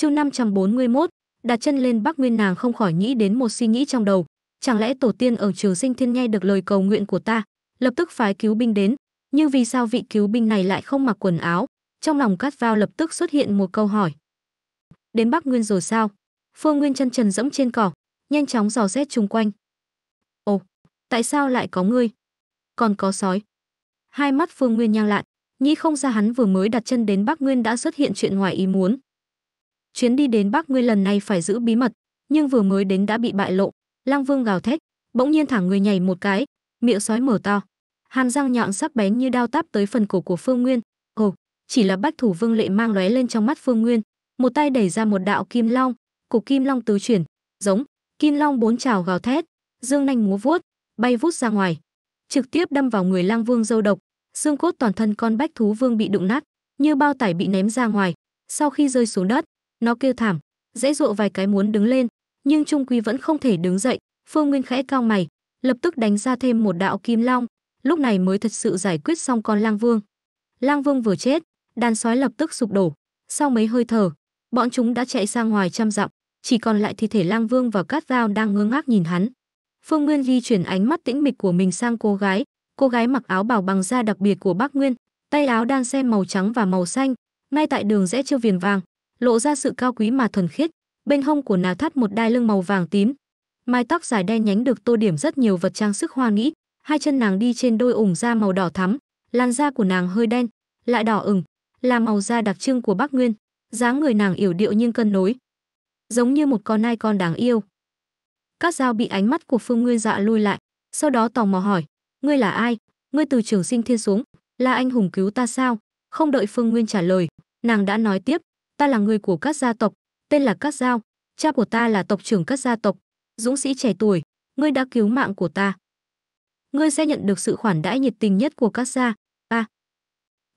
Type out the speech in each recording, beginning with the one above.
Chương 541, đặt chân lên Bắc Nguyên nàng không khỏi nghĩ đến một suy nghĩ trong đầu, chẳng lẽ tổ tiên ở Trường Sinh Thiên nghe được lời cầu nguyện của ta, lập tức phái cứu binh đến, nhưng vì sao vị cứu binh này lại không mặc quần áo? Trong lòng Cát Vào lập tức xuất hiện một câu hỏi. Đến Bắc Nguyên rồi sao? Phương Nguyên chân trần dẫm trên cỏ, nhanh chóng dò xét chung quanh. Ồ, tại sao lại có ngươi? Còn có sói. Hai mắt Phương Nguyên nhang lại, nghĩ không ra hắn vừa mới đặt chân đến Bắc Nguyên đã xuất hiện chuyện ngoài ý muốn chuyến đi đến Bắc ngươi lần này phải giữ bí mật, nhưng vừa mới đến đã bị bại lộ. Lang Vương gào thét, bỗng nhiên thả người nhảy một cái, miệng sói mở to. Hàm răng nhọn sắc bén như đao táp tới phần cổ của Phương Nguyên. Ồ, chỉ là Bách Thủ Vương lệ mang lóe lên trong mắt Phương Nguyên, một tay đẩy ra một đạo kim long, cục kim long tứ chuyển, giống, kim long bốn trào gào thét, dương nanh múa vuốt, bay vút ra ngoài, trực tiếp đâm vào người Lang Vương dâu độc, xương cốt toàn thân con Bách Thú Vương bị đụng nát, như bao tải bị ném ra ngoài, sau khi rơi xuống đất, nó kêu thảm, dễ dụa vài cái muốn đứng lên, nhưng trung quy vẫn không thể đứng dậy. Phương Nguyên khẽ cao mày, lập tức đánh ra thêm một đạo kim long, lúc này mới thật sự giải quyết xong con lang vương. Lang vương vừa chết, đàn sói lập tức sụp đổ. Sau mấy hơi thở, bọn chúng đã chạy sang ngoài trăm dặm, chỉ còn lại thi thể lang vương và cát dao đang ngơ ngác nhìn hắn. Phương Nguyên di chuyển ánh mắt tĩnh mịch của mình sang cô gái, cô gái mặc áo bào bằng da đặc biệt của Bắc Nguyên, tay áo đan xen màu trắng và màu xanh, ngay tại đường rẽ chiêu viền vàng, lộ ra sự cao quý mà thuần khiết bên hông của nàng thắt một đai lưng màu vàng tím mái tóc dài đen nhánh được tô điểm rất nhiều vật trang sức hoa nghĩ hai chân nàng đi trên đôi ủng da màu đỏ thắm làn da của nàng hơi đen lại đỏ ửng là màu da đặc trưng của bắc nguyên dáng người nàng yểu điệu nhưng cân đối giống như một con nai con đáng yêu các dao bị ánh mắt của phương nguyên dạ lui lại sau đó tò mò hỏi ngươi là ai ngươi từ trường sinh thiên xuống là anh hùng cứu ta sao không đợi phương nguyên trả lời nàng đã nói tiếp ta là người của các gia tộc, tên là Cát Giao, cha của ta là tộc trưởng các gia tộc, dũng sĩ trẻ tuổi, ngươi đã cứu mạng của ta. Ngươi sẽ nhận được sự khoản đãi nhiệt tình nhất của các gia, a. À,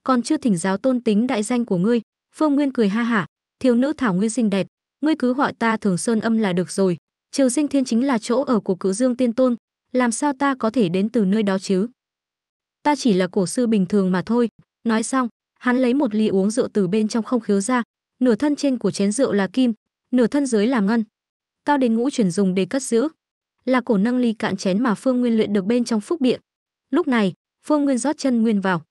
còn chưa thỉnh giáo tôn tính đại danh của ngươi, Phương Nguyên cười ha hả, thiếu nữ Thảo Nguyên xinh đẹp, ngươi cứ gọi ta Thường Sơn Âm là được rồi, Triều Sinh Thiên chính là chỗ ở của Cửu Dương Tiên Tôn, làm sao ta có thể đến từ nơi đó chứ? Ta chỉ là cổ sư bình thường mà thôi. Nói xong, hắn lấy một ly uống rượu từ bên trong không khiếu ra, nửa thân trên của chén rượu là kim, nửa thân dưới là ngân. Cao đến ngũ chuyển dùng để cất giữ, là cổ nâng ly cạn chén mà Phương Nguyên luyện được bên trong phúc biện. Lúc này, Phương Nguyên rót chân nguyên vào.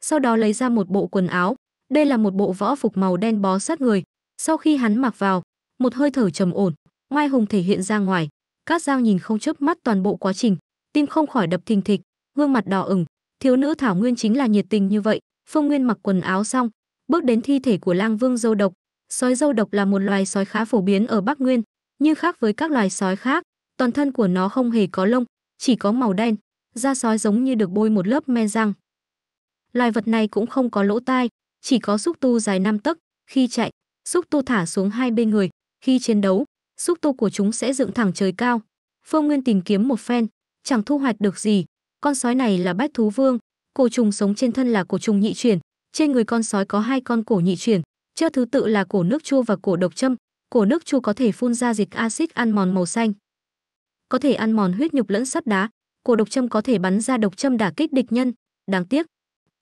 Sau đó lấy ra một bộ quần áo, đây là một bộ võ phục màu đen bó sát người, sau khi hắn mặc vào, một hơi thở trầm ổn, oai hùng thể hiện ra ngoài. cát dao nhìn không chớp mắt toàn bộ quá trình, tim không khỏi đập thình thịch, gương mặt đỏ ửng, thiếu nữ Thảo Nguyên chính là nhiệt tình như vậy. Phương Nguyên mặc quần áo xong, Bước đến thi thể của lang vương dâu độc, sói dâu độc là một loài sói khá phổ biến ở Bắc Nguyên, nhưng khác với các loài sói khác, toàn thân của nó không hề có lông, chỉ có màu đen, da sói giống như được bôi một lớp men răng. Loài vật này cũng không có lỗ tai, chỉ có xúc tu dài 5 tấc, khi chạy, xúc tu thả xuống hai bên người, khi chiến đấu, xúc tu của chúng sẽ dựng thẳng trời cao. Phương Nguyên tìm kiếm một phen, chẳng thu hoạch được gì. Con sói này là bách thú vương, cổ trùng sống trên thân là cổ trùng nhị chuyển, trên người con sói có hai con cổ nhị chuyển, theo thứ tự là cổ nước chua và cổ độc châm. Cổ nước chua có thể phun ra dịch axit ăn mòn màu xanh, có thể ăn mòn huyết nhục lẫn sắt đá. Cổ độc châm có thể bắn ra độc châm đả kích địch nhân. Đáng tiếc,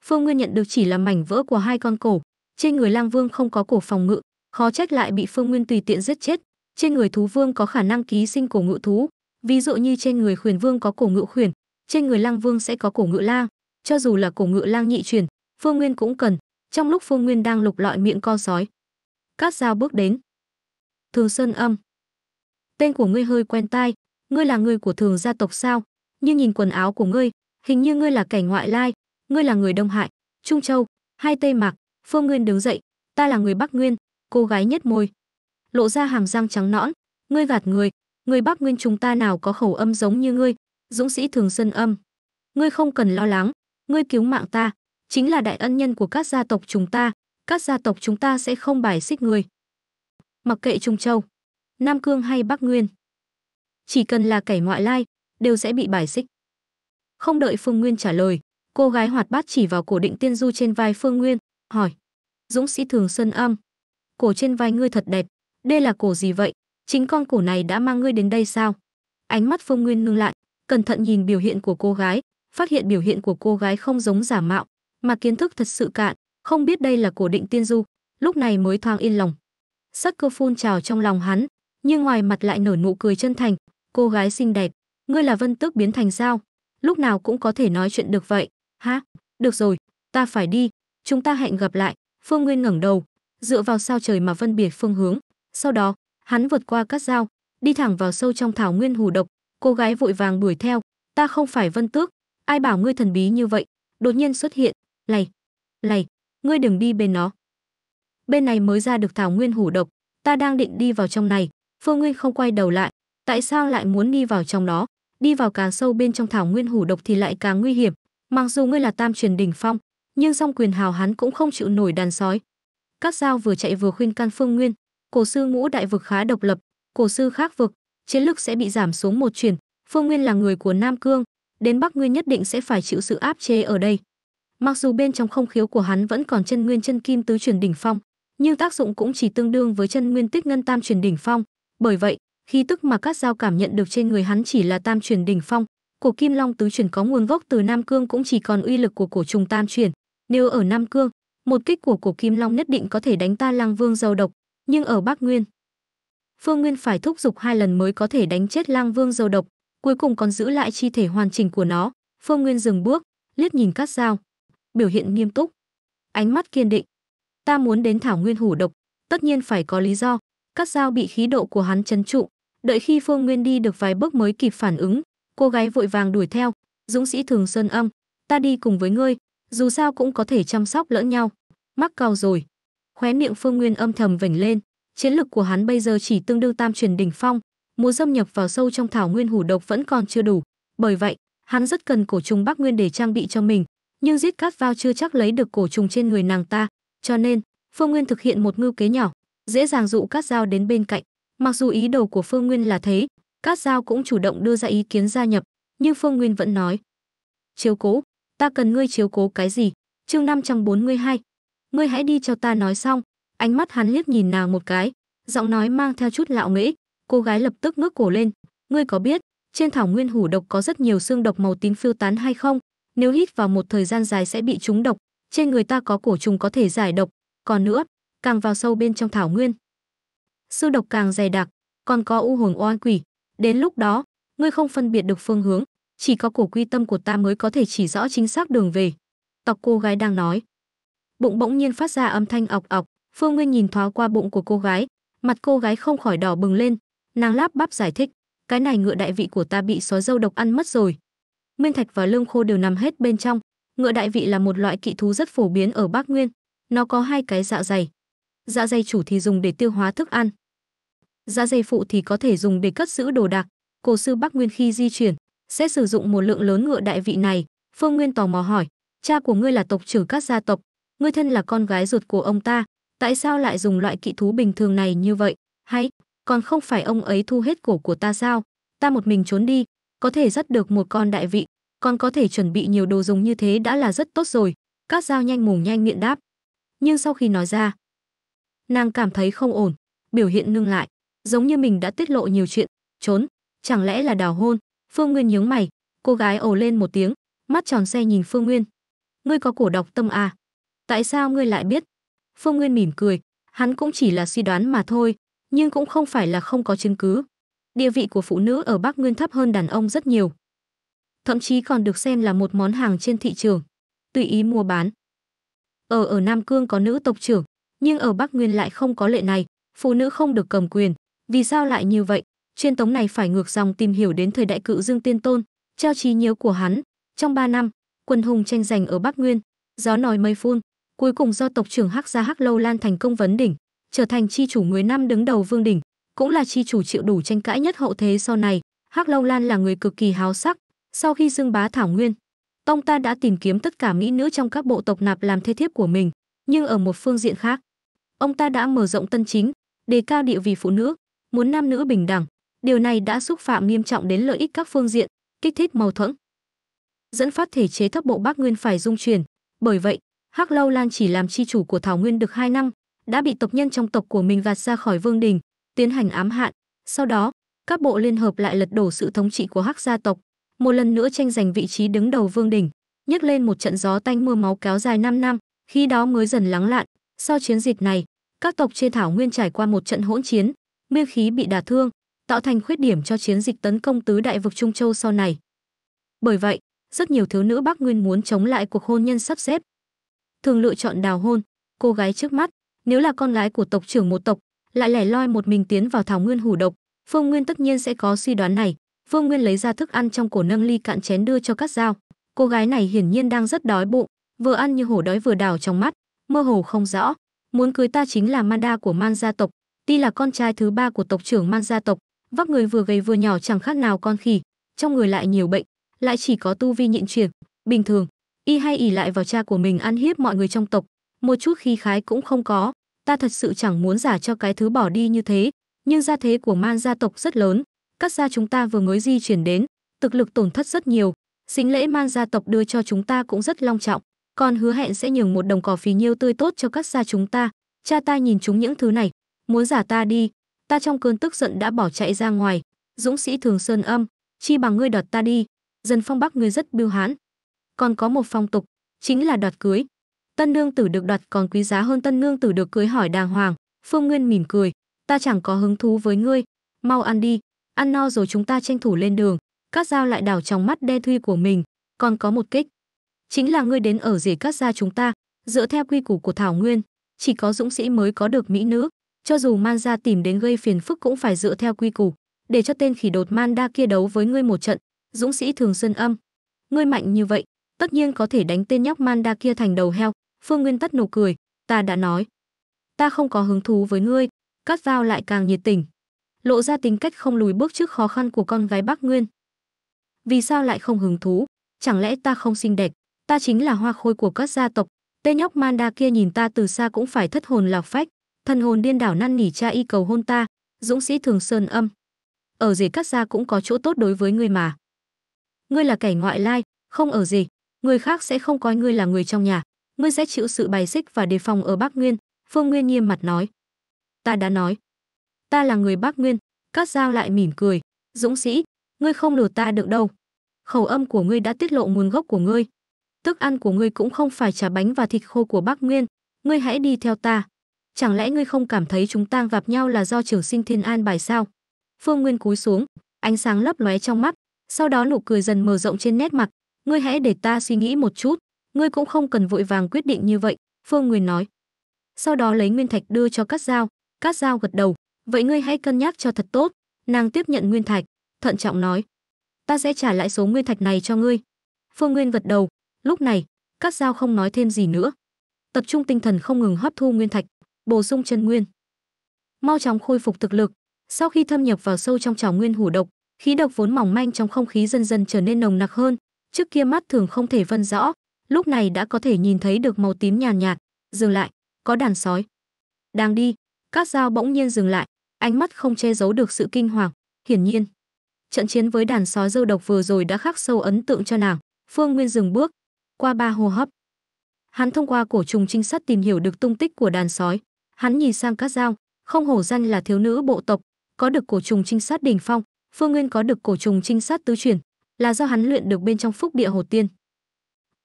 Phương Nguyên nhận được chỉ là mảnh vỡ của hai con cổ. Trên người Lang Vương không có cổ phòng ngự, khó trách lại bị Phương Nguyên tùy tiện giết chết. Trên người thú vương có khả năng ký sinh cổ ngự thú, ví dụ như trên người khuyển vương có cổ ngự khuyển, trên người lang vương sẽ có cổ ngự lang. Cho dù là cổ ngự lang nhị truyền, Phương Nguyên cũng cần. Trong lúc Phương Nguyên đang lục lọi miệng co sói, Cát Giao bước đến. Thường Sơn Âm. Tên của ngươi hơi quen tai, ngươi là người của Thường gia tộc sao? Nhưng nhìn quần áo của ngươi, hình như ngươi là kẻ ngoại lai, ngươi là người Đông Hải, Trung Châu, hai tây mạc. Phương Nguyên đứng dậy, ta là người Bắc Nguyên, cô gái nhếch môi, lộ ra hàm răng trắng nõn, ngươi gạt người, người Bắc Nguyên chúng ta nào có khẩu âm giống như ngươi, Dũng sĩ Thường Sơn Âm. Ngươi không cần lo lắng, ngươi cứu mạng ta, chính là đại ân nhân của các gia tộc chúng ta, các gia tộc chúng ta sẽ không bài xích người. Mặc kệ Trung Châu, Nam Cương hay Bắc Nguyên, chỉ cần là kẻ ngoại lai, đều sẽ bị bài xích. Không đợi Phương Nguyên trả lời, cô gái hoạt bát chỉ vào cổ định tiên du trên vai Phương Nguyên, hỏi. Dũng sĩ thường sơn âm, cổ trên vai ngươi thật đẹp, đây là cổ gì vậy? Chính con cổ này đã mang ngươi đến đây sao? Ánh mắt Phương Nguyên ngưng lại, cẩn thận nhìn biểu hiện của cô gái, phát hiện biểu hiện của cô gái không giống giả mạo, mà kiến thức thật sự cạn, không biết đây là cổ định tiên du, lúc này mới thoáng yên lòng. Sắc cơ phun trào trong lòng hắn, nhưng ngoài mặt lại nở nụ cười chân thành, cô gái xinh đẹp, ngươi là vân tước biến thành sao, lúc nào cũng có thể nói chuyện được vậy, ha, được rồi, ta phải đi, chúng ta hẹn gặp lại, Phương Nguyên ngẩng đầu, dựa vào sao trời mà vân biệt phương hướng, sau đó, hắn vượt qua các dao, đi thẳng vào sâu trong thảo nguyên hù độc, cô gái vội vàng đuổi theo, ta không phải vân tước, ai bảo ngươi thần bí như vậy, đột nhiên xuất hiện, Lầy, lầy, ngươi đừng đi bên nó. Bên này mới ra được Thảo Nguyên hủ độc, ta đang định đi vào trong này, Phương Nguyên không quay đầu lại, tại sao lại muốn đi vào trong đó? Đi vào càng sâu bên trong Thảo Nguyên hủ độc thì lại càng nguy hiểm, mặc dù ngươi là tam truyền đỉnh phong, nhưng song quyền hào hắn cũng không chịu nổi đàn sói. Các giao vừa chạy vừa khuyên can Phương Nguyên, cổ sư ngũ đại vực khá độc lập, cổ sư khác vực, chiến lực sẽ bị giảm xuống một truyền. Phương Nguyên là người của Nam Cương, đến Bắc Nguyên nhất định sẽ phải chịu sự áp chế ở đây. Mặc dù bên trong không khiếu của hắn vẫn còn chân nguyên chân kim tứ chuyển đỉnh phong, nhưng tác dụng cũng chỉ tương đương với chân nguyên tích ngân tam chuyển đỉnh phong, bởi vậy, khi tức mà các dao cảm nhận được trên người hắn chỉ là tam chuyển đỉnh phong, cổ kim long tứ chuyển có nguồn gốc từ Nam Cương cũng chỉ còn uy lực của cổ trùng tam chuyển, nếu ở Nam Cương, một kích của cổ kim long nhất định có thể đánh ta Lang Vương dầu độc, nhưng ở Bắc Nguyên, Phương Nguyên phải thúc giục hai lần mới có thể đánh chết Lang Vương dầu độc, cuối cùng còn giữ lại chi thể hoàn chỉnh của nó. Phương Nguyên dừng bước, liếc nhìn các Dao, biểu hiện nghiêm túc, ánh mắt kiên định. Ta muốn đến Thảo Nguyên hủ độc, tất nhiên phải có lý do. Cắt dao bị khí độ của hắn chấn trụ, đợi khi Phương Nguyên đi được vài bước mới kịp phản ứng, cô gái vội vàng đuổi theo, dũng sĩ thường sơn âm, ta đi cùng với ngươi, dù sao cũng có thể chăm sóc lẫn nhau. Mắc cao rồi. Khóe miệng Phương Nguyên âm thầm vểnh lên, chiến lực của hắn bây giờ chỉ tương đương tam truyền đỉnh phong, muốn dâm nhập vào sâu trong Thảo Nguyên hủ độc vẫn còn chưa đủ, bởi vậy, hắn rất cần cổ trùng Bắc Nguyên để trang bị cho mình, nhưng giết cát vào chưa chắc lấy được cổ trùng trên người nàng ta, cho nên Phương Nguyên thực hiện một mưu kế nhỏ, dễ dàng dụ Cát Dao đến bên cạnh. Mặc dù ý đồ của Phương Nguyên là thế, Cát Dao cũng chủ động đưa ra ý kiến gia nhập, nhưng Phương Nguyên vẫn nói: "Chiếu cố, ta cần ngươi chiếu cố cái gì?" Chương 542. "Ngươi hãy đi cho ta nói xong." Ánh mắt hắn liếc nhìn nàng một cái, giọng nói mang theo chút lạo nghễ, cô gái lập tức ngước cổ lên, "Ngươi có biết, trên thảo nguyên hủ độc có rất nhiều xương độc màu tím phiêu tán hay không? nếu hít vào một thời gian dài sẽ bị trúng độc, trên người ta có cổ trùng có thể giải độc, còn nữa, càng vào sâu bên trong thảo nguyên, sư độc càng dày đặc, còn có u hồn oan quỷ, đến lúc đó, ngươi không phân biệt được phương hướng, chỉ có cổ quy tâm của ta mới có thể chỉ rõ chính xác đường về." Tộc cô gái đang nói. Bụng bỗng nhiên phát ra âm thanh ọc ọc, Phương Nguyên nhìn thoáng qua bụng của cô gái, mặt cô gái không khỏi đỏ bừng lên, nàng láp bắp giải thích, cái này ngựa đại vị của ta bị sói dâu độc ăn mất rồi, nguyên thạch và lương khô đều nằm hết bên trong. Ngựa đại vị là một loại kỵ thú rất phổ biến ở Bắc Nguyên, nó có hai cái dạ dày. Dạ dày chủ thì dùng để tiêu hóa thức ăn. Dạ dày phụ thì có thể dùng để cất giữ đồ đạc. Cổ sư Bắc Nguyên khi di chuyển sẽ sử dụng một lượng lớn ngựa đại vị này. Phương Nguyên tò mò hỏi, cha của ngươi là tộc trưởng các gia tộc, ngươi thân là con gái ruột của ông ta, tại sao lại dùng loại kỵ thú bình thường này như vậy? Hay, còn không phải ông ấy thu hết cổ của ta sao? Ta một mình trốn đi, có thể dắt được một con đại vị, còn có thể chuẩn bị nhiều đồ dùng như thế đã là rất tốt rồi. Các dao nhanh mồm nhanh miệng đáp. Nhưng sau khi nói ra, nàng cảm thấy không ổn, biểu hiện ngưng lại, giống như mình đã tiết lộ nhiều chuyện, trốn, chẳng lẽ là đào hôn? Phương Nguyên nhướng mày, cô gái ồ lên một tiếng, mắt tròn xe nhìn Phương Nguyên. Ngươi có cổ độc tâm à? Tại sao ngươi lại biết? Phương Nguyên mỉm cười, hắn cũng chỉ là suy đoán mà thôi, nhưng cũng không phải là không có chứng cứ địa vị của phụ nữ ở Bắc Nguyên thấp hơn đàn ông rất nhiều. Thậm chí còn được xem là một món hàng trên thị trường, tùy ý mua bán. Ở ở Nam Cương có nữ tộc trưởng, nhưng ở Bắc Nguyên lại không có lệ này, phụ nữ không được cầm quyền. Vì sao lại như vậy? Chuyên tống này phải ngược dòng tìm hiểu đến thời đại cự Dương Tiên Tôn, treo trí nhớ của hắn. Trong 3 năm, quân hùng tranh giành ở Bắc Nguyên, gió nói mây phun, cuối cùng do tộc trưởng Hắc Gia Hắc Lâu Lan thành công vấn đỉnh, trở thành chi chủ 10 năm đứng đầu vương đỉnh cũng là chi chủ chịu đủ tranh cãi nhất hậu thế sau này. Hắc Long Lan là người cực kỳ háo sắc, sau khi dương bá thảo nguyên, Tông ta đã tìm kiếm tất cả mỹ nữ trong các bộ tộc nạp làm thế thiếp của mình, nhưng ở một phương diện khác, ông ta đã mở rộng tân chính, đề cao địa vị phụ nữ, muốn nam nữ bình đẳng. Điều này đã xúc phạm nghiêm trọng đến lợi ích các phương diện, kích thích mâu thuẫn, dẫn phát thể chế thấp bộ Bắc Nguyên phải dung chuyển. Bởi vậy, Hắc Lâu Lan chỉ làm chi chủ của Thảo Nguyên được 2 năm, đã bị tộc nhân trong tộc của mình gạt ra khỏi vương đình, tiến hành ám hạn. Sau đó, các bộ liên hợp lại lật đổ sự thống trị của Hắc gia tộc, một lần nữa tranh giành vị trí đứng đầu vương đỉnh, nhấc lên một trận gió tanh mưa máu kéo dài 5 năm, khi đó mới dần lắng lạn. Sau chiến dịch này, các tộc trên thảo nguyên trải qua một trận hỗn chiến, miêu khí bị đả thương, tạo thành khuyết điểm cho chiến dịch tấn công tứ đại vực Trung Châu sau này. Bởi vậy, rất nhiều thiếu nữ Bắc Nguyên muốn chống lại cuộc hôn nhân sắp xếp, thường lựa chọn đào hôn, cô gái trước mắt, nếu là con gái của tộc trưởng một tộc, lại lẻ loi một mình tiến vào thảo nguyên hủ độc phương nguyên tất nhiên sẽ có suy đoán này phương nguyên lấy ra thức ăn trong cổ nâng ly cạn chén đưa cho cát dao cô gái này hiển nhiên đang rất đói bụng vừa ăn như hổ đói vừa đào trong mắt mơ hồ không rõ muốn cưới ta chính là manda của man gia tộc tuy là con trai thứ ba của tộc trưởng man gia tộc vóc người vừa gầy vừa nhỏ chẳng khác nào con khỉ trong người lại nhiều bệnh lại chỉ có tu vi nhịn chuyển bình thường y hay ỉ lại vào cha của mình ăn hiếp mọi người trong tộc một chút khí khái cũng không có ta thật sự chẳng muốn giả cho cái thứ bỏ đi như thế, nhưng gia thế của man gia tộc rất lớn, các gia chúng ta vừa mới di chuyển đến, thực lực tổn thất rất nhiều, xính lễ man gia tộc đưa cho chúng ta cũng rất long trọng, còn hứa hẹn sẽ nhường một đồng cỏ phí nhiêu tươi tốt cho các gia chúng ta, cha ta nhìn chúng những thứ này, muốn giả ta đi, ta trong cơn tức giận đã bỏ chạy ra ngoài, dũng sĩ thường sơn âm, chi bằng ngươi đoạt ta đi, dân phong bắc ngươi rất biêu hãn. Còn có một phong tục, chính là đoạt cưới, tân nương tử được đoạt còn quý giá hơn tân nương tử được cưới hỏi đàng hoàng phương nguyên mỉm cười ta chẳng có hứng thú với ngươi mau ăn đi ăn no rồi chúng ta tranh thủ lên đường các dao lại đảo trong mắt đe thuy của mình còn có một kích chính là ngươi đến ở rể các gia chúng ta dựa theo quy củ của thảo nguyên chỉ có dũng sĩ mới có được mỹ nữ cho dù man gia tìm đến gây phiền phức cũng phải dựa theo quy củ để cho tên khỉ đột man đa kia đấu với ngươi một trận dũng sĩ thường xuân âm ngươi mạnh như vậy tất nhiên có thể đánh tên nhóc man đa kia thành đầu heo Phương Nguyên tắt nụ cười, ta đã nói, ta không có hứng thú với ngươi, cắt dao lại càng nhiệt tình. Lộ ra tính cách không lùi bước trước khó khăn của con gái Bắc Nguyên. Vì sao lại không hứng thú? Chẳng lẽ ta không xinh đẹp? Ta chính là hoa khôi của các gia tộc. Tên nhóc Manda kia nhìn ta từ xa cũng phải thất hồn lạc phách. Thần hồn điên đảo năn nỉ cha y cầu hôn ta. Dũng sĩ thường sơn âm. Ở gì các gia cũng có chỗ tốt đối với ngươi mà. Ngươi là kẻ ngoại lai, không ở gì. Người khác sẽ không coi ngươi là người trong nhà ngươi sẽ chịu sự bài xích và đề phòng ở Bắc Nguyên, Phương Nguyên nghiêm mặt nói. Ta đã nói, ta là người Bắc Nguyên, Cát Giao lại mỉm cười, dũng sĩ, ngươi không lừa ta được đâu. Khẩu âm của ngươi đã tiết lộ nguồn gốc của ngươi. Thức ăn của ngươi cũng không phải trà bánh và thịt khô của Bắc Nguyên, ngươi hãy đi theo ta. Chẳng lẽ ngươi không cảm thấy chúng ta gặp nhau là do trường sinh thiên an bài sao? Phương Nguyên cúi xuống, ánh sáng lấp lóe trong mắt, sau đó nụ cười dần mở rộng trên nét mặt. Ngươi hãy để ta suy nghĩ một chút ngươi cũng không cần vội vàng quyết định như vậy phương Nguyên nói sau đó lấy nguyên thạch đưa cho cát dao cát dao gật đầu vậy ngươi hãy cân nhắc cho thật tốt nàng tiếp nhận nguyên thạch thận trọng nói ta sẽ trả lại số nguyên thạch này cho ngươi phương nguyên gật đầu lúc này cát dao không nói thêm gì nữa tập trung tinh thần không ngừng hấp thu nguyên thạch bổ sung chân nguyên mau chóng khôi phục thực lực sau khi thâm nhập vào sâu trong trào nguyên hủ độc khí độc vốn mỏng manh trong không khí dần dần trở nên nồng nặc hơn trước kia mắt thường không thể phân rõ lúc này đã có thể nhìn thấy được màu tím nhàn nhạt, nhạt, dừng lại, có đàn sói. Đang đi, các dao bỗng nhiên dừng lại, ánh mắt không che giấu được sự kinh hoàng, hiển nhiên. Trận chiến với đàn sói dâu độc vừa rồi đã khắc sâu ấn tượng cho nàng, Phương Nguyên dừng bước, qua ba hô hấp. Hắn thông qua cổ trùng trinh sát tìm hiểu được tung tích của đàn sói, hắn nhìn sang các dao, không hổ danh là thiếu nữ bộ tộc, có được cổ trùng trinh sát đỉnh phong, Phương Nguyên có được cổ trùng trinh sát tứ truyền là do hắn luyện được bên trong phúc địa hồ tiên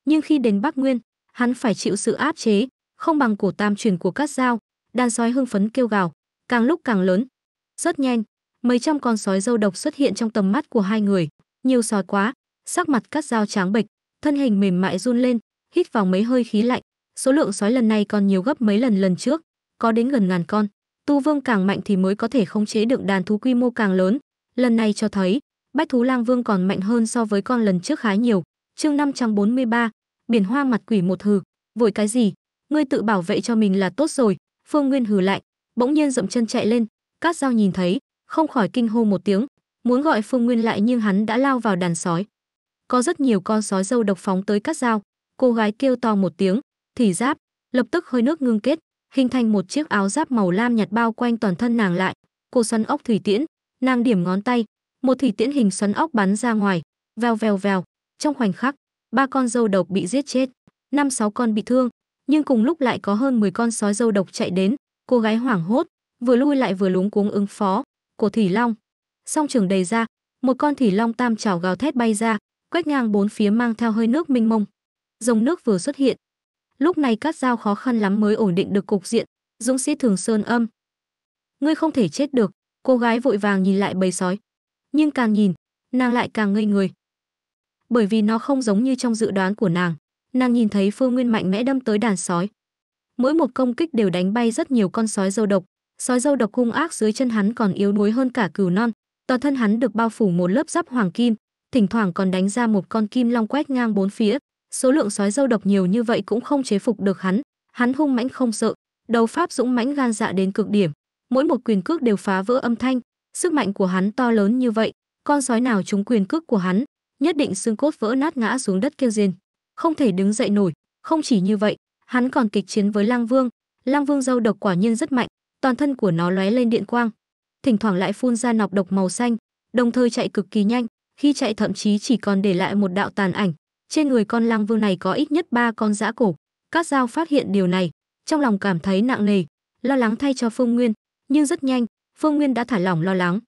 nhưng khi đến Bắc Nguyên, hắn phải chịu sự áp chế, không bằng cổ tam truyền của các dao. Đàn sói hưng phấn kêu gào, càng lúc càng lớn. Rất nhanh, mấy trăm con sói dâu độc xuất hiện trong tầm mắt của hai người, nhiều sói quá, sắc mặt cắt dao trắng bệch, thân hình mềm mại run lên, hít vào mấy hơi khí lạnh. Số lượng sói lần này còn nhiều gấp mấy lần lần trước, có đến gần ngàn con. Tu Vương càng mạnh thì mới có thể khống chế được đàn thú quy mô càng lớn. Lần này cho thấy, Bách thú lang vương còn mạnh hơn so với con lần trước khá nhiều, Chương 543, biển hoa mặt quỷ một hừ, vội cái gì, ngươi tự bảo vệ cho mình là tốt rồi, Phương Nguyên hừ lại bỗng nhiên dậm chân chạy lên, Cát Dao nhìn thấy, không khỏi kinh hô một tiếng, muốn gọi Phương Nguyên lại nhưng hắn đã lao vào đàn sói. Có rất nhiều con sói dâu độc phóng tới Cát Dao, cô gái kêu to một tiếng, thì giáp, lập tức hơi nước ngưng kết, hình thành một chiếc áo giáp màu lam nhạt bao quanh toàn thân nàng lại, cô xoắn ốc thủy tiễn, nàng điểm ngón tay, một thủy tiễn hình xoắn ốc bắn ra ngoài, vèo vèo vèo, trong khoảnh khắc, ba con dâu độc bị giết chết, năm sáu con bị thương, nhưng cùng lúc lại có hơn 10 con sói dâu độc chạy đến, cô gái hoảng hốt, vừa lui lại vừa lúng cuống ứng phó, của thỉ long. Song trường đầy ra, một con thỉ long tam trảo gào thét bay ra, quét ngang bốn phía mang theo hơi nước minh mông. Dòng nước vừa xuất hiện. Lúc này cắt dao khó khăn lắm mới ổn định được cục diện, dũng sĩ thường sơn âm. Ngươi không thể chết được, cô gái vội vàng nhìn lại bầy sói. Nhưng càng nhìn, nàng lại càng ngây người bởi vì nó không giống như trong dự đoán của nàng. Nàng nhìn thấy Phương Nguyên mạnh mẽ đâm tới đàn sói. Mỗi một công kích đều đánh bay rất nhiều con sói dâu độc, sói dâu độc hung ác dưới chân hắn còn yếu đuối hơn cả cừu non, toàn thân hắn được bao phủ một lớp giáp hoàng kim, thỉnh thoảng còn đánh ra một con kim long quét ngang bốn phía. Số lượng sói dâu độc nhiều như vậy cũng không chế phục được hắn, hắn hung mãnh không sợ, đầu pháp dũng mãnh gan dạ đến cực điểm, mỗi một quyền cước đều phá vỡ âm thanh, sức mạnh của hắn to lớn như vậy, con sói nào trúng quyền cước của hắn, nhất định xương cốt vỡ nát ngã xuống đất kêu rên, không thể đứng dậy nổi. Không chỉ như vậy, hắn còn kịch chiến với lang Vương. lang Vương dâu độc quả nhiên rất mạnh, toàn thân của nó lóe lên điện quang, thỉnh thoảng lại phun ra nọc độc màu xanh, đồng thời chạy cực kỳ nhanh, khi chạy thậm chí chỉ còn để lại một đạo tàn ảnh. Trên người con lang Vương này có ít nhất ba con dã cổ. Các giao phát hiện điều này, trong lòng cảm thấy nặng nề, lo lắng thay cho Phương Nguyên, nhưng rất nhanh, Phương Nguyên đã thả lỏng lo lắng.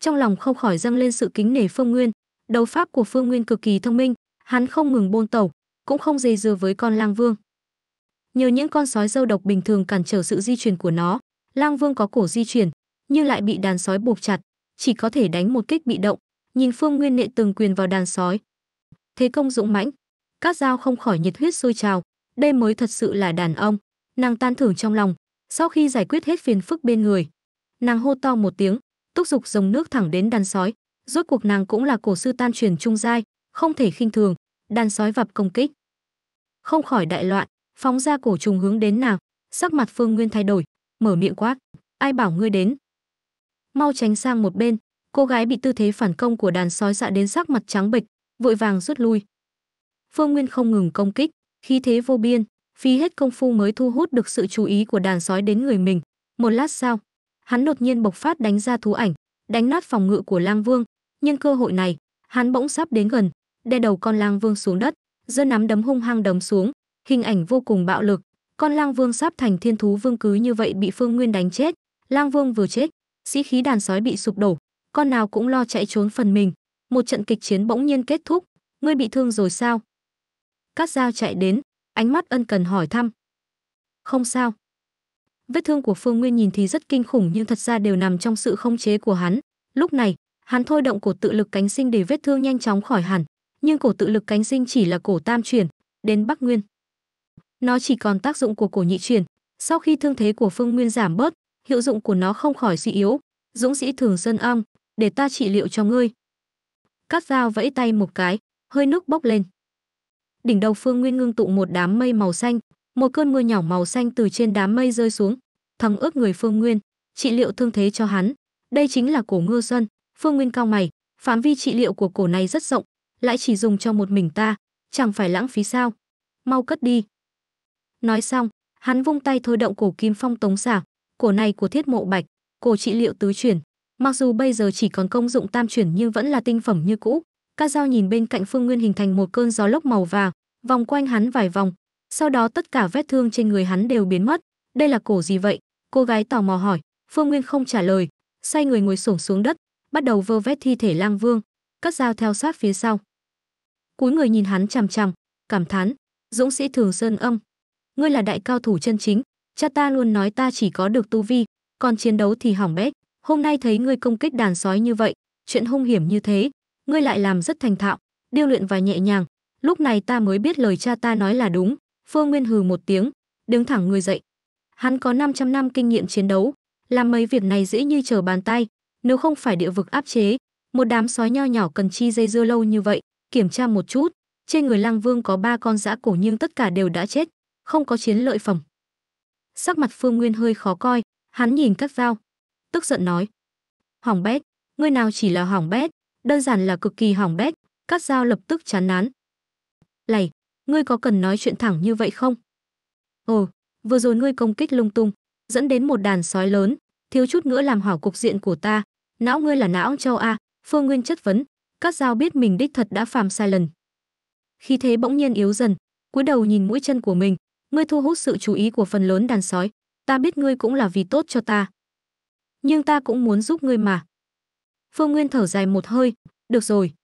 Trong lòng không khỏi dâng lên sự kính nể Phương Nguyên, đấu pháp của phương nguyên cực kỳ thông minh hắn không ngừng bôn tẩu cũng không dây dưa với con lang vương nhờ những con sói dâu độc bình thường cản trở sự di chuyển của nó lang vương có cổ di chuyển nhưng lại bị đàn sói buộc chặt chỉ có thể đánh một kích bị động nhìn phương nguyên nện từng quyền vào đàn sói thế công dũng mãnh các dao không khỏi nhiệt huyết sôi trào đây mới thật sự là đàn ông nàng tan thưởng trong lòng sau khi giải quyết hết phiền phức bên người nàng hô to một tiếng túc dục dòng nước thẳng đến đàn sói rốt cuộc nàng cũng là cổ sư tan truyền trung giai, không thể khinh thường, đàn sói vập công kích. Không khỏi đại loạn, phóng ra cổ trùng hướng đến nàng, sắc mặt Phương Nguyên thay đổi, mở miệng quát, "Ai bảo ngươi đến?" Mau tránh sang một bên, cô gái bị tư thế phản công của đàn sói dọa đến sắc mặt trắng bệch, vội vàng rút lui. Phương Nguyên không ngừng công kích, khí thế vô biên, phí hết công phu mới thu hút được sự chú ý của đàn sói đến người mình. Một lát sau, hắn đột nhiên bộc phát đánh ra thú ảnh, đánh nát phòng ngự của Lang Vương, nhưng cơ hội này hắn bỗng sắp đến gần đe đầu con lang vương xuống đất giơ nắm đấm hung hăng đấm xuống hình ảnh vô cùng bạo lực con lang vương sắp thành thiên thú vương cứ như vậy bị phương nguyên đánh chết lang vương vừa chết sĩ khí đàn sói bị sụp đổ con nào cũng lo chạy trốn phần mình một trận kịch chiến bỗng nhiên kết thúc ngươi bị thương rồi sao cát dao chạy đến ánh mắt ân cần hỏi thăm không sao vết thương của phương nguyên nhìn thì rất kinh khủng nhưng thật ra đều nằm trong sự không chế của hắn lúc này Hắn thôi động cổ tự lực cánh sinh để vết thương nhanh chóng khỏi hẳn, nhưng cổ tự lực cánh sinh chỉ là cổ tam truyền, đến Bắc Nguyên. Nó chỉ còn tác dụng của cổ nhị truyền, sau khi thương thế của Phương Nguyên giảm bớt, hiệu dụng của nó không khỏi suy yếu. Dũng sĩ Thường Sơn Ong, để ta trị liệu cho ngươi. Cát dao vẫy tay một cái, hơi nước bốc lên. Đỉnh đầu Phương Nguyên ngưng tụ một đám mây màu xanh, một cơn mưa nhỏ màu xanh từ trên đám mây rơi xuống, thấm ướt người Phương Nguyên, trị liệu thương thế cho hắn. Đây chính là cổ ngư xuân, Phương Nguyên cao mày, phạm vi trị liệu của cổ này rất rộng, lại chỉ dùng cho một mình ta, chẳng phải lãng phí sao? Mau cất đi. Nói xong, hắn vung tay thôi động cổ kim phong tống xảo, cổ này của thiết mộ bạch, cổ trị liệu tứ chuyển. Mặc dù bây giờ chỉ còn công dụng tam chuyển nhưng vẫn là tinh phẩm như cũ. Ca dao nhìn bên cạnh Phương Nguyên hình thành một cơn gió lốc màu vàng, vòng quanh hắn vài vòng. Sau đó tất cả vết thương trên người hắn đều biến mất. Đây là cổ gì vậy? Cô gái tò mò hỏi. Phương Nguyên không trả lời, xoay người ngồi xổm xuống đất, bắt đầu vơ vét thi thể lang vương cắt dao theo sát phía sau cúi người nhìn hắn chằm chằm cảm thán dũng sĩ thường sơn âm ngươi là đại cao thủ chân chính cha ta luôn nói ta chỉ có được tu vi còn chiến đấu thì hỏng bét hôm nay thấy ngươi công kích đàn sói như vậy chuyện hung hiểm như thế ngươi lại làm rất thành thạo điêu luyện và nhẹ nhàng lúc này ta mới biết lời cha ta nói là đúng phương nguyên hừ một tiếng đứng thẳng người dậy hắn có 500 năm kinh nghiệm chiến đấu làm mấy việc này dễ như trở bàn tay nếu không phải địa vực áp chế, một đám sói nho nhỏ cần chi dây dưa lâu như vậy, kiểm tra một chút, trên người Lăng Vương có ba con dã cổ nhưng tất cả đều đã chết, không có chiến lợi phẩm. Sắc mặt Phương Nguyên hơi khó coi, hắn nhìn các dao, tức giận nói: "Hỏng bét, ngươi nào chỉ là hỏng bét, đơn giản là cực kỳ hỏng bét." Các dao lập tức chán nán. "Lầy, ngươi có cần nói chuyện thẳng như vậy không?" "Ồ, vừa rồi ngươi công kích lung tung, dẫn đến một đàn sói lớn, thiếu chút nữa làm hỏng cục diện của ta, não ngươi là não châu a phương nguyên chất vấn các dao biết mình đích thật đã phạm sai lần khi thế bỗng nhiên yếu dần cúi đầu nhìn mũi chân của mình ngươi thu hút sự chú ý của phần lớn đàn sói ta biết ngươi cũng là vì tốt cho ta nhưng ta cũng muốn giúp ngươi mà phương nguyên thở dài một hơi được rồi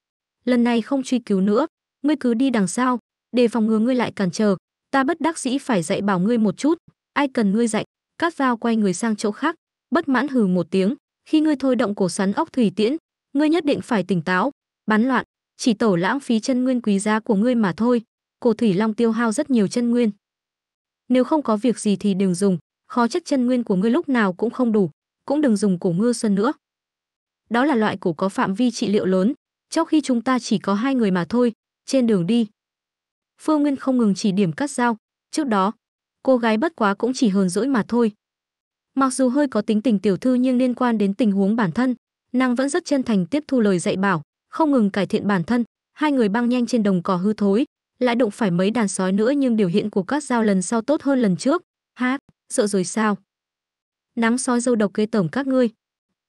lần này không truy cứu nữa ngươi cứ đi đằng sau để phòng ngừa ngươi lại cản trở ta bất đắc dĩ phải dạy bảo ngươi một chút ai cần ngươi dạy cát dao quay người sang chỗ khác bất mãn hừ một tiếng khi ngươi thôi động cổ sắn ốc thủy tiễn, ngươi nhất định phải tỉnh táo, bắn loạn, chỉ tẩu lãng phí chân nguyên quý giá của ngươi mà thôi. Cổ thủy long tiêu hao rất nhiều chân nguyên. Nếu không có việc gì thì đừng dùng, khó trách chân nguyên của ngươi lúc nào cũng không đủ, cũng đừng dùng cổ ngư xuân nữa. Đó là loại cổ có phạm vi trị liệu lớn, trong khi chúng ta chỉ có hai người mà thôi, trên đường đi. Phương Nguyên không ngừng chỉ điểm cắt dao, trước đó, cô gái bất quá cũng chỉ hờn dỗi mà thôi, Mặc dù hơi có tính tình tiểu thư nhưng liên quan đến tình huống bản thân, nàng vẫn rất chân thành tiếp thu lời dạy bảo, không ngừng cải thiện bản thân. Hai người băng nhanh trên đồng cỏ hư thối, lại đụng phải mấy đàn sói nữa nhưng biểu hiện của các dao lần sau tốt hơn lần trước. Hát, sợ rồi sao? Nắng sói dâu độc kê tổng các ngươi.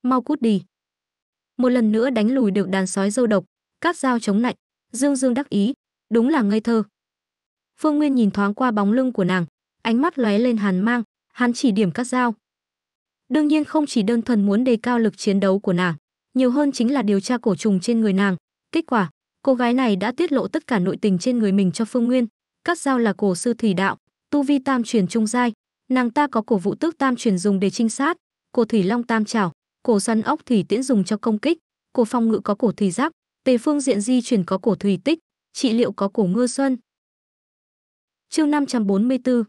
Mau cút đi. Một lần nữa đánh lùi được đàn sói dâu độc, các dao chống lạnh, Dương Dương đắc ý, đúng là ngây thơ. Phương Nguyên nhìn thoáng qua bóng lưng của nàng, ánh mắt lóe lên hàn mang, hắn chỉ điểm các dao, Đương nhiên không chỉ đơn thuần muốn đề cao lực chiến đấu của nàng, nhiều hơn chính là điều tra cổ trùng trên người nàng. Kết quả, cô gái này đã tiết lộ tất cả nội tình trên người mình cho Phương Nguyên. Cắt dao là cổ sư thủy đạo, tu vi tam truyền trung giai, nàng ta có cổ vũ tước tam truyền dùng để trinh sát, cổ thủy long tam trảo, cổ săn ốc thủy tiễn dùng cho công kích, cổ phong ngự có cổ thủy giáp, tề phương diện di chuyển có cổ thủy tích, trị liệu có cổ ngư xuân. Chương 544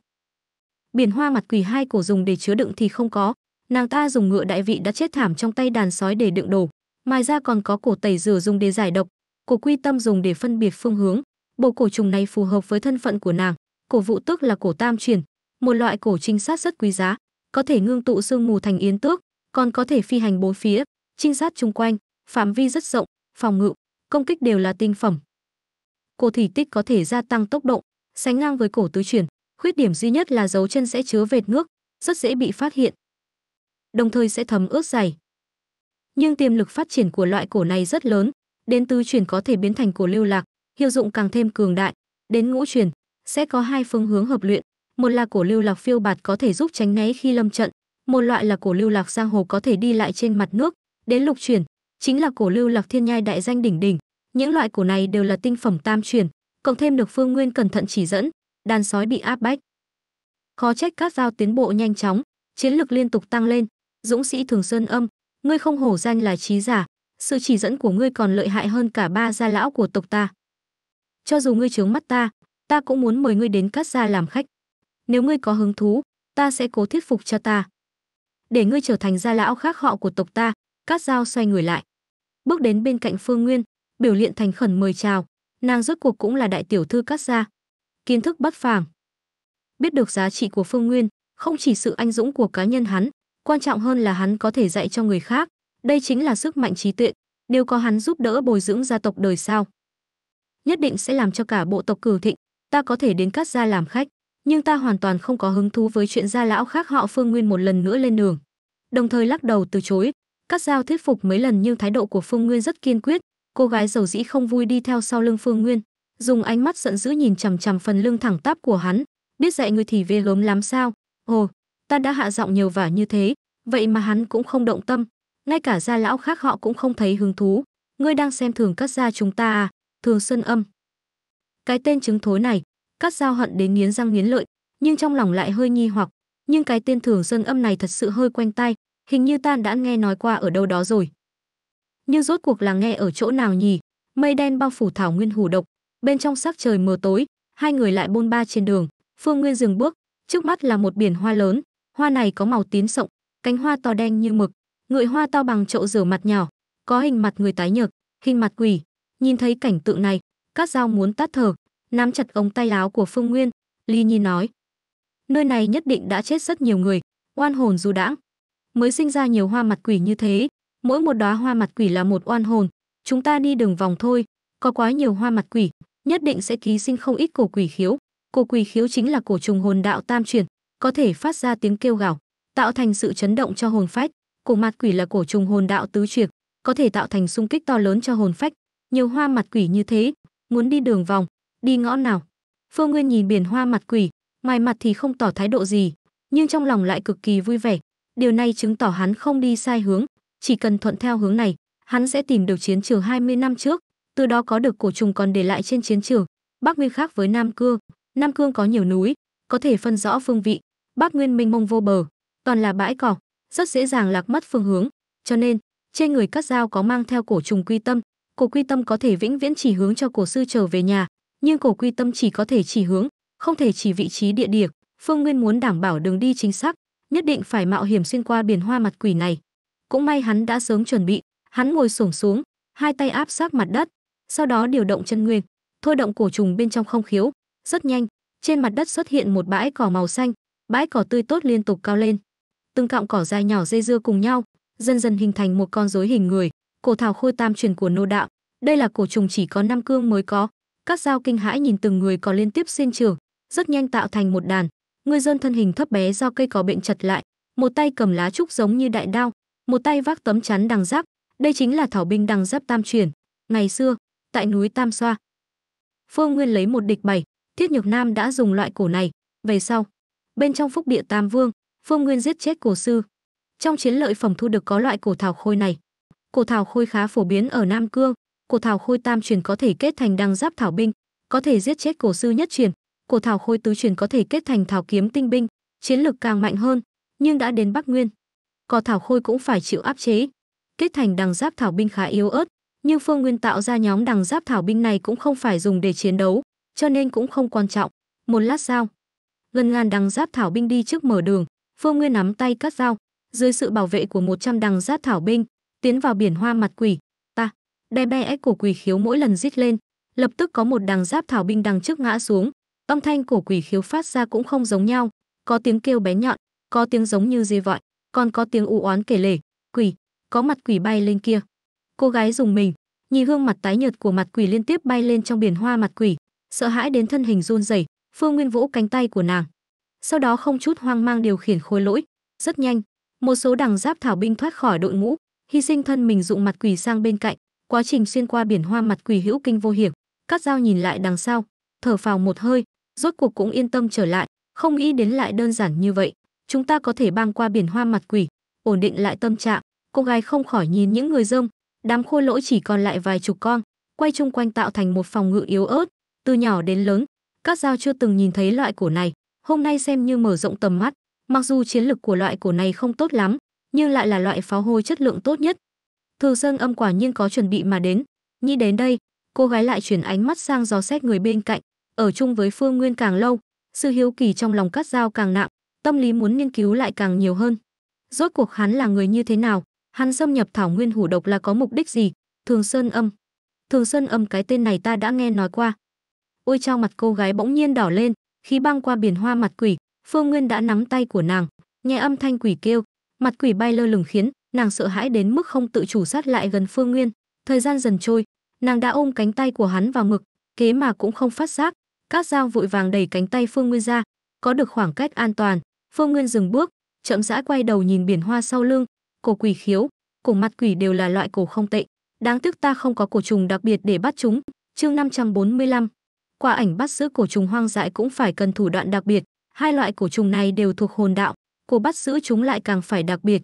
Biển hoa mặt quỷ hai cổ dùng để chứa đựng thì không có, Nàng ta dùng ngựa đại vị đã chết thảm trong tay đàn sói để đựng đồ, ngoài ra còn có cổ tẩy rửa dùng để giải độc, cổ quy tâm dùng để phân biệt phương hướng. Bộ cổ trùng này phù hợp với thân phận của nàng, cổ vụ tước là cổ tam truyền, một loại cổ trinh sát rất quý giá, có thể ngưng tụ sương mù thành yến tước, còn có thể phi hành bốn phía, trinh sát chung quanh, phạm vi rất rộng, phòng ngự, công kích đều là tinh phẩm. Cổ thủy tích có thể gia tăng tốc độ, sánh ngang với cổ tứ truyền, khuyết điểm duy nhất là dấu chân sẽ chứa vệt nước, rất dễ bị phát hiện đồng thời sẽ thấm ướt dày. Nhưng tiềm lực phát triển của loại cổ này rất lớn, đến tứ truyền có thể biến thành cổ lưu lạc, hiệu dụng càng thêm cường đại, đến ngũ truyền sẽ có hai phương hướng hợp luyện, một là cổ lưu lạc phiêu bạt có thể giúp tránh né khi lâm trận, một loại là cổ lưu lạc giang hồ có thể đi lại trên mặt nước, đến lục truyền chính là cổ lưu lạc thiên nhai đại danh đỉnh đỉnh, những loại cổ này đều là tinh phẩm tam truyền, cộng thêm được Phương Nguyên cẩn thận chỉ dẫn, đàn sói bị áp bách. Khó trách các giao tiến bộ nhanh chóng, chiến lực liên tục tăng lên, dũng sĩ thường sơn âm ngươi không hổ danh là trí giả sự chỉ dẫn của ngươi còn lợi hại hơn cả ba gia lão của tộc ta cho dù ngươi trướng mắt ta ta cũng muốn mời ngươi đến cát gia làm khách nếu ngươi có hứng thú ta sẽ cố thuyết phục cho ta để ngươi trở thành gia lão khác họ của tộc ta cát giao xoay người lại bước đến bên cạnh phương nguyên biểu luyện thành khẩn mời chào nàng rốt cuộc cũng là đại tiểu thư cát gia kiến thức bất phàm biết được giá trị của phương nguyên không chỉ sự anh dũng của cá nhân hắn quan trọng hơn là hắn có thể dạy cho người khác, đây chính là sức mạnh trí tuệ, nếu có hắn giúp đỡ bồi dưỡng gia tộc đời sau, nhất định sẽ làm cho cả bộ tộc cửu thịnh, ta có thể đến cắt gia làm khách, nhưng ta hoàn toàn không có hứng thú với chuyện gia lão khác họ Phương Nguyên một lần nữa lên đường. Đồng thời lắc đầu từ chối, cắt giao thuyết phục mấy lần nhưng thái độ của Phương Nguyên rất kiên quyết, cô gái giàu dĩ không vui đi theo sau lưng Phương Nguyên, dùng ánh mắt giận dữ nhìn chằm chằm phần lưng thẳng tắp của hắn, biết dạy người thì về gớm lắm sao? Ồ, ta đã hạ giọng nhiều vả như thế vậy mà hắn cũng không động tâm ngay cả gia lão khác họ cũng không thấy hứng thú ngươi đang xem thường các gia chúng ta à thường sơn âm cái tên chứng thối này các giao hận đến nghiến răng nghiến lợi nhưng trong lòng lại hơi nghi hoặc nhưng cái tên thường sơn âm này thật sự hơi quen tai hình như ta đã nghe nói qua ở đâu đó rồi nhưng rốt cuộc là nghe ở chỗ nào nhỉ mây đen bao phủ thảo nguyên hủ độc bên trong sắc trời mờ tối hai người lại bôn ba trên đường phương nguyên dừng bước trước mắt là một biển hoa lớn Hoa này có màu tím sộng, cánh hoa to đen như mực, ngụy hoa to bằng chậu rửa mặt nhỏ, có hình mặt người tái nhợt, hình mặt quỷ. Nhìn thấy cảnh tượng này, Cát Dao muốn tắt thở, nắm chặt ống tay áo của Phương Nguyên, Ly Nhi nói: "Nơi này nhất định đã chết rất nhiều người, oan hồn du đãng, mới sinh ra nhiều hoa mặt quỷ như thế, mỗi một đóa hoa mặt quỷ là một oan hồn, chúng ta đi đường vòng thôi, có quá nhiều hoa mặt quỷ, nhất định sẽ ký sinh không ít cổ quỷ khiếu. Cổ quỷ khiếu chính là cổ trùng hồn đạo tam truyền có thể phát ra tiếng kêu gào, tạo thành sự chấn động cho hồn phách. Cổ mặt quỷ là cổ trùng hồn đạo tứ triệt, có thể tạo thành xung kích to lớn cho hồn phách. Nhiều hoa mặt quỷ như thế, muốn đi đường vòng, đi ngõ nào? Phương Nguyên nhìn biển hoa mặt quỷ, ngoài mặt thì không tỏ thái độ gì, nhưng trong lòng lại cực kỳ vui vẻ. Điều này chứng tỏ hắn không đi sai hướng, chỉ cần thuận theo hướng này, hắn sẽ tìm được chiến trường 20 năm trước, từ đó có được cổ trùng còn để lại trên chiến trường. Bắc Nguyên khác với Nam Cương, Nam Cương có nhiều núi, có thể phân rõ phương vị, Bác Nguyên Minh mông vô bờ, toàn là bãi cỏ, rất dễ dàng lạc mất phương hướng, cho nên trên người cắt Dao có mang theo cổ trùng quy tâm, cổ quy tâm có thể vĩnh viễn chỉ hướng cho cổ sư trở về nhà, nhưng cổ quy tâm chỉ có thể chỉ hướng, không thể chỉ vị trí địa điểm. Phương Nguyên muốn đảm bảo đường đi chính xác, nhất định phải mạo hiểm xuyên qua biển hoa mặt quỷ này. Cũng may hắn đã sớm chuẩn bị, hắn ngồi xổm xuống, hai tay áp sát mặt đất, sau đó điều động chân nguyên, thôi động cổ trùng bên trong không khiếu, rất nhanh, trên mặt đất xuất hiện một bãi cỏ màu xanh, bãi cỏ tươi tốt liên tục cao lên. Từng cọng cỏ dài nhỏ dây dưa cùng nhau, dần dần hình thành một con rối hình người, cổ thảo khôi tam truyền của nô đạo. Đây là cổ trùng chỉ có năm cương mới có. Các dao kinh hãi nhìn từng người có liên tiếp sinh trưởng, rất nhanh tạo thành một đàn. Người dân thân hình thấp bé do cây cỏ bệnh chật lại, một tay cầm lá trúc giống như đại đao, một tay vác tấm chắn đằng giáp. Đây chính là thảo binh đằng giáp tam truyền. Ngày xưa, tại núi Tam Xoa, Phương Nguyên lấy một địch bảy, Thiết Nhược Nam đã dùng loại cổ này. Về sau, bên trong phúc địa tam vương phương nguyên giết chết cổ sư trong chiến lợi phẩm thu được có loại cổ thảo khôi này cổ thảo khôi khá phổ biến ở nam cương cổ thảo khôi tam truyền có thể kết thành đăng giáp thảo binh có thể giết chết cổ sư nhất truyền cổ thảo khôi tứ truyền có thể kết thành thảo kiếm tinh binh chiến lực càng mạnh hơn nhưng đã đến bắc nguyên cỏ thảo khôi cũng phải chịu áp chế kết thành đằng giáp thảo binh khá yếu ớt nhưng phương nguyên tạo ra nhóm đằng giáp thảo binh này cũng không phải dùng để chiến đấu cho nên cũng không quan trọng một lát sau gần ngàn đằng giáp thảo binh đi trước mở đường, Phương Nguyên nắm tay cắt dao, dưới sự bảo vệ của 100 đằng giáp thảo binh, tiến vào biển hoa mặt quỷ, ta, đe be ếch của quỷ khiếu mỗi lần rít lên, lập tức có một đằng giáp thảo binh đằng trước ngã xuống, âm thanh của quỷ khiếu phát ra cũng không giống nhau, có tiếng kêu bé nhọn, có tiếng giống như dê vọi, còn có tiếng u oán kể lể, quỷ, có mặt quỷ bay lên kia. Cô gái dùng mình, nhìn gương mặt tái nhợt của mặt quỷ liên tiếp bay lên trong biển hoa mặt quỷ, sợ hãi đến thân hình run rẩy, Phương Nguyên Vũ cánh tay của nàng. Sau đó không chút hoang mang điều khiển khối lỗi, rất nhanh, một số đằng giáp thảo binh thoát khỏi đội ngũ, hy sinh thân mình dụng mặt quỷ sang bên cạnh, quá trình xuyên qua biển hoa mặt quỷ hữu kinh vô hiểm, Cát Dao nhìn lại đằng sau, thở phào một hơi, rốt cuộc cũng yên tâm trở lại, không nghĩ đến lại đơn giản như vậy, chúng ta có thể băng qua biển hoa mặt quỷ, ổn định lại tâm trạng, cô gái không khỏi nhìn những người rông, đám khôi lỗi chỉ còn lại vài chục con, quay chung quanh tạo thành một phòng ngự yếu ớt, từ nhỏ đến lớn, các giao chưa từng nhìn thấy loại cổ này, hôm nay xem như mở rộng tầm mắt. Mặc dù chiến lực của loại cổ này không tốt lắm, nhưng lại là loại pháo hôi chất lượng tốt nhất. Thường Sơn âm quả nhiên có chuẩn bị mà đến. Nhi đến đây, cô gái lại chuyển ánh mắt sang dò xét người bên cạnh. Ở chung với Phương Nguyên càng lâu, sự hiếu kỳ trong lòng cắt dao càng nặng, tâm lý muốn nghiên cứu lại càng nhiều hơn. Rốt cuộc hắn là người như thế nào? Hắn xâm nhập thảo nguyên hủ độc là có mục đích gì? Thường Sơn âm. Thường Sơn âm cái tên này ta đã nghe nói qua, Ôi trao mặt cô gái bỗng nhiên đỏ lên, khi băng qua biển hoa mặt quỷ, Phương Nguyên đã nắm tay của nàng, nghe âm thanh quỷ kêu, mặt quỷ bay lơ lửng khiến nàng sợ hãi đến mức không tự chủ sát lại gần Phương Nguyên. Thời gian dần trôi, nàng đã ôm cánh tay của hắn vào ngực, kế mà cũng không phát giác. Các dao vội vàng đẩy cánh tay Phương Nguyên ra, có được khoảng cách an toàn, Phương Nguyên dừng bước, chậm rãi quay đầu nhìn biển hoa sau lưng, cổ quỷ khiếu, cổ mặt quỷ đều là loại cổ không tệ, đáng tiếc ta không có cổ trùng đặc biệt để bắt chúng. Chương 545, qua ảnh bắt giữ cổ trùng hoang dại cũng phải cần thủ đoạn đặc biệt, hai loại cổ trùng này đều thuộc hồn đạo, cô bắt giữ chúng lại càng phải đặc biệt.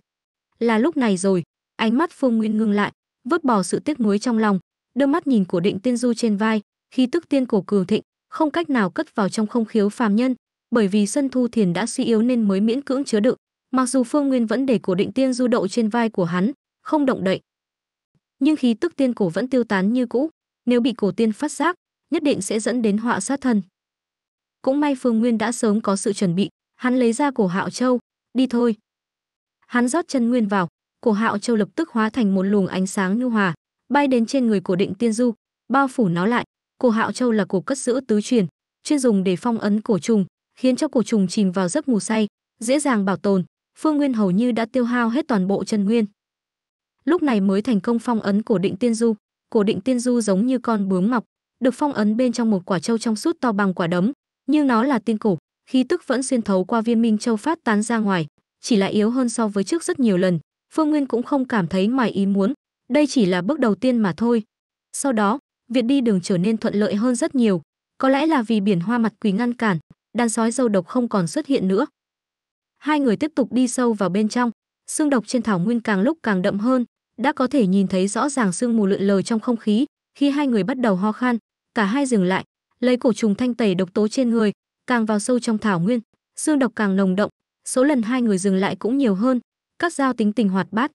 Là lúc này rồi, ánh mắt Phương Nguyên ngưng lại, vứt bỏ sự tiếc nuối trong lòng, đưa mắt nhìn cổ Định Tiên Du trên vai, khi tức tiên cổ cường thịnh, không cách nào cất vào trong không khiếu phàm nhân, bởi vì Sân Thu Thiền đã suy yếu nên mới miễn cưỡng chứa đựng. Mặc dù Phương Nguyên vẫn để cổ Định Tiên Du đậu trên vai của hắn, không động đậy, nhưng khí tức tiên cổ vẫn tiêu tán như cũ, nếu bị cổ tiên phát giác, nhất định sẽ dẫn đến họa sát thân. Cũng may Phương Nguyên đã sớm có sự chuẩn bị, hắn lấy ra cổ Hạo Châu, đi thôi. Hắn rót chân nguyên vào, cổ Hạo Châu lập tức hóa thành một luồng ánh sáng nhu hòa, bay đến trên người cổ Định Tiên Du, bao phủ nó lại. Cổ Hạo Châu là cổ cất giữ tứ truyền, chuyên dùng để phong ấn cổ trùng, khiến cho cổ trùng chìm vào giấc ngủ say, dễ dàng bảo tồn. Phương Nguyên hầu như đã tiêu hao hết toàn bộ chân nguyên. Lúc này mới thành công phong ấn cổ Định Tiên Du, cổ Định Tiên Du giống như con bướm mọc, được phong ấn bên trong một quả châu trong suốt to bằng quả đấm, nhưng nó là tiên cổ, khí tức vẫn xuyên thấu qua viên minh châu phát tán ra ngoài, chỉ là yếu hơn so với trước rất nhiều lần. Phương Nguyên cũng không cảm thấy ngoài ý muốn, đây chỉ là bước đầu tiên mà thôi. Sau đó, việc đi đường trở nên thuận lợi hơn rất nhiều, có lẽ là vì biển hoa mặt quỷ ngăn cản, đàn sói dâu độc không còn xuất hiện nữa. Hai người tiếp tục đi sâu vào bên trong, xương độc trên thảo nguyên càng lúc càng đậm hơn, đã có thể nhìn thấy rõ ràng sương mù lượn lờ trong không khí, khi hai người bắt đầu ho khan, cả hai dừng lại lấy cổ trùng thanh tẩy độc tố trên người càng vào sâu trong thảo nguyên xương độc càng nồng động số lần hai người dừng lại cũng nhiều hơn các dao tính tình hoạt bát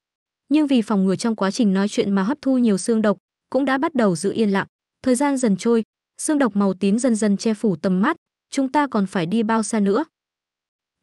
nhưng vì phòng ngừa trong quá trình nói chuyện mà hấp thu nhiều xương độc cũng đã bắt đầu giữ yên lặng thời gian dần trôi xương độc màu tím dần dần che phủ tầm mắt chúng ta còn phải đi bao xa nữa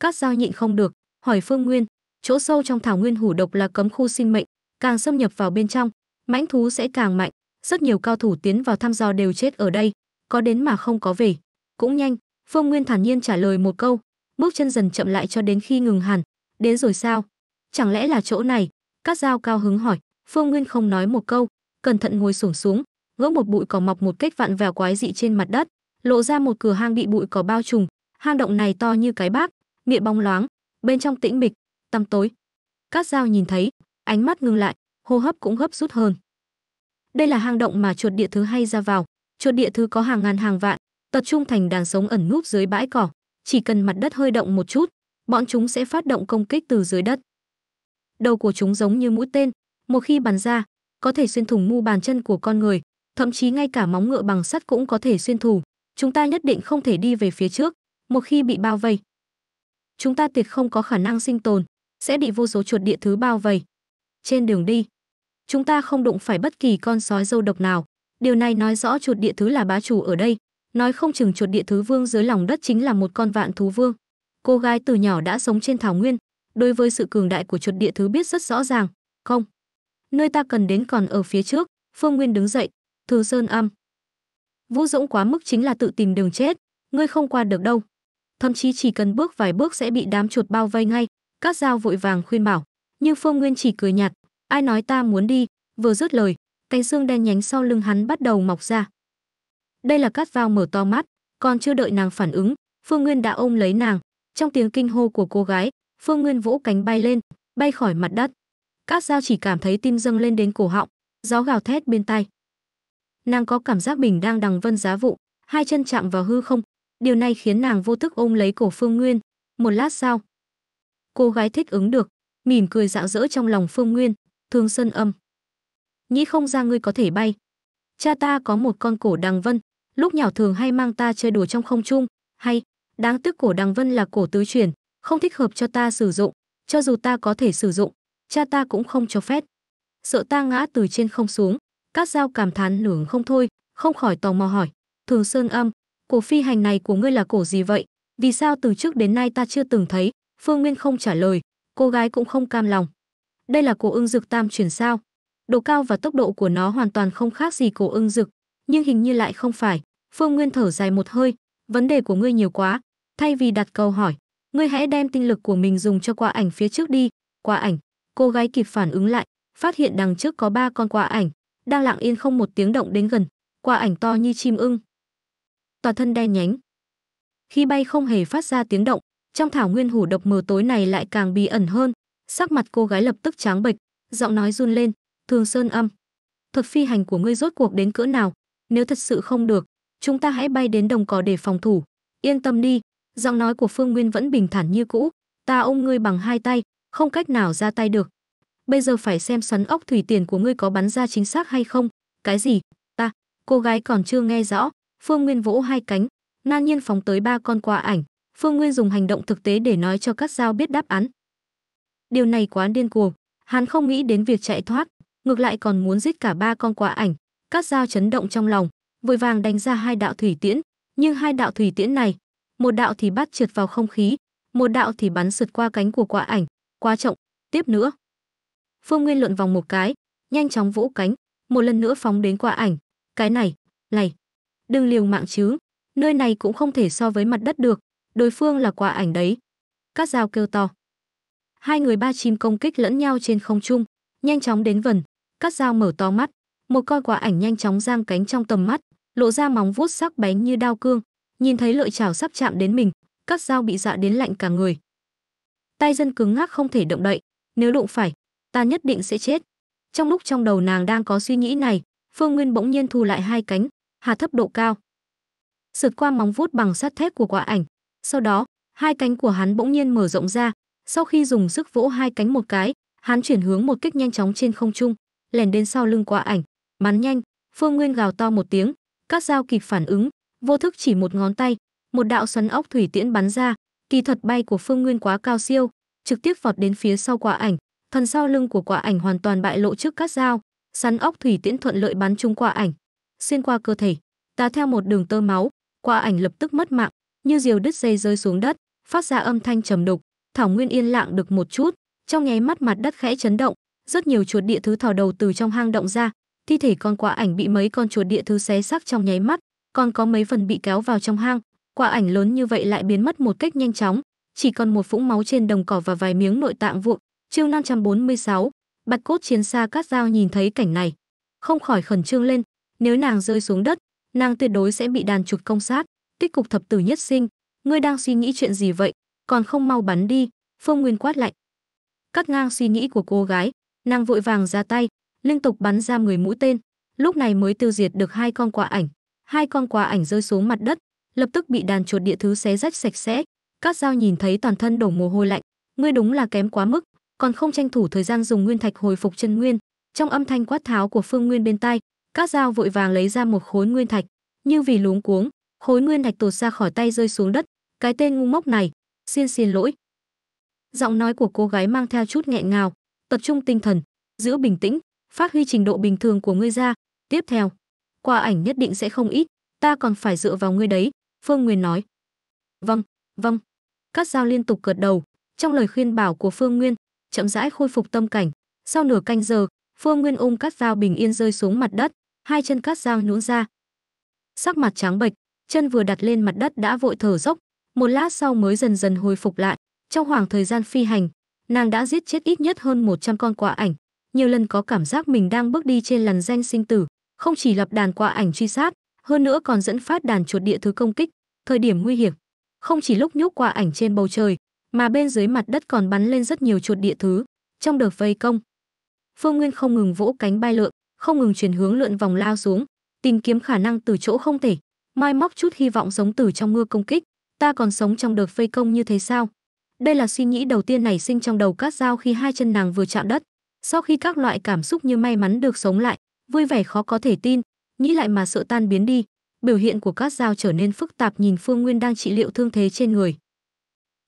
các dao nhịn không được hỏi phương nguyên chỗ sâu trong thảo nguyên hủ độc là cấm khu sinh mệnh càng xâm nhập vào bên trong mãnh thú sẽ càng mạnh rất nhiều cao thủ tiến vào thăm dò đều chết ở đây, có đến mà không có về. Cũng nhanh, Phương Nguyên thản nhiên trả lời một câu, bước chân dần chậm lại cho đến khi ngừng hẳn. Đến rồi sao? Chẳng lẽ là chỗ này? Cát Dao cao hứng hỏi. Phương Nguyên không nói một câu, cẩn thận ngồi xổm xuống, gỡ một bụi cỏ mọc một cách vặn vẹo quái dị trên mặt đất, lộ ra một cửa hang bị bụi cỏ bao trùm. Hang động này to như cái bát, miệng bong loáng, bên trong tĩnh mịch, tăm tối. Cát Dao nhìn thấy, ánh mắt ngưng lại, hô hấp cũng gấp rút hơn. Đây là hang động mà chuột địa thứ hay ra vào. Chuột địa thứ có hàng ngàn hàng vạn, tập trung thành đàn sống ẩn núp dưới bãi cỏ. Chỉ cần mặt đất hơi động một chút, bọn chúng sẽ phát động công kích từ dưới đất. Đầu của chúng giống như mũi tên, một khi bắn ra, có thể xuyên thủng mu bàn chân của con người, thậm chí ngay cả móng ngựa bằng sắt cũng có thể xuyên thủng. Chúng ta nhất định không thể đi về phía trước, một khi bị bao vây. Chúng ta tuyệt không có khả năng sinh tồn, sẽ bị vô số chuột địa thứ bao vây. Trên đường đi, chúng ta không đụng phải bất kỳ con sói dâu độc nào. Điều này nói rõ chuột địa thứ là bá chủ ở đây, nói không chừng chuột địa thứ vương dưới lòng đất chính là một con vạn thú vương. Cô gái từ nhỏ đã sống trên thảo nguyên, đối với sự cường đại của chuột địa thứ biết rất rõ ràng, không. Nơi ta cần đến còn ở phía trước, Phương Nguyên đứng dậy, Thường Sơn âm. Vũ Dũng quá mức chính là tự tìm đường chết, ngươi không qua được đâu. Thậm chí chỉ cần bước vài bước sẽ bị đám chuột bao vây ngay, các dao vội vàng khuyên bảo, nhưng Phương Nguyên chỉ cười nhạt, ai nói ta muốn đi vừa dứt lời cánh xương đen nhánh sau lưng hắn bắt đầu mọc ra đây là cát vào mở to mắt còn chưa đợi nàng phản ứng phương nguyên đã ôm lấy nàng trong tiếng kinh hô của cô gái phương nguyên vỗ cánh bay lên bay khỏi mặt đất cát dao chỉ cảm thấy tim dâng lên đến cổ họng gió gào thét bên tai nàng có cảm giác mình đang đằng vân giá vụ hai chân chạm vào hư không điều này khiến nàng vô thức ôm lấy cổ phương nguyên một lát sau cô gái thích ứng được mỉm cười dạo dỡ trong lòng phương nguyên Thương Sơn âm. Nghĩ không ra ngươi có thể bay. Cha ta có một con cổ đằng vân, lúc nhỏ thường hay mang ta chơi đùa trong không trung, hay, đáng tiếc cổ đằng vân là cổ tứ truyền, không thích hợp cho ta sử dụng, cho dù ta có thể sử dụng, cha ta cũng không cho phép. Sợ ta ngã từ trên không xuống, các dao cảm thán lưỡng không thôi, không khỏi tò mò hỏi, Thường Sơn âm, cổ phi hành này của ngươi là cổ gì vậy? Vì sao từ trước đến nay ta chưa từng thấy? Phương Nguyên không trả lời, cô gái cũng không cam lòng. Đây là cổ ưng dực tam chuyển sao? Độ cao và tốc độ của nó hoàn toàn không khác gì cổ ưng dực, nhưng hình như lại không phải. Phương Nguyên thở dài một hơi, vấn đề của ngươi nhiều quá, thay vì đặt câu hỏi, ngươi hãy đem tinh lực của mình dùng cho quả ảnh phía trước đi. Quả ảnh, cô gái kịp phản ứng lại, phát hiện đằng trước có ba con quả ảnh, đang lặng yên không một tiếng động đến gần, quả ảnh to như chim ưng. Tòa thân đen nhánh. Khi bay không hề phát ra tiếng động, trong thảo nguyên hủ độc mờ tối này lại càng bí ẩn hơn, Sắc mặt cô gái lập tức trắng bệch, giọng nói run lên, "Thường Sơn Âm, thuật phi hành của ngươi rốt cuộc đến cỡ nào? Nếu thật sự không được, chúng ta hãy bay đến đồng cỏ để phòng thủ. Yên tâm đi." Giọng nói của Phương Nguyên vẫn bình thản như cũ, "Ta ôm ngươi bằng hai tay, không cách nào ra tay được. Bây giờ phải xem xoắn ốc thủy tiền của ngươi có bắn ra chính xác hay không." "Cái gì? Ta?" Cô gái còn chưa nghe rõ, Phương Nguyên vỗ hai cánh, nan nhiên phóng tới ba con quả ảnh. Phương Nguyên dùng hành động thực tế để nói cho các dao biết đáp án, Điều này quá điên cuồng, hắn không nghĩ đến việc chạy thoát, ngược lại còn muốn giết cả ba con quả ảnh. Các dao chấn động trong lòng, vội vàng đánh ra hai đạo thủy tiễn, nhưng hai đạo thủy tiễn này, một đạo thì bắt trượt vào không khí, một đạo thì bắn sượt qua cánh của quả ảnh, quá trọng, tiếp nữa. Phương Nguyên luận vòng một cái, nhanh chóng vũ cánh, một lần nữa phóng đến quả ảnh. Cái này, này, đừng liều mạng chứ, nơi này cũng không thể so với mặt đất được, đối phương là quả ảnh đấy. Các dao kêu to hai người ba chim công kích lẫn nhau trên không trung nhanh chóng đến gần cắt dao mở to mắt một con quả ảnh nhanh chóng giang cánh trong tầm mắt lộ ra móng vuốt sắc bén như đao cương nhìn thấy lợi chảo sắp chạm đến mình cắt dao bị dọa đến lạnh cả người tay dân cứng ngắc không thể động đậy nếu đụng phải ta nhất định sẽ chết trong lúc trong đầu nàng đang có suy nghĩ này phương nguyên bỗng nhiên thu lại hai cánh hạ thấp độ cao sượt qua móng vuốt bằng sắt thép của quả ảnh sau đó hai cánh của hắn bỗng nhiên mở rộng ra sau khi dùng sức vỗ hai cánh một cái hắn chuyển hướng một kích nhanh chóng trên không trung lèn đến sau lưng quả ảnh bắn nhanh phương nguyên gào to một tiếng các dao kịp phản ứng vô thức chỉ một ngón tay một đạo xoắn ốc thủy tiễn bắn ra kỳ thuật bay của phương nguyên quá cao siêu trực tiếp vọt đến phía sau quả ảnh thần sau lưng của quả ảnh hoàn toàn bại lộ trước các dao xoắn ốc thủy tiễn thuận lợi bắn trúng quả ảnh xuyên qua cơ thể tá theo một đường tơ máu quả ảnh lập tức mất mạng như diều đứt dây rơi xuống đất phát ra âm thanh trầm đục Thảo Nguyên yên lặng được một chút, trong nháy mắt mặt đất khẽ chấn động, rất nhiều chuột địa thứ thò đầu từ trong hang động ra, thi thể con quạ ảnh bị mấy con chuột địa thứ xé xác trong nháy mắt, còn có mấy phần bị kéo vào trong hang, Quạ ảnh lớn như vậy lại biến mất một cách nhanh chóng, chỉ còn một vũng máu trên đồng cỏ và vài miếng nội tạng vụn. Chương 546, Bạch cốt chiến xa Cát Dao nhìn thấy cảnh này, không khỏi khẩn trương lên, nếu nàng rơi xuống đất, nàng tuyệt đối sẽ bị đàn chuột công sát, tích cục thập tử nhất sinh, ngươi đang suy nghĩ chuyện gì vậy? còn không mau bắn đi, Phương Nguyên quát lạnh. Cắt ngang suy nghĩ của cô gái, nàng vội vàng ra tay, liên tục bắn ra 10 mũi tên, lúc này mới tiêu diệt được hai con quả ảnh. Hai con quả ảnh rơi xuống mặt đất, lập tức bị đàn chuột địa thứ xé rách sạch sẽ. Các dao nhìn thấy toàn thân đổ mồ hôi lạnh, ngươi đúng là kém quá mức, còn không tranh thủ thời gian dùng nguyên thạch hồi phục chân nguyên. Trong âm thanh quát tháo của Phương Nguyên bên tai, các dao vội vàng lấy ra một khối nguyên thạch, nhưng vì luống cuống, khối nguyên thạch tột ra khỏi tay rơi xuống đất, cái tên ngu mốc này xin xin lỗi. Giọng nói của cô gái mang theo chút nghẹn ngào, tập trung tinh thần, giữ bình tĩnh, phát huy trình độ bình thường của ngươi ra, tiếp theo, quà ảnh nhất định sẽ không ít, ta còn phải dựa vào ngươi đấy, Phương Nguyên nói. Vâng, vâng. Cát Giao liên tục gật đầu, trong lời khuyên bảo của Phương Nguyên, chậm rãi khôi phục tâm cảnh. Sau nửa canh giờ, Phương Nguyên ôm Cát Giao bình yên rơi xuống mặt đất, hai chân Cát Giao nhũn ra. Sắc mặt trắng bệch, chân vừa đặt lên mặt đất đã vội thở dốc, một lát sau mới dần dần hồi phục lại. Trong khoảng thời gian phi hành, nàng đã giết chết ít nhất hơn 100 con quạ ảnh, nhiều lần có cảm giác mình đang bước đi trên làn danh sinh tử, không chỉ lập đàn quạ ảnh truy sát, hơn nữa còn dẫn phát đàn chuột địa thứ công kích, thời điểm nguy hiểm. Không chỉ lúc nhúc quạ ảnh trên bầu trời, mà bên dưới mặt đất còn bắn lên rất nhiều chuột địa thứ. Trong đợt vây công, Phương Nguyên không ngừng vỗ cánh bay lượn, không ngừng chuyển hướng lượn vòng lao xuống, tìm kiếm khả năng từ chỗ không thể, mai móc chút hy vọng sống từ trong mưa công kích ta còn sống trong đợt phây công như thế sao đây là suy nghĩ đầu tiên nảy sinh trong đầu cát Giao khi hai chân nàng vừa chạm đất sau khi các loại cảm xúc như may mắn được sống lại vui vẻ khó có thể tin nghĩ lại mà sợ tan biến đi biểu hiện của cát Giao trở nên phức tạp nhìn phương nguyên đang trị liệu thương thế trên người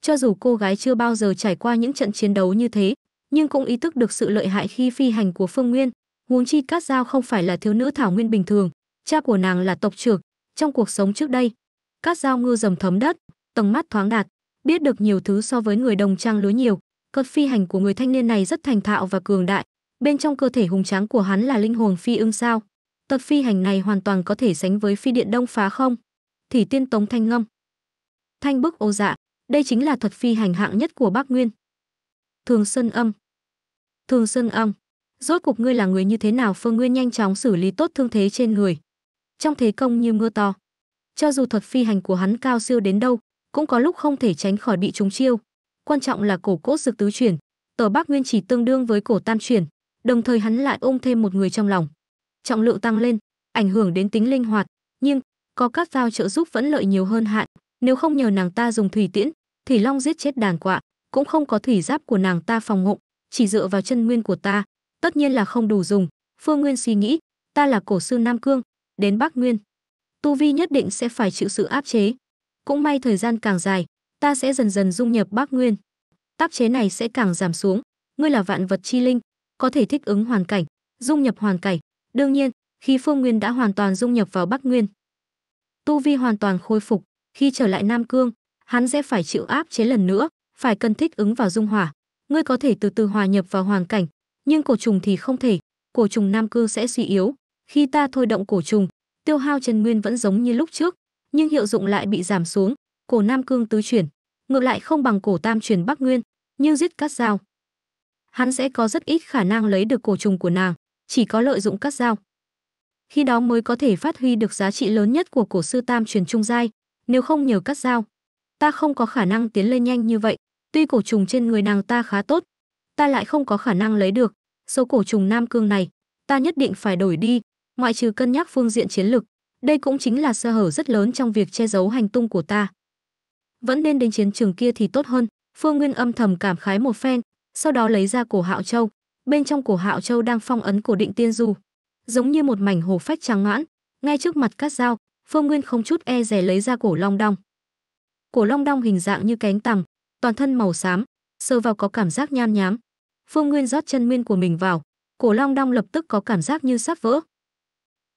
cho dù cô gái chưa bao giờ trải qua những trận chiến đấu như thế nhưng cũng ý thức được sự lợi hại khi phi hành của phương nguyên huống chi cát Giao không phải là thiếu nữ thảo nguyên bình thường cha của nàng là tộc trưởng trong cuộc sống trước đây các dao ngư rầm thấm đất, tầng mắt thoáng đạt, biết được nhiều thứ so với người đồng trang lứa nhiều. Cơn phi hành của người thanh niên này rất thành thạo và cường đại. Bên trong cơ thể hùng tráng của hắn là linh hồn phi ưng sao. Tật phi hành này hoàn toàn có thể sánh với phi điện đông phá không. Thỉ tiên tống thanh ngâm. Thanh bức ô dạ, đây chính là thuật phi hành hạng nhất của Bắc Nguyên. Thường Sơn Âm. Thường Sơn Âm, rốt cuộc ngươi là người như thế nào? Phương Nguyên nhanh chóng xử lý tốt thương thế trên người. Trong thế công như mưa to, cho dù thuật phi hành của hắn cao siêu đến đâu, cũng có lúc không thể tránh khỏi bị trúng chiêu. Quan trọng là cổ cốt dược tứ chuyển, tờ bác nguyên chỉ tương đương với cổ tam chuyển, đồng thời hắn lại ôm thêm một người trong lòng. Trọng lượng tăng lên, ảnh hưởng đến tính linh hoạt, nhưng có các dao trợ giúp vẫn lợi nhiều hơn hạn, nếu không nhờ nàng ta dùng thủy tiễn, thủy long giết chết đàn quạ, cũng không có thủy giáp của nàng ta phòng hộ, chỉ dựa vào chân nguyên của ta, tất nhiên là không đủ dùng. Phương Nguyên suy nghĩ, ta là cổ sư Nam Cương, đến Bắc Nguyên, tu vi nhất định sẽ phải chịu sự áp chế. Cũng may thời gian càng dài, ta sẽ dần dần dung nhập bác nguyên. tác chế này sẽ càng giảm xuống, ngươi là vạn vật chi linh, có thể thích ứng hoàn cảnh, dung nhập hoàn cảnh. Đương nhiên, khi Phương Nguyên đã hoàn toàn dung nhập vào Bắc Nguyên, tu vi hoàn toàn khôi phục, khi trở lại Nam Cương, hắn sẽ phải chịu áp chế lần nữa, phải cần thích ứng vào dung hỏa. Ngươi có thể từ từ hòa nhập vào hoàn cảnh, nhưng cổ trùng thì không thể, cổ trùng Nam Cương sẽ suy yếu. Khi ta thôi động cổ trùng, tiêu hao trần nguyên vẫn giống như lúc trước, nhưng hiệu dụng lại bị giảm xuống, cổ Nam Cương tứ chuyển, ngược lại không bằng cổ Tam chuyển Bắc Nguyên, như giết cắt dao. Hắn sẽ có rất ít khả năng lấy được cổ trùng của nàng, chỉ có lợi dụng cắt dao. Khi đó mới có thể phát huy được giá trị lớn nhất của cổ sư Tam truyền trung giai, nếu không nhờ cắt dao, ta không có khả năng tiến lên nhanh như vậy, tuy cổ trùng trên người nàng ta khá tốt, ta lại không có khả năng lấy được, số cổ trùng Nam Cương này, ta nhất định phải đổi đi, ngoại trừ cân nhắc phương diện chiến lực, đây cũng chính là sơ hở rất lớn trong việc che giấu hành tung của ta. Vẫn nên đến chiến trường kia thì tốt hơn, Phương Nguyên âm thầm cảm khái một phen, sau đó lấy ra cổ Hạo Châu, bên trong cổ Hạo Châu đang phong ấn cổ Định Tiên Du, giống như một mảnh hồ phách trắng ngoãn, ngay trước mặt cắt dao, Phương Nguyên không chút e dè lấy ra cổ long đong. Cổ long đong hình dạng như cánh tằm, toàn thân màu xám, sờ vào có cảm giác nham nhám. Phương Nguyên rót chân nguyên của mình vào, cổ long đong lập tức có cảm giác như sắp vỡ,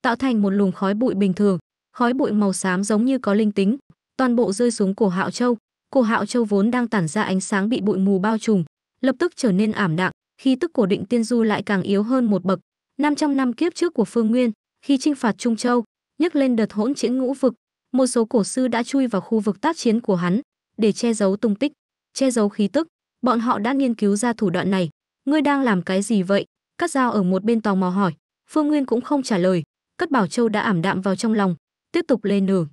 tạo thành một luồng khói bụi bình thường, khói bụi màu xám giống như có linh tính, toàn bộ rơi xuống cổ Hạo Châu. Cổ Hạo Châu vốn đang tản ra ánh sáng bị bụi mù bao trùm, lập tức trở nên ảm đạm, khi tức của Định Tiên Du lại càng yếu hơn một bậc. 500 năm kiếp trước của Phương Nguyên, khi chinh phạt Trung Châu, nhấc lên đợt hỗn chiến ngũ vực, một số cổ sư đã chui vào khu vực tác chiến của hắn để che giấu tung tích, che giấu khí tức. Bọn họ đã nghiên cứu ra thủ đoạn này. Ngươi đang làm cái gì vậy? Cắt dao ở một bên tò mò hỏi. Phương Nguyên cũng không trả lời, Cất Bảo Châu đã ảm đạm vào trong lòng, tiếp tục lên đường.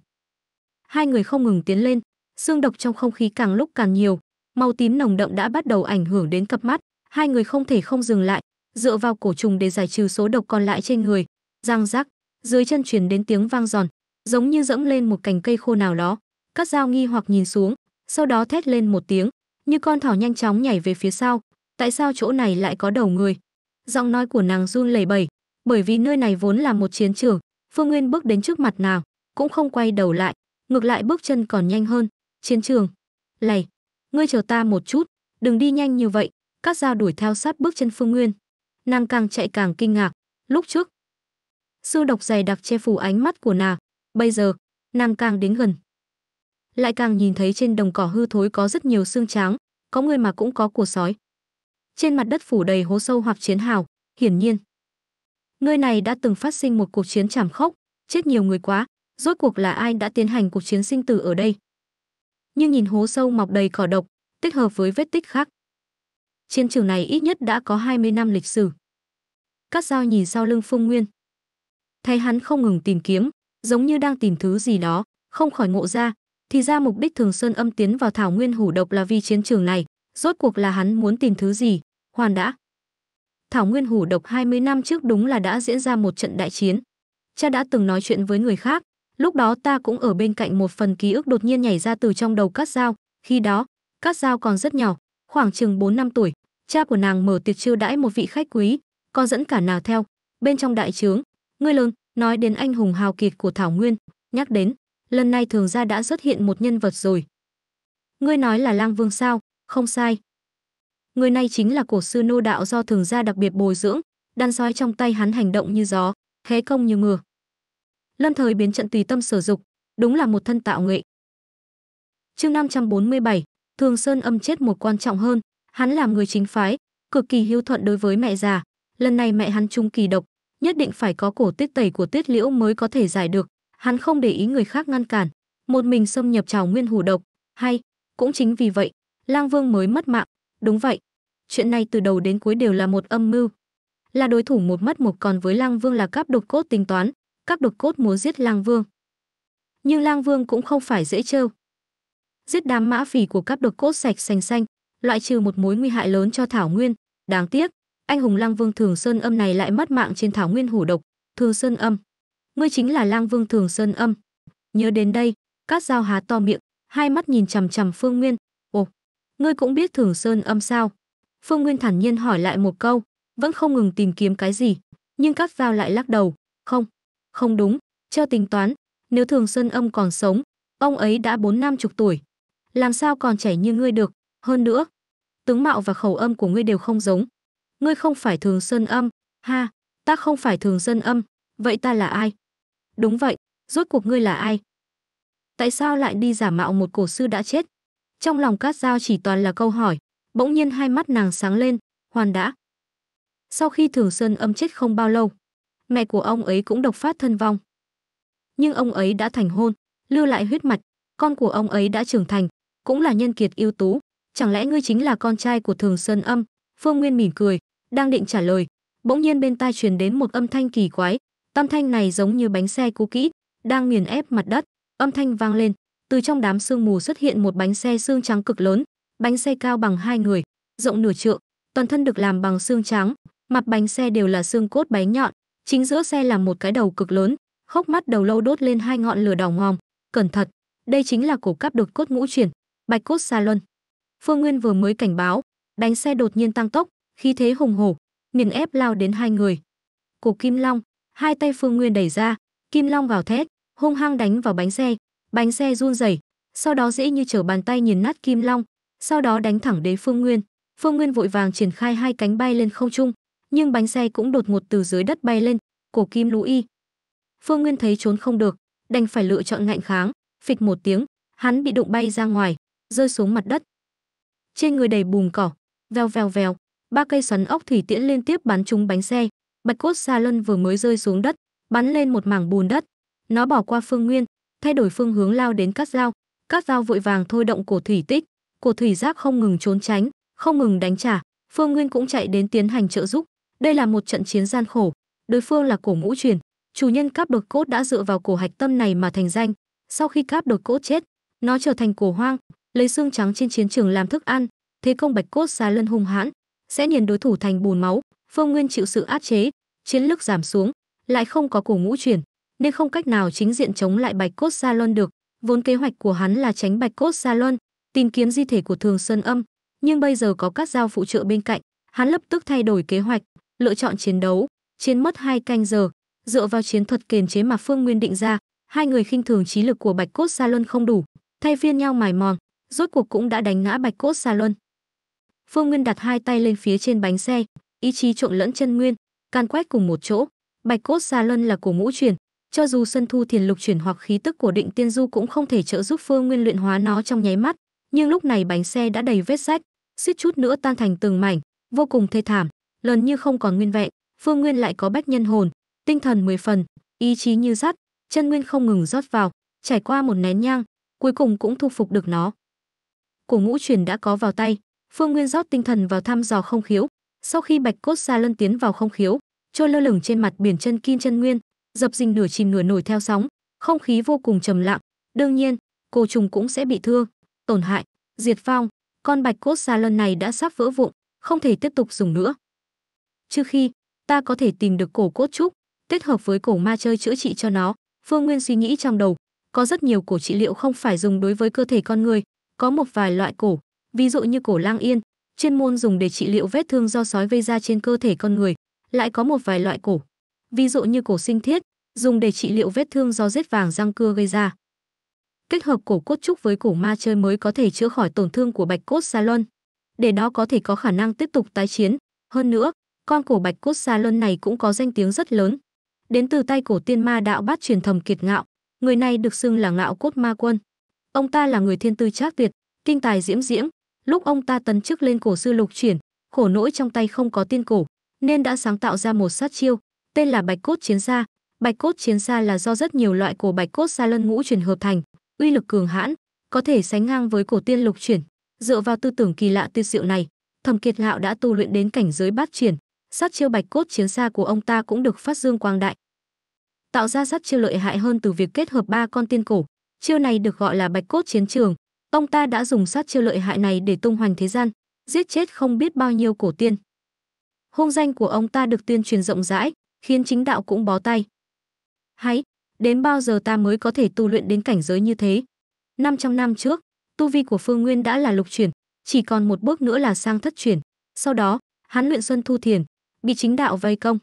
Hai người không ngừng tiến lên, xương độc trong không khí càng lúc càng nhiều, màu tím nồng đậm đã bắt đầu ảnh hưởng đến cặp mắt, hai người không thể không dừng lại, dựa vào cổ trùng để giải trừ số độc còn lại trên người. Giang rác, dưới chân truyền đến tiếng vang giòn, giống như dẫm lên một cành cây khô nào đó. Cắt dao nghi hoặc nhìn xuống, sau đó thét lên một tiếng, như con thỏ nhanh chóng nhảy về phía sau. Tại sao chỗ này lại có đầu người? Giọng nói của nàng run lẩy bẩy, bởi vì nơi này vốn là một chiến trường, Phương Nguyên bước đến trước mặt nào, cũng không quay đầu lại, ngược lại bước chân còn nhanh hơn, chiến trường. Lầy, ngươi chờ ta một chút, đừng đi nhanh như vậy, các dao đuổi theo sát bước chân Phương Nguyên. Nàng càng chạy càng kinh ngạc, lúc trước. Sư độc dày đặc che phủ ánh mắt của nàng, bây giờ, nàng càng đến gần. Lại càng nhìn thấy trên đồng cỏ hư thối có rất nhiều xương trắng, có người mà cũng có của sói. Trên mặt đất phủ đầy hố sâu hoặc chiến hào, hiển nhiên, Nơi này đã từng phát sinh một cuộc chiến thảm khốc, chết nhiều người quá, rốt cuộc là ai đã tiến hành cuộc chiến sinh tử ở đây? Nhưng nhìn hố sâu mọc đầy cỏ độc, tích hợp với vết tích khác. Chiến trường này ít nhất đã có 20 năm lịch sử. Cát Dao nhìn sau lưng Phương Nguyên. Thấy hắn không ngừng tìm kiếm, giống như đang tìm thứ gì đó, không khỏi ngộ ra, thì ra mục đích Thường Sơn Âm tiến vào Thảo Nguyên Hủ độc là vì chiến trường này, rốt cuộc là hắn muốn tìm thứ gì? Hoàn đã. Thảo Nguyên Hủ độc 20 năm trước đúng là đã diễn ra một trận đại chiến. Cha đã từng nói chuyện với người khác, lúc đó ta cũng ở bên cạnh một phần ký ức đột nhiên nhảy ra từ trong đầu Cát Giao. khi đó, Cát Giao còn rất nhỏ, khoảng chừng 4 năm tuổi, cha của nàng mở tiệc chiêu đãi một vị khách quý, con dẫn cả nàng theo, bên trong đại trướng, ngươi lớn, nói đến anh hùng hào kiệt của Thảo Nguyên, nhắc đến, lần này thường ra đã xuất hiện một nhân vật rồi. Ngươi nói là Lang Vương sao? Không sai, người này chính là cổ sư nô đạo do thường gia đặc biệt bồi dưỡng, đan sói trong tay hắn hành động như gió, khé công như ngựa. Lâm thời biến trận tùy tâm sử dụng đúng là một thân tạo nghệ. Chương 547, Thường Sơn âm chết một quan trọng hơn, hắn làm người chính phái, cực kỳ hiếu thuận đối với mẹ già, lần này mẹ hắn trung kỳ độc, nhất định phải có cổ tiết tẩy của tiết liễu mới có thể giải được, hắn không để ý người khác ngăn cản, một mình xâm nhập trào nguyên hủ độc, hay, cũng chính vì vậy, Lang Vương mới mất mạng, Đúng vậy. Chuyện này từ đầu đến cuối đều là một âm mưu. Là đối thủ một mất một còn với Lang Vương là các đột cốt tính toán, các đột cốt muốn giết Lang Vương. Nhưng Lang Vương cũng không phải dễ trêu. Giết đám mã phỉ của các đột cốt sạch xanh xanh, loại trừ một mối nguy hại lớn cho Thảo Nguyên. Đáng tiếc, anh hùng Lang Vương Thường Sơn Âm này lại mất mạng trên Thảo Nguyên hủ độc, Thường Sơn Âm. Ngươi chính là Lang Vương Thường Sơn Âm. Nhớ đến đây, các Dao há to miệng, hai mắt nhìn chằm chằm Phương Nguyên, ngươi cũng biết Thường Sơn âm sao? Phương Nguyên thản nhiên hỏi lại một câu, vẫn không ngừng tìm kiếm cái gì, nhưng Cát Vào lại lắc đầu, không, không đúng, cho tính toán, nếu Thường Sơn âm còn sống, ông ấy đã bốn năm chục tuổi, làm sao còn trẻ như ngươi được, hơn nữa, tướng mạo và khẩu âm của ngươi đều không giống. Ngươi không phải Thường Sơn âm, ha, ta không phải Thường Sơn âm, vậy ta là ai? Đúng vậy, rốt cuộc ngươi là ai? Tại sao lại đi giả mạo một cổ sư đã chết? trong lòng Cát Giao chỉ toàn là câu hỏi, bỗng nhiên hai mắt nàng sáng lên, hoàn đã. Sau khi Thường Sơn âm chết không bao lâu, mẹ của ông ấy cũng độc phát thân vong. Nhưng ông ấy đã thành hôn, lưu lại huyết mạch, con của ông ấy đã trưởng thành, cũng là nhân kiệt ưu tú. Chẳng lẽ ngươi chính là con trai của Thường Sơn âm? Phương Nguyên mỉm cười, đang định trả lời, bỗng nhiên bên tai truyền đến một âm thanh kỳ quái, tam thanh này giống như bánh xe cũ kỹ, đang nghiền ép mặt đất, âm thanh vang lên, từ trong đám sương mù xuất hiện một bánh xe xương trắng cực lớn, bánh xe cao bằng hai người, rộng nửa trượng, toàn thân được làm bằng xương trắng, mặt bánh xe đều là xương cốt bén nhọn, chính giữa xe là một cái đầu cực lớn, khóc mắt đầu lâu đốt lên hai ngọn lửa đỏ ngòm, cẩn thận, đây chính là cổ cắp đột cốt ngũ chuyển, bạch cốt xa luân. Phương Nguyên vừa mới cảnh báo, bánh xe đột nhiên tăng tốc, khí thế hùng hổ, nghiền ép lao đến hai người. Cổ Kim Long, hai tay Phương Nguyên đẩy ra, Kim Long vào thét, hung hăng đánh vào bánh xe, bánh xe run rẩy sau đó dễ như trở bàn tay nhìn nát kim long sau đó đánh thẳng đến phương nguyên phương nguyên vội vàng triển khai hai cánh bay lên không trung nhưng bánh xe cũng đột ngột từ dưới đất bay lên cổ kim lũ y phương nguyên thấy trốn không được đành phải lựa chọn ngạnh kháng phịch một tiếng hắn bị đụng bay ra ngoài rơi xuống mặt đất trên người đầy bùn cỏ veo veo veo ba cây xoắn ốc thủy tiễn liên tiếp bắn trúng bánh xe bạch cốt xa lân vừa mới rơi xuống đất bắn lên một mảng bùn đất nó bỏ qua phương nguyên thay đổi phương hướng lao đến cắt dao cắt dao vội vàng thôi động cổ thủy tích cổ thủy giáp không ngừng trốn tránh không ngừng đánh trả phương nguyên cũng chạy đến tiến hành trợ giúp đây là một trận chiến gian khổ đối phương là cổ ngũ truyền chủ nhân cáp đột cốt đã dựa vào cổ hạch tâm này mà thành danh sau khi cáp đột cốt chết nó trở thành cổ hoang lấy xương trắng trên chiến trường làm thức ăn thế công bạch cốt xà lân hung hãn sẽ nghiền đối thủ thành bùn máu phương nguyên chịu sự áp chế chiến lực giảm xuống lại không có cổ ngũ truyền nên không cách nào chính diện chống lại Bạch Cốt Gia Luân được. Vốn kế hoạch của hắn là tránh Bạch Cốt Gia Luân, tìm kiếm di thể của Thường Sơn Âm, nhưng bây giờ có các dao phụ trợ bên cạnh, hắn lập tức thay đổi kế hoạch, lựa chọn chiến đấu, chiến mất hai canh giờ, dựa vào chiến thuật kiềm chế mà Phương Nguyên định ra, hai người khinh thường trí lực của Bạch Cốt Gia Luân không đủ, thay phiên nhau mài mòn, rốt cuộc cũng đã đánh ngã Bạch Cốt Gia Luân. Phương Nguyên đặt hai tay lên phía trên bánh xe, ý chí trộn lẫn chân nguyên, can quét cùng một chỗ. Bạch cốt gia luân là cổ ngũ truyền, cho dù Xuân Thu Thiền Lục chuyển hoặc khí tức của Định Tiên Du cũng không thể trợ giúp Phương Nguyên luyện hóa nó trong nháy mắt, nhưng lúc này bánh xe đã đầy vết rách, suýt chút nữa tan thành từng mảnh, vô cùng thê thảm, lần như không còn nguyên vẹn, Phương Nguyên lại có bách nhân hồn, tinh thần mười phần, ý chí như sắt, chân nguyên không ngừng rót vào, trải qua một nén nhang, cuối cùng cũng thu phục được nó. Cổ ngũ truyền đã có vào tay, Phương Nguyên rót tinh thần vào thăm dò không khiếu, sau khi Bạch Cốt Sa Lân tiến vào không khiếu, trôi lơ lửng trên mặt biển chân kim chân nguyên, dập dình nửa chìm nửa nổi theo sóng, không khí vô cùng trầm lặng. Đương nhiên, cô trùng cũng sẽ bị thương, tổn hại, diệt phong, con bạch cốt xa lân này đã sắp vỡ vụn, không thể tiếp tục dùng nữa. Trừ khi ta có thể tìm được cổ cốt trúc, kết hợp với cổ ma chơi chữa trị cho nó, Phương Nguyên suy nghĩ trong đầu, có rất nhiều cổ trị liệu không phải dùng đối với cơ thể con người, có một vài loại cổ, ví dụ như cổ lang yên, chuyên môn dùng để trị liệu vết thương do sói gây ra trên cơ thể con người, lại có một vài loại cổ ví dụ như cổ sinh thiết, dùng để trị liệu vết thương do rết vàng răng cưa gây ra. Kết hợp cổ cốt trúc với cổ ma chơi mới có thể chữa khỏi tổn thương của bạch cốt sa luân. Để đó có thể có khả năng tiếp tục tái chiến. Hơn nữa, con cổ bạch cốt sa luân này cũng có danh tiếng rất lớn. Đến từ tay cổ tiên ma đạo bát truyền thầm kiệt ngạo, người này được xưng là ngạo cốt ma quân. Ông ta là người thiên tư trác tuyệt, kinh tài diễm diễm. Lúc ông ta tấn chức lên cổ sư lục chuyển, khổ nỗi trong tay không có tiên cổ, nên đã sáng tạo ra một sát chiêu, tên là bạch cốt chiến xa bạch cốt chiến xa là do rất nhiều loại cổ bạch cốt xa lân ngũ chuyển hợp thành uy lực cường hãn có thể sánh ngang với cổ tiên lục chuyển dựa vào tư tưởng kỳ lạ tiêu diệu này thẩm kiệt hạo đã tu luyện đến cảnh giới bát triển sát chiêu bạch cốt chiến xa của ông ta cũng được phát dương quang đại tạo ra sát chiêu lợi hại hơn từ việc kết hợp ba con tiên cổ chiêu này được gọi là bạch cốt chiến trường ông ta đã dùng sát chiêu lợi hại này để tung hoành thế gian giết chết không biết bao nhiêu cổ tiên hung danh của ông ta được tuyên truyền rộng rãi khiến chính đạo cũng bó tay. Hãy, đến bao giờ ta mới có thể tu luyện đến cảnh giới như thế? 500 năm trước, tu vi của Phương Nguyên đã là lục chuyển, chỉ còn một bước nữa là sang thất chuyển. Sau đó, hắn luyện xuân thu thiền, bị chính đạo vây công.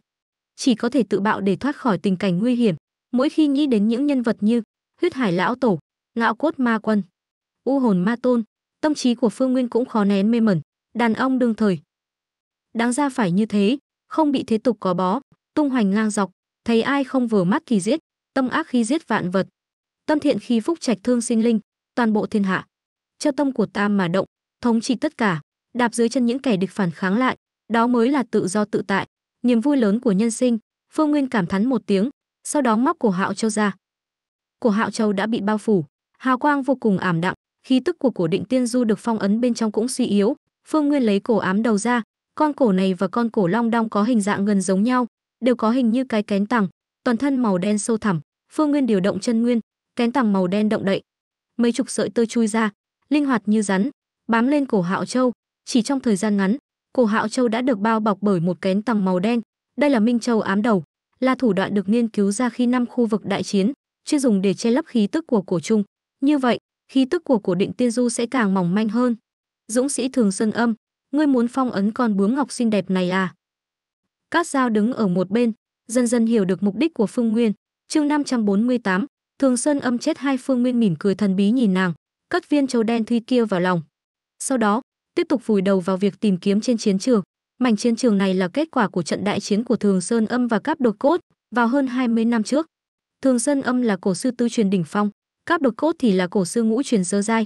Chỉ có thể tự bạo để thoát khỏi tình cảnh nguy hiểm. Mỗi khi nghĩ đến những nhân vật như huyết hải lão tổ, ngạo cốt ma quân, u hồn ma tôn, tâm trí của Phương Nguyên cũng khó nén mê mẩn, đàn ông đương thời. Đáng ra phải như thế, không bị thế tục có bó, tung hoành ngang dọc, thấy ai không vừa mắt thì giết, tâm ác khi giết vạn vật, tâm thiện khi phúc trạch thương sinh linh, toàn bộ thiên hạ. Cho tâm của ta mà động, thống trị tất cả, đạp dưới chân những kẻ địch phản kháng lại, đó mới là tự do tự tại, niềm vui lớn của nhân sinh. Phương Nguyên cảm thán một tiếng, sau đó móc cổ Hạo Châu ra. Cổ Hạo Châu đã bị bao phủ, hào quang vô cùng ảm đạm, khí tức của cổ định tiên du được phong ấn bên trong cũng suy yếu. Phương Nguyên lấy cổ ám đầu ra, con cổ này và con cổ long đong có hình dạng gần giống nhau, đều có hình như cái kén tàng, toàn thân màu đen sâu thẳm, Phương Nguyên điều động chân nguyên, kén tàng màu đen động đậy. Mấy chục sợi tơ chui ra, linh hoạt như rắn, bám lên cổ Hạo Châu, chỉ trong thời gian ngắn, cổ Hạo Châu đã được bao bọc bởi một kén tàng màu đen, đây là Minh Châu ám đầu, là thủ đoạn được nghiên cứu ra khi năm khu vực đại chiến, chuyên dùng để che lấp khí tức của cổ trung. Như vậy, khí tức của cổ định tiên du sẽ càng mỏng manh hơn. Dũng sĩ Thường Sơn Âm, ngươi muốn phong ấn con bướm ngọc xinh đẹp này à? Cát Giao đứng ở một bên, dần dần hiểu được mục đích của Phương Nguyên. Chương 548, Thường Sơn âm chết hai Phương Nguyên mỉm cười thần bí nhìn nàng, cất viên châu đen thui kia vào lòng. Sau đó, tiếp tục vùi đầu vào việc tìm kiếm trên chiến trường. Mảnh chiến trường này là kết quả của trận đại chiến của Thường Sơn âm và Cáp Đột Cốt vào hơn 20 năm trước. Thường Sơn âm là cổ sư tư truyền đỉnh phong, Cáp Đột Cốt thì là cổ sư ngũ truyền sơ giai.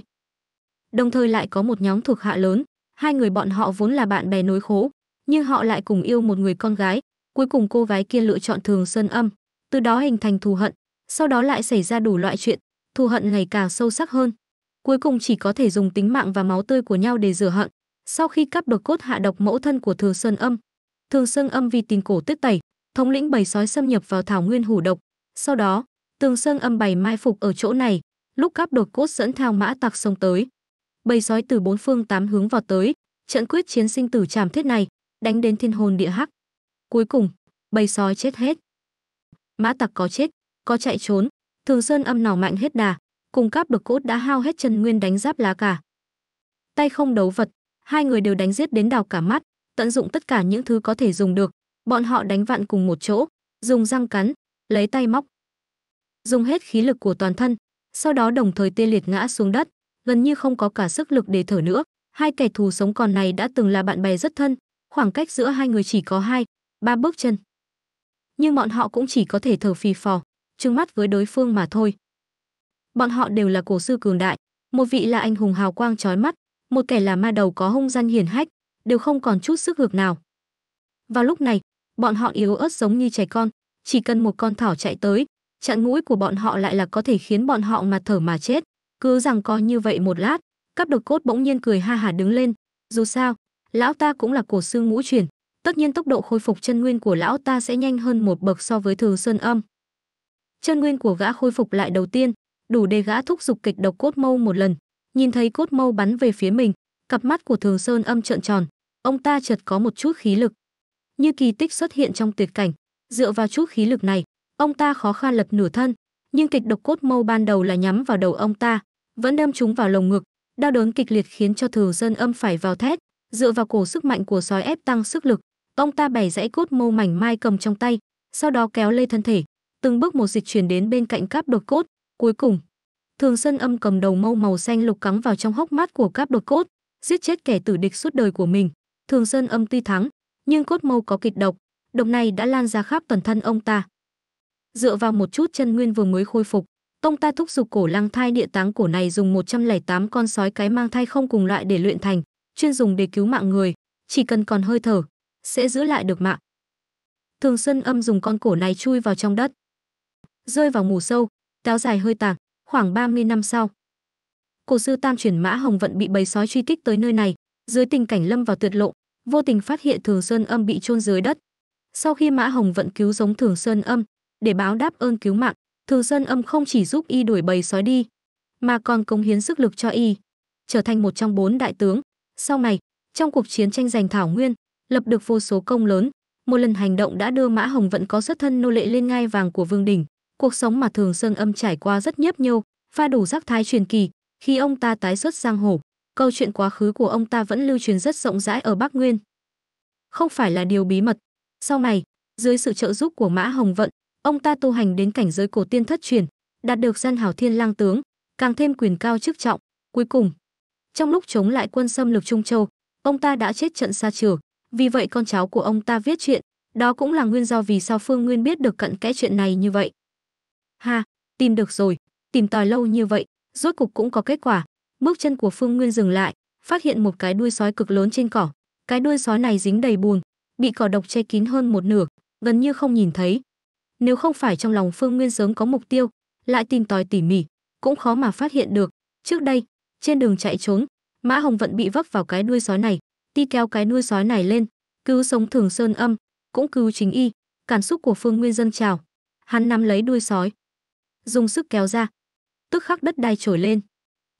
Đồng thời lại có một nhóm thuộc hạ lớn, hai người bọn họ vốn là bạn bè nối khố, nhưng họ lại cùng yêu một người con gái, cuối cùng cô gái kia lựa chọn Thường Xuân Âm, từ đó hình thành thù hận, sau đó lại xảy ra đủ loại chuyện, thù hận ngày càng sâu sắc hơn. Cuối cùng chỉ có thể dùng tính mạng và máu tươi của nhau để rửa hận. Sau khi cắp độc cốt hạ độc mẫu thân của Thường Xuân Âm, Thường Xuân Âm vì tình cổ tuyết tẩy, thống lĩnh bầy sói xâm nhập vào thảo nguyên hủ độc. Sau đó, thường Sơn Âm bày mai phục ở chỗ này, lúc cắp đột cốt dẫn theo mã tặc xông tới. Bầy sói từ bốn phương tám hướng vào tới, trận quyết chiến sinh tử chảm thiết này, đánh đến thiên hồn địa hắc. Cuối cùng, bầy sói chết hết. Mã tặc có chết, có chạy trốn, Thường Sơn âm nỏ mạnh hết đà, cùng cáp được cốt đã hao hết chân nguyên đánh giáp lá cả. Tay không đấu vật, hai người đều đánh giết đến đào cả mắt, tận dụng tất cả những thứ có thể dùng được, bọn họ đánh vạn cùng một chỗ, dùng răng cắn, lấy tay móc. Dùng hết khí lực của toàn thân, sau đó đồng thời tê liệt ngã xuống đất, gần như không có cả sức lực để thở nữa. Hai kẻ thù sống còn này đã từng là bạn bè rất thân, Khoảng cách giữa hai người chỉ có hai, ba bước chân. Nhưng bọn họ cũng chỉ có thể thở phì phò, trừng mắt với đối phương mà thôi. Bọn họ đều là cổ sư cường đại, một vị là anh hùng hào quang chói mắt, một kẻ là ma đầu có hung danh hiển hách, đều không còn chút sức lực nào. Vào lúc này, bọn họ yếu ớt giống như trẻ con, chỉ cần một con thỏ chạy tới, chặn mũi của bọn họ lại là có thể khiến bọn họ mà thở mà chết. Cứ rằng có như vậy một lát, cắp độc cốt bỗng nhiên cười ha hả đứng lên. Dù sao, lão ta cũng là cổ xương ngũ truyền tất nhiên tốc độ khôi phục chân nguyên của lão ta sẽ nhanh hơn một bậc so với thường sơn âm chân nguyên của gã khôi phục lại đầu tiên đủ để gã thúc giục kịch độc cốt mâu một lần nhìn thấy cốt mâu bắn về phía mình cặp mắt của thường sơn âm trợn tròn ông ta chợt có một chút khí lực như kỳ tích xuất hiện trong tuyệt cảnh dựa vào chút khí lực này ông ta khó khăn lật nửa thân nhưng kịch độc cốt mâu ban đầu là nhắm vào đầu ông ta vẫn đâm chúng vào lồng ngực đau đớn kịch liệt khiến cho thường sơn âm phải vào thét dựa vào cổ sức mạnh của sói ép tăng sức lực ông ta bẻ gãy cốt mô mảnh mai cầm trong tay sau đó kéo lê thân thể từng bước một dịch chuyển đến bên cạnh cáp đột cốt cuối cùng thường sơn âm cầm đầu mâu màu xanh lục cắm vào trong hốc mắt của cáp đột cốt giết chết kẻ tử địch suốt đời của mình thường sơn âm tuy thắng nhưng cốt mâu có kịch độc độc này đã lan ra khắp toàn thân ông ta dựa vào một chút chân nguyên vừa mới khôi phục ông ta thúc giục cổ lăng thai địa táng cổ này dùng 108 con sói cái mang thai không cùng loại để luyện thành chuyên dùng để cứu mạng người, chỉ cần còn hơi thở, sẽ giữ lại được mạng. Thường Xuân Âm dùng con cổ này chui vào trong đất, rơi vào mù sâu, kéo dài hơi tàn khoảng 30 năm sau. Cổ sư Tam chuyển mã Hồng Vận bị bầy sói truy kích tới nơi này, dưới tình cảnh lâm vào tuyệt lộ, vô tình phát hiện Thường Xuân Âm bị chôn dưới đất. Sau khi Mã Hồng Vận cứu sống Thường Xuân Âm, để báo đáp ơn cứu mạng, Thường Xuân Âm không chỉ giúp y đuổi bầy sói đi, mà còn cống hiến sức lực cho y, trở thành một trong bốn đại tướng, sau này, trong cuộc chiến tranh giành Thảo Nguyên, lập được vô số công lớn, một lần hành động đã đưa Mã Hồng Vận có xuất thân nô lệ lên ngai vàng của Vương Đình. Cuộc sống mà Thường Sơn Âm trải qua rất nhấp nhô, pha đủ giác thái truyền kỳ, khi ông ta tái xuất giang hồ, câu chuyện quá khứ của ông ta vẫn lưu truyền rất rộng rãi ở Bắc Nguyên. Không phải là điều bí mật. Sau này, dưới sự trợ giúp của Mã Hồng Vận, ông ta tu hành đến cảnh giới cổ tiên thất truyền, đạt được danh hào Thiên Lang tướng, càng thêm quyền cao chức trọng, cuối cùng trong lúc chống lại quân xâm lược Trung Châu, ông ta đã chết trận xa trường, vì vậy con cháu của ông ta viết chuyện, đó cũng là nguyên do vì sao Phương Nguyên biết được cận kẽ chuyện này như vậy. Ha, tìm được rồi, tìm tòi lâu như vậy, rốt cục cũng có kết quả. Bước chân của Phương Nguyên dừng lại, phát hiện một cái đuôi sói cực lớn trên cỏ. Cái đuôi sói này dính đầy bùn, bị cỏ độc che kín hơn một nửa, gần như không nhìn thấy. Nếu không phải trong lòng Phương Nguyên sớm có mục tiêu, lại tìm tòi tỉ mỉ, cũng khó mà phát hiện được. Trước đây, trên đường chạy trốn, Mã Hồng Vận bị vấp vào cái đuôi sói này, ti kéo cái đuôi sói này lên, cứu sống Thường Sơn Âm, cũng cứu chính y, cảm xúc của Phương Nguyên Dân trào. Hắn nắm lấy đuôi sói, dùng sức kéo ra, tức khắc đất đai trồi lên.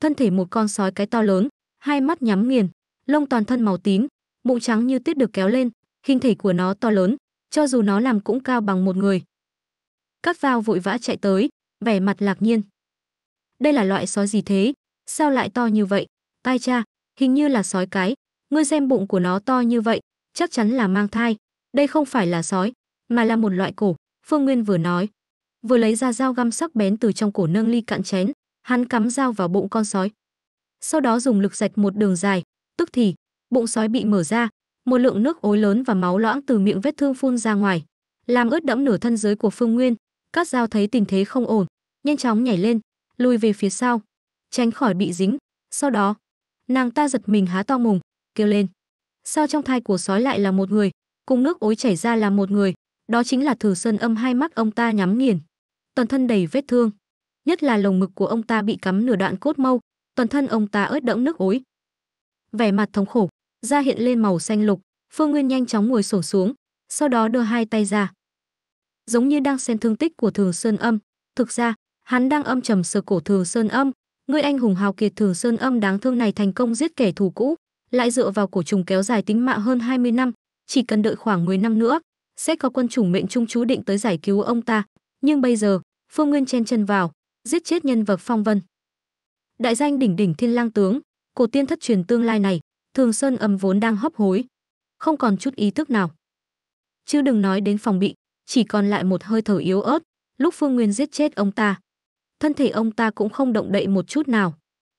Thân thể một con sói cái to lớn, hai mắt nhắm nghiền, lông toàn thân màu tím, bụng trắng như tuyết được kéo lên, hình thể của nó to lớn, cho dù nó làm cũng cao bằng một người. Cắt vào vội vã chạy tới, vẻ mặt lạc nhiên. Đây là loại sói gì thế? sao lại to như vậy? Tai cha, hình như là sói cái, ngươi xem bụng của nó to như vậy, chắc chắn là mang thai. Đây không phải là sói, mà là một loại cổ, Phương Nguyên vừa nói. Vừa lấy ra dao găm sắc bén từ trong cổ nâng ly cạn chén, hắn cắm dao vào bụng con sói. Sau đó dùng lực rạch một đường dài, tức thì, bụng sói bị mở ra, một lượng nước ối lớn và máu loãng từ miệng vết thương phun ra ngoài, làm ướt đẫm nửa thân dưới của Phương Nguyên. Các dao thấy tình thế không ổn, nhanh chóng nhảy lên, lùi về phía sau tránh khỏi bị dính. Sau đó, nàng ta giật mình há to mồm, kêu lên. Sao trong thai của sói lại là một người, cùng nước ối chảy ra là một người, đó chính là thử sơn âm hai mắt ông ta nhắm nghiền. Toàn thân đầy vết thương, nhất là lồng ngực của ông ta bị cắm nửa đoạn cốt mâu, toàn thân ông ta ướt đẫm nước ối. Vẻ mặt thống khổ, da hiện lên màu xanh lục, Phương Nguyên nhanh chóng ngồi xổm xuống, sau đó đưa hai tay ra. Giống như đang xem thương tích của Thường Sơn Âm, thực ra, hắn đang âm trầm sờ cổ Thường Sơn Âm, Người anh hùng hào kiệt Thường Sơn Âm đáng thương này thành công giết kẻ thù cũ, lại dựa vào cổ trùng kéo dài tính mạng hơn 20 năm, chỉ cần đợi khoảng 10 năm nữa, sẽ có quân chủ mệnh trung chú định tới giải cứu ông ta. Nhưng bây giờ, Phương Nguyên chen chân vào, giết chết nhân vật Phong Vân. Đại danh đỉnh đỉnh thiên lang tướng, cổ tiên thất truyền tương lai này, Thường Sơn Âm vốn đang hấp hối, không còn chút ý thức nào. Chứ đừng nói đến phòng bị, chỉ còn lại một hơi thở yếu ớt, lúc Phương Nguyên giết chết ông ta, thân thể ông ta cũng không động đậy một chút nào.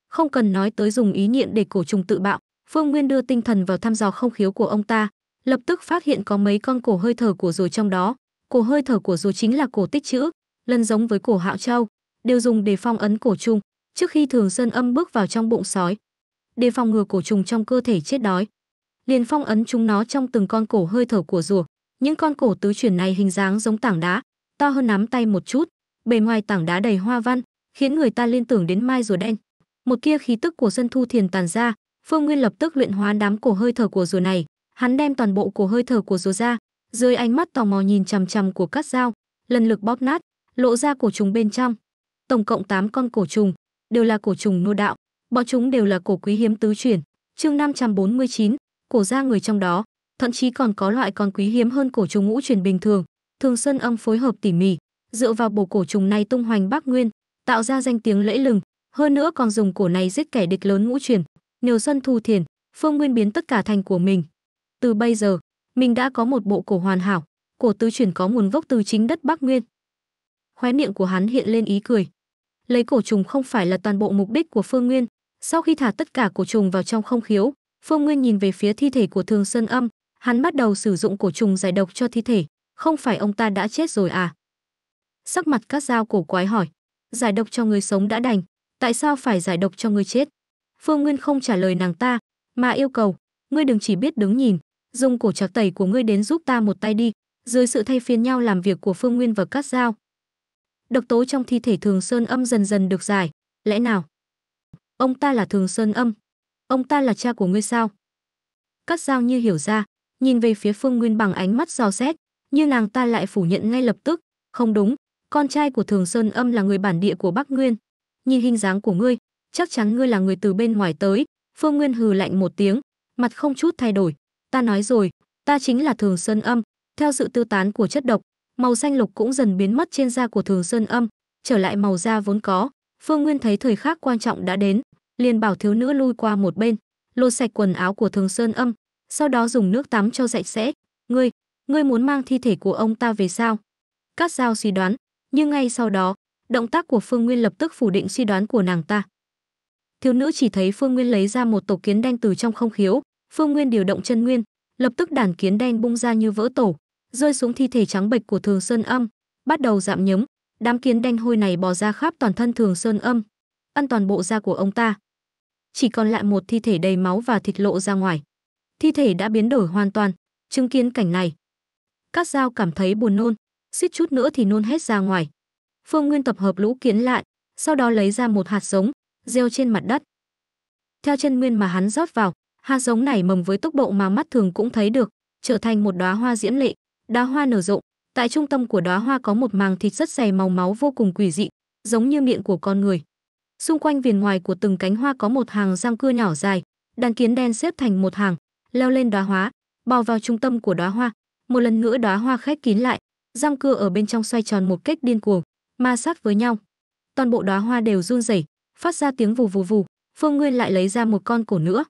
Không cần nói tới dùng ý niệm để cổ trùng tự bạo, Phương Nguyên đưa tinh thần vào thăm dò không khiếu của ông ta, lập tức phát hiện có mấy con cổ hơi thở của rùa trong đó, cổ hơi thở của rùa chính là cổ tích chữ, lần giống với cổ Hạo Châu, đều dùng để phong ấn cổ trùng, trước khi Thường dân Âm bước vào trong bụng sói, để phòng ngừa cổ trùng trong cơ thể chết đói. Liền phong ấn chúng nó trong từng con cổ hơi thở của rùa, những con cổ tứ chuyển này hình dáng giống tảng đá, to hơn nắm tay một chút, bề ngoài tảng đá đầy hoa văn, khiến người ta liên tưởng đến mai rùa đen. Một kia khí tức của dân Thu Thiền tàn ra, Phương Nguyên lập tức luyện hóa đám cổ hơi thở của rùa này, hắn đem toàn bộ cổ hơi thở của rùa ra, dưới ánh mắt tò mò nhìn chằm chằm của cắt dao, lần lượt bóp nát, lộ ra cổ trùng bên trong. Tổng cộng 8 con cổ trùng, đều là cổ trùng nô đạo, bọn chúng đều là cổ quý hiếm tứ chuyển. Chương 549, cổ ra người trong đó, thậm chí còn có loại con quý hiếm hơn cổ trùng ngũ chuyển bình thường. Thường Sơn Âm phối hợp tỉ mỉ, dựa vào bổ cổ trùng này tung hoành Bắc Nguyên, tạo ra danh tiếng lẫy lừng, hơn nữa còn dùng cổ này giết kẻ địch lớn ngũ truyền, Nhiều Xuân Thu Thiền, Phương Nguyên biến tất cả thành của mình. Từ bây giờ, mình đã có một bộ cổ hoàn hảo, cổ tứ chuyển có nguồn gốc từ chính đất Bắc Nguyên. Khóe miệng của hắn hiện lên ý cười. Lấy cổ trùng không phải là toàn bộ mục đích của Phương Nguyên, sau khi thả tất cả cổ trùng vào trong không khiếu, Phương Nguyên nhìn về phía thi thể của Thường Sơn Âm, hắn bắt đầu sử dụng cổ trùng giải độc cho thi thể, không phải ông ta đã chết rồi à? sắc mặt cát dao cổ quái hỏi giải độc cho người sống đã đành tại sao phải giải độc cho người chết phương nguyên không trả lời nàng ta mà yêu cầu ngươi đừng chỉ biết đứng nhìn dùng cổ trạc tẩy của ngươi đến giúp ta một tay đi dưới sự thay phiên nhau làm việc của phương nguyên và cát dao độc tố trong thi thể thường sơn âm dần dần được giải lẽ nào ông ta là thường sơn âm ông ta là cha của ngươi sao cát dao như hiểu ra nhìn về phía phương nguyên bằng ánh mắt dò xét nhưng nàng ta lại phủ nhận ngay lập tức không đúng con trai của Thường Sơn Âm là người bản địa của Bắc Nguyên. Nhìn hình dáng của ngươi, chắc chắn ngươi là người từ bên ngoài tới." Phương Nguyên hừ lạnh một tiếng, mặt không chút thay đổi, "Ta nói rồi, ta chính là Thường Sơn Âm." Theo sự tư tán của chất độc, màu xanh lục cũng dần biến mất trên da của Thường Sơn Âm, trở lại màu da vốn có. Phương Nguyên thấy thời khắc quan trọng đã đến, liền bảo thiếu nữ lui qua một bên, lột sạch quần áo của Thường Sơn Âm, sau đó dùng nước tắm cho sạch sẽ. "Ngươi, ngươi muốn mang thi thể của ông ta về sao?" Cát Dao suy đoán, nhưng ngay sau đó, động tác của Phương Nguyên lập tức phủ định suy đoán của nàng ta. Thiếu nữ chỉ thấy Phương Nguyên lấy ra một tổ kiến đen từ trong không khiếu, Phương Nguyên điều động chân nguyên, lập tức đàn kiến đen bung ra như vỡ tổ, rơi xuống thi thể trắng bệch của Thường Sơn Âm, bắt đầu giảm nhấm, đám kiến đen hôi này bò ra khắp toàn thân Thường Sơn Âm, ăn toàn bộ da của ông ta. Chỉ còn lại một thi thể đầy máu và thịt lộ ra ngoài. Thi thể đã biến đổi hoàn toàn, chứng kiến cảnh này. Các dao cảm thấy buồn nôn, suýt chút nữa thì nôn hết ra ngoài. Phương Nguyên tập hợp lũ kiến lại, sau đó lấy ra một hạt giống, gieo trên mặt đất. Theo chân nguyên mà hắn rót vào, hạt giống này mầm với tốc độ mà mắt thường cũng thấy được, trở thành một đóa hoa diễm lệ, đóa hoa nở rộng, Tại trung tâm của đóa hoa có một màng thịt rất dày màu máu vô cùng quỷ dị, giống như miệng của con người. Xung quanh viền ngoài của từng cánh hoa có một hàng răng cưa nhỏ dài, đàn kiến đen xếp thành một hàng, leo lên đóa hoa, bò vào trung tâm của đóa hoa. Một lần nữa đóa hoa khép kín lại, răng cưa ở bên trong xoay tròn một cách điên cuồng, ma sát với nhau. Toàn bộ đóa hoa đều run rẩy, phát ra tiếng vù vù vù, Phương Nguyên lại lấy ra một con cổ nữa.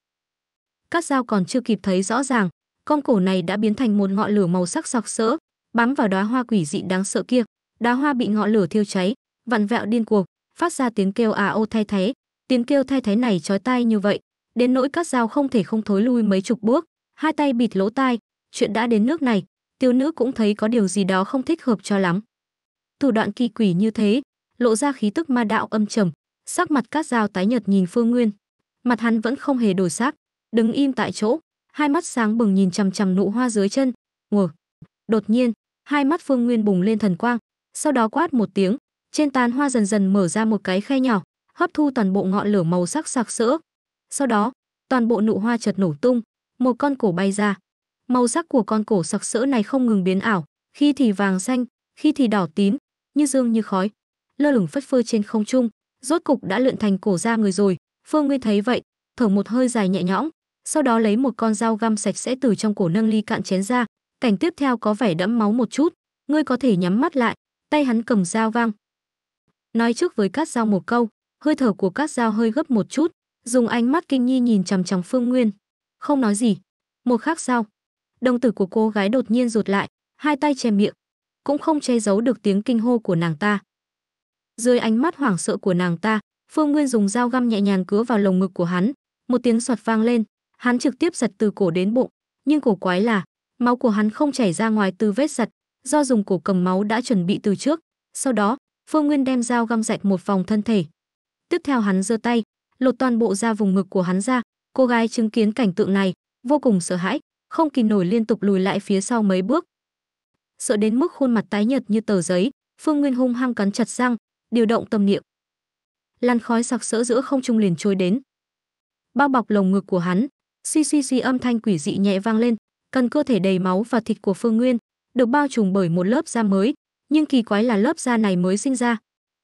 Các dao còn chưa kịp thấy rõ ràng, con cổ này đã biến thành một ngọn lửa màu sắc sặc sỡ, bám vào đóa hoa quỷ dị đáng sợ kia. Đóa hoa bị ngọn lửa thiêu cháy, vặn vẹo điên cuồng, phát ra tiếng kêu à ô thay thế. Tiếng kêu thay thế này chói tai như vậy, đến nỗi các dao không thể không thối lui mấy chục bước, hai tay bịt lỗ tai, chuyện đã đến nước này, tiêu nữ cũng thấy có điều gì đó không thích hợp cho lắm. Thủ đoạn kỳ quỷ như thế, lộ ra khí tức ma đạo âm trầm, sắc mặt cát dao tái nhợt nhìn Phương Nguyên. Mặt hắn vẫn không hề đổi sắc, đứng im tại chỗ, hai mắt sáng bừng nhìn chằm chằm nụ hoa dưới chân. Ngờ. Đột nhiên, hai mắt Phương Nguyên bùng lên thần quang, sau đó quát một tiếng, trên tán hoa dần dần mở ra một cái khe nhỏ, hấp thu toàn bộ ngọn lửa màu sắc sặc sỡ. Sau đó, toàn bộ nụ hoa chợt nổ tung, một con cổ bay ra, màu sắc của con cổ sặc sỡ này không ngừng biến ảo, khi thì vàng xanh, khi thì đỏ tím, như dương như khói, lơ lửng phất phơ trên không trung, rốt cục đã luyện thành cổ da người rồi. Phương Nguyên thấy vậy, thở một hơi dài nhẹ nhõm, sau đó lấy một con dao găm sạch sẽ từ trong cổ nâng ly cạn chén ra, cảnh tiếp theo có vẻ đẫm máu một chút, ngươi có thể nhắm mắt lại, tay hắn cầm dao vang. Nói trước với Cát Dao một câu, hơi thở của Cát Dao hơi gấp một chút, dùng ánh mắt kinh nhi nhìn chằm chằm Phương Nguyên, không nói gì. Một khác dao đồng tử của cô gái đột nhiên rụt lại, hai tay che miệng, cũng không che giấu được tiếng kinh hô của nàng ta. Dưới ánh mắt hoảng sợ của nàng ta, Phương Nguyên dùng dao găm nhẹ nhàng cứa vào lồng ngực của hắn, một tiếng soạt vang lên, hắn trực tiếp giật từ cổ đến bụng, nhưng cổ quái là, máu của hắn không chảy ra ngoài từ vết giật, do dùng cổ cầm máu đã chuẩn bị từ trước. Sau đó, Phương Nguyên đem dao găm rạch một vòng thân thể. Tiếp theo hắn giơ tay, lột toàn bộ da vùng ngực của hắn ra, cô gái chứng kiến cảnh tượng này, vô cùng sợ hãi, không kìm nổi liên tục lùi lại phía sau mấy bước. Sợ đến mức khuôn mặt tái nhợt như tờ giấy, Phương Nguyên hung hăng cắn chặt răng, điều động tâm niệm. Làn khói sặc sỡ giữa không trung liền trôi đến. Bao bọc lồng ngực của hắn, xì xì xì âm thanh quỷ dị nhẹ vang lên, cần cơ thể đầy máu và thịt của Phương Nguyên, được bao trùm bởi một lớp da mới, nhưng kỳ quái là lớp da này mới sinh ra,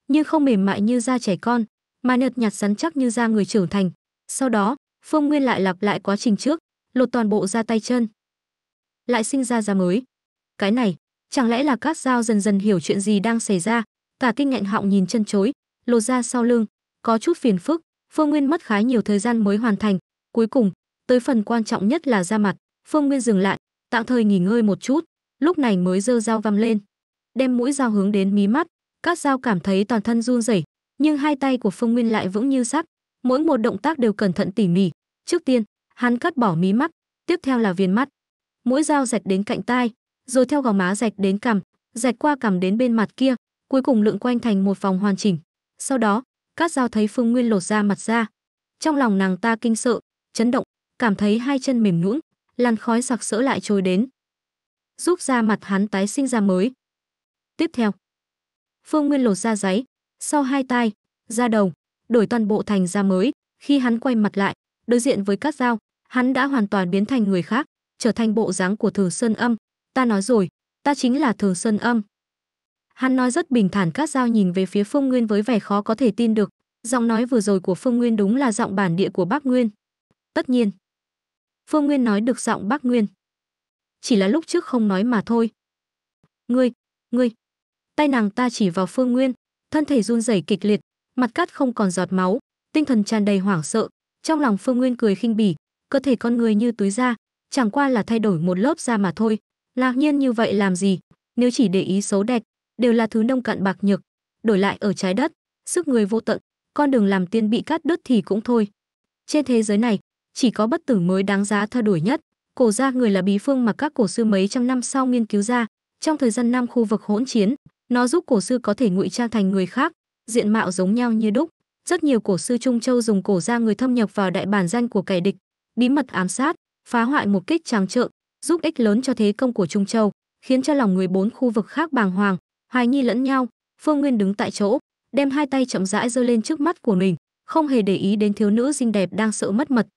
nhưng không mềm mại như da trẻ con, mà nhợt nhạt rắn chắc như da người trưởng thành. Sau đó, Phương Nguyên lại lặp lại quá trình trước, lột toàn bộ ra tay chân. Lại sinh ra giá mới. Cái này, chẳng lẽ là các dao dần dần hiểu chuyện gì đang xảy ra, cả kinh ngạnh họng nhìn chân chối, lột ra sau lưng, có chút phiền phức, Phương Nguyên mất khá nhiều thời gian mới hoàn thành, cuối cùng, tới phần quan trọng nhất là da mặt, Phương Nguyên dừng lại, tạm thời nghỉ ngơi một chút, lúc này mới dơ dao găm lên, đem mũi dao hướng đến mí mắt, các dao cảm thấy toàn thân run rẩy, nhưng hai tay của Phương Nguyên lại vững như sắt, mỗi một động tác đều cẩn thận tỉ mỉ, trước tiên, Hắn cắt bỏ mí mắt, tiếp theo là viền mắt. Mũi dao rạch đến cạnh tai, rồi theo gò má rạch đến cằm, rạch qua cằm đến bên mặt kia, cuối cùng lượn quanh thành một vòng hoàn chỉnh. Sau đó, Cát Dao thấy Phương Nguyên lột ra mặt ra. Trong lòng nàng ta kinh sợ, chấn động, cảm thấy hai chân mềm nhũn, làn khói sặc sỡ lại trôi đến. Giúp ra mặt hắn tái sinh ra mới. Tiếp theo, Phương Nguyên lột ra giấy, sau hai tai, da đầu, đổi toàn bộ thành da mới. Khi hắn quay mặt lại, đối diện với Cát Dao, hắn đã hoàn toàn biến thành người khác, trở thành bộ dáng của Thường Sơn Âm. Ta nói rồi, ta chính là Thường Sơn Âm. Hắn nói rất bình thản các dao nhìn về phía Phương Nguyên với vẻ khó có thể tin được, giọng nói vừa rồi của Phương Nguyên đúng là giọng bản địa của Bắc Nguyên. Tất nhiên. Phương Nguyên nói được giọng Bắc Nguyên. Chỉ là lúc trước không nói mà thôi. Ngươi, ngươi. Tay nàng ta chỉ vào Phương Nguyên, thân thể run rẩy kịch liệt, mặt cắt không còn giọt máu, tinh thần tràn đầy hoảng sợ, trong lòng Phương Nguyên cười khinh bỉ, cơ thể con người như túi da, chẳng qua là thay đổi một lớp da mà thôi. Lạc nhiên như vậy làm gì, nếu chỉ để ý xấu đẹp, đều là thứ nông cạn bạc nhược, đổi lại ở trái đất, sức người vô tận, con đường làm tiên bị cắt đứt thì cũng thôi. Trên thế giới này, chỉ có bất tử mới đáng giá theo đuổi nhất. Cổ gia người là bí phương mà các cổ sư mấy trăm năm sau nghiên cứu ra, trong thời gian năm khu vực hỗn chiến, nó giúp cổ sư có thể ngụy trang thành người khác, diện mạo giống nhau như đúc. Rất nhiều cổ sư Trung Châu dùng cổ gia người thâm nhập vào đại bản danh của kẻ địch, bí mật ám sát, phá hoại một kích tràng trượng, giúp ích lớn cho thế công của Trung Châu, khiến cho lòng người bốn khu vực khác bàng hoàng, hoài nghi lẫn nhau. Phương Nguyên đứng tại chỗ, đem hai tay chậm rãi giơ lên trước mắt của mình, không hề để ý đến thiếu nữ xinh đẹp đang sợ mất mật.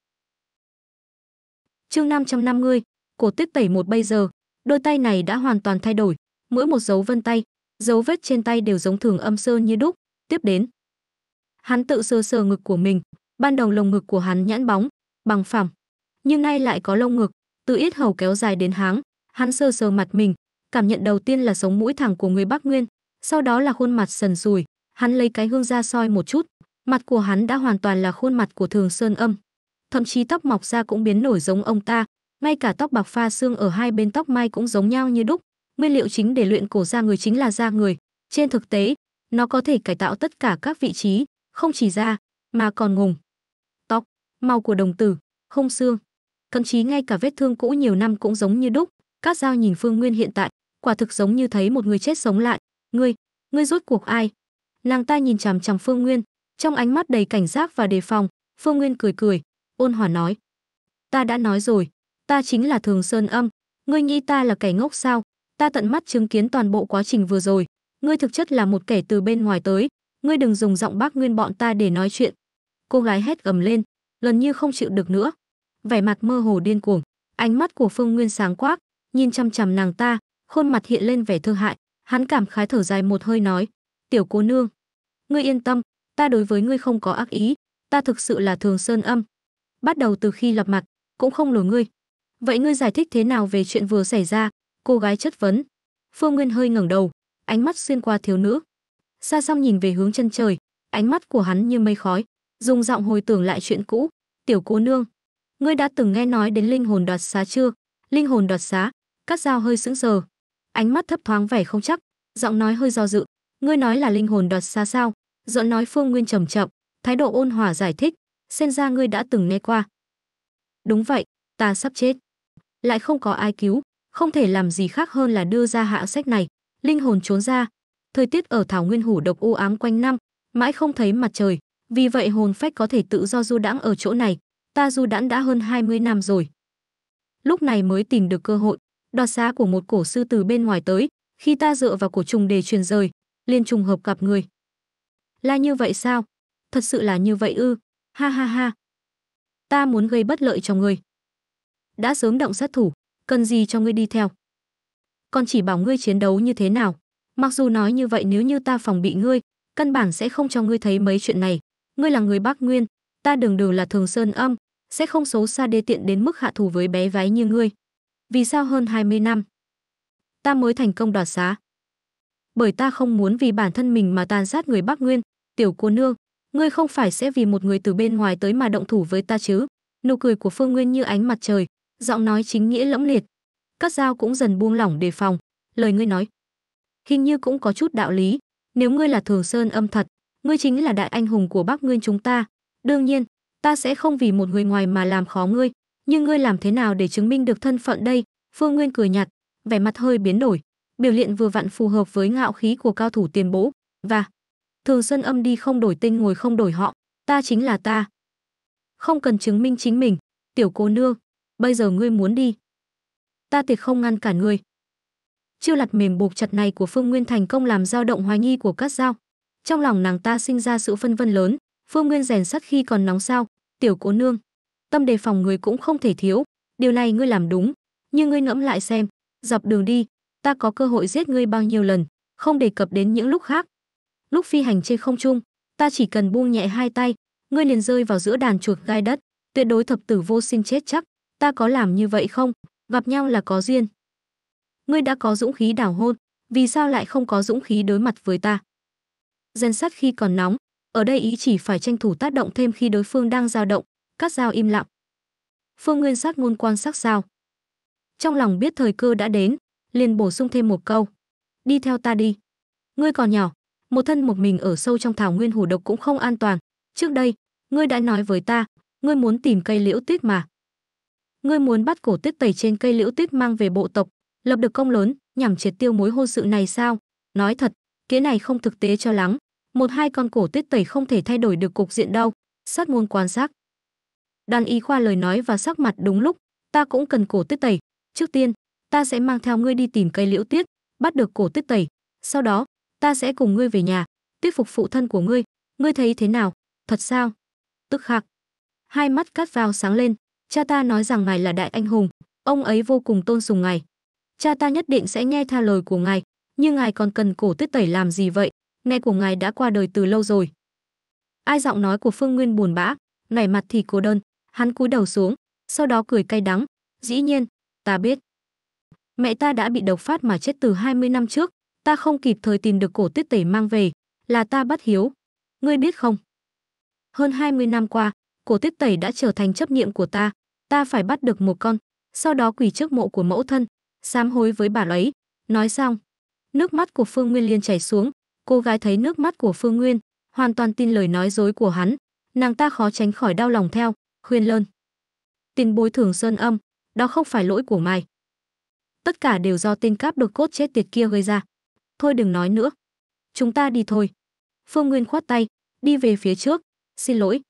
Chương 550, cổ tích tẩy một bây giờ, đôi tay này đã hoàn toàn thay đổi, mỗi một dấu vân tay, dấu vết trên tay đều giống thường âm sơ như đúc, tiếp đến. Hắn tự sờ sờ ngực của mình, ban đầu lồng ngực của hắn nhãn bóng, bằng phẳng, nhưng nay lại có lông ngực, từ yết hầu kéo dài đến háng. Hắn sơ sờ mặt mình, cảm nhận đầu tiên là sống mũi thẳng của người Bắc Nguyên, sau đó là khuôn mặt sần sùi, hắn lấy cái hương ra soi một chút, mặt của hắn đã hoàn toàn là khuôn mặt của Thường Sơn Âm. Thậm chí tóc mọc ra cũng biến nổi giống ông ta, ngay cả tóc bạc pha xương ở hai bên tóc mai cũng giống nhau như đúc. Nguyên liệu chính để luyện cổ da người chính là da người, trên thực tế, nó có thể cải tạo tất cả các vị trí, không chỉ da, mà còn ngùng màu của đồng tử, không xương. Thậm chí ngay cả vết thương cũ nhiều năm cũng giống như đúc, các dao nhìn Phương Nguyên hiện tại, quả thực giống như thấy một người chết sống lại, "Ngươi, ngươi rốt cuộc ai?" Nàng ta nhìn chằm chằm Phương Nguyên, trong ánh mắt đầy cảnh giác và đề phòng, Phương Nguyên cười cười, ôn hòa nói: "Ta đã nói rồi, ta chính là Thường Sơn Âm, ngươi nghĩ ta là kẻ ngốc sao? Ta tận mắt chứng kiến toàn bộ quá trình vừa rồi, ngươi thực chất là một kẻ từ bên ngoài tới, ngươi đừng dùng giọng bác Nguyên bọn ta để nói chuyện." Cô gái hét gầm lên, gần như không chịu được nữa vẻ mặt mơ hồ điên cuồng ánh mắt của phương nguyên sáng quắc nhìn chăm chằm nàng ta khuôn mặt hiện lên vẻ thương hại hắn cảm khái thở dài một hơi nói tiểu cô nương ngươi yên tâm ta đối với ngươi không có ác ý ta thực sự là thường sơn âm bắt đầu từ khi gặp mặt cũng không lừa ngươi vậy ngươi giải thích thế nào về chuyện vừa xảy ra cô gái chất vấn phương nguyên hơi ngẩng đầu ánh mắt xuyên qua thiếu nữ xa xăm nhìn về hướng chân trời ánh mắt của hắn như mây khói dùng giọng hồi tưởng lại chuyện cũ, "Tiểu cô nương, ngươi đã từng nghe nói đến linh hồn đoạt xá chưa?" Linh hồn đoạt xá, cắt Dao hơi sững sờ, ánh mắt thấp thoáng vẻ không chắc, giọng nói hơi do dự, "Ngươi nói là linh hồn đoạt xá sao?" Giọng nói Phương Nguyên trầm chậm, thái độ ôn hòa giải thích, "Xem ra ngươi đã từng nghe qua." "Đúng vậy, ta sắp chết, lại không có ai cứu, không thể làm gì khác hơn là đưa ra hạ sách này." Linh hồn trốn ra, thời tiết ở Thảo Nguyên Hủ độc u ám quanh năm, mãi không thấy mặt trời, vì vậy hồn phách có thể tự do du đãng ở chỗ này, ta du đãng đã hơn 20 năm rồi. Lúc này mới tìm được cơ hội, đoạt xá của một cổ sư từ bên ngoài tới, khi ta dựa vào cổ trùng để truyền rời, liên trùng hợp gặp người. Là như vậy sao? Thật sự là như vậy ư? Ha ha ha. Ta muốn gây bất lợi cho người Đã sớm động sát thủ, cần gì cho ngươi đi theo? Còn chỉ bảo ngươi chiến đấu như thế nào? Mặc dù nói như vậy nếu như ta phòng bị ngươi, căn bản sẽ không cho ngươi thấy mấy chuyện này ngươi là người Bắc Nguyên, ta đường đường là Thường Sơn Âm, sẽ không xấu xa đê tiện đến mức hạ thủ với bé váy như ngươi. Vì sao hơn 20 năm? Ta mới thành công đoạt xá. Bởi ta không muốn vì bản thân mình mà tàn sát người Bắc Nguyên, tiểu cô nương, ngươi không phải sẽ vì một người từ bên ngoài tới mà động thủ với ta chứ? Nụ cười của Phương Nguyên như ánh mặt trời, giọng nói chính nghĩa lẫm liệt. Các dao cũng dần buông lỏng đề phòng, lời ngươi nói. Hình như cũng có chút đạo lý, nếu ngươi là Thường Sơn Âm thật, ngươi chính là đại anh hùng của Bắc Nguyên chúng ta. Đương nhiên, ta sẽ không vì một người ngoài mà làm khó ngươi, nhưng ngươi làm thế nào để chứng minh được thân phận đây?" Phương Nguyên cười nhạt, vẻ mặt hơi biến đổi, biểu hiện vừa vặn phù hợp với ngạo khí của cao thủ tiền bố, và Thường Sơn Âm đi không đổi tên ngồi không đổi họ, ta chính là ta. Không cần chứng minh chính mình, tiểu cô nương, bây giờ ngươi muốn đi. Ta tuyệt không ngăn cản ngươi. Chiêu lặt mềm buộc chặt này của Phương Nguyên thành công làm dao động hoài nghi của các dao, trong lòng nàng ta sinh ra sự phân vân lớn phương nguyên rèn sắt khi còn nóng sao tiểu cố nương tâm đề phòng người cũng không thể thiếu điều này ngươi làm đúng nhưng ngươi ngẫm lại xem dọc đường đi ta có cơ hội giết ngươi bao nhiêu lần không đề cập đến những lúc khác lúc phi hành trên không trung ta chỉ cần buông nhẹ hai tay ngươi liền rơi vào giữa đàn chuột gai đất tuyệt đối thập tử vô sinh chết chắc ta có làm như vậy không gặp nhau là có duyên ngươi đã có dũng khí đảo hôn vì sao lại không có dũng khí đối mặt với ta dân sắt khi còn nóng ở đây ý chỉ phải tranh thủ tác động thêm khi đối phương đang dao động cắt dao im lặng phương nguyên sát ngôn quan sắc dao trong lòng biết thời cơ đã đến liền bổ sung thêm một câu đi theo ta đi ngươi còn nhỏ một thân một mình ở sâu trong thảo nguyên hồ độc cũng không an toàn trước đây ngươi đã nói với ta ngươi muốn tìm cây liễu tuyết mà ngươi muốn bắt cổ tuyết tẩy trên cây liễu tuyết mang về bộ tộc lập được công lớn nhằm triệt tiêu mối hôn sự này sao nói thật kế này không thực tế cho lắm một hai con cổ tuyết tẩy không thể thay đổi được cục diện đâu, sát môn quan sát. đoàn y khoa lời nói và sắc mặt đúng lúc, ta cũng cần cổ tuyết tẩy. Trước tiên, ta sẽ mang theo ngươi đi tìm cây liễu tuyết, bắt được cổ tuyết tẩy. Sau đó, ta sẽ cùng ngươi về nhà, tuyết phục phụ thân của ngươi. Ngươi thấy thế nào? Thật sao? Tức khắc. Hai mắt cắt vào sáng lên, cha ta nói rằng ngài là đại anh hùng, ông ấy vô cùng tôn sùng ngài. Cha ta nhất định sẽ nghe tha lời của ngài, nhưng ngài còn cần cổ tuyết tẩy làm gì vậy? mẹ của ngài đã qua đời từ lâu rồi. Ai giọng nói của Phương Nguyên buồn bã, nảy mặt thì cô đơn, hắn cúi đầu xuống, sau đó cười cay đắng, dĩ nhiên, ta biết. Mẹ ta đã bị độc phát mà chết từ 20 năm trước, ta không kịp thời tìm được cổ tiết tẩy mang về, là ta bắt hiếu. Ngươi biết không? Hơn 20 năm qua, cổ tiết tẩy đã trở thành chấp niệm của ta, ta phải bắt được một con, sau đó quỳ trước mộ của mẫu thân, sám hối với bà ấy. Nói xong, nước mắt của Phương Nguyên Liên chảy xuống, Cô gái thấy nước mắt của Phương Nguyên, hoàn toàn tin lời nói dối của hắn, nàng ta khó tránh khỏi đau lòng theo, khuyên lơn. tin bối thường sơn âm, đó không phải lỗi của mày. Tất cả đều do tên cáp đột cốt chết tiệt kia gây ra. Thôi đừng nói nữa. Chúng ta đi thôi. Phương Nguyên khoát tay, đi về phía trước. Xin lỗi.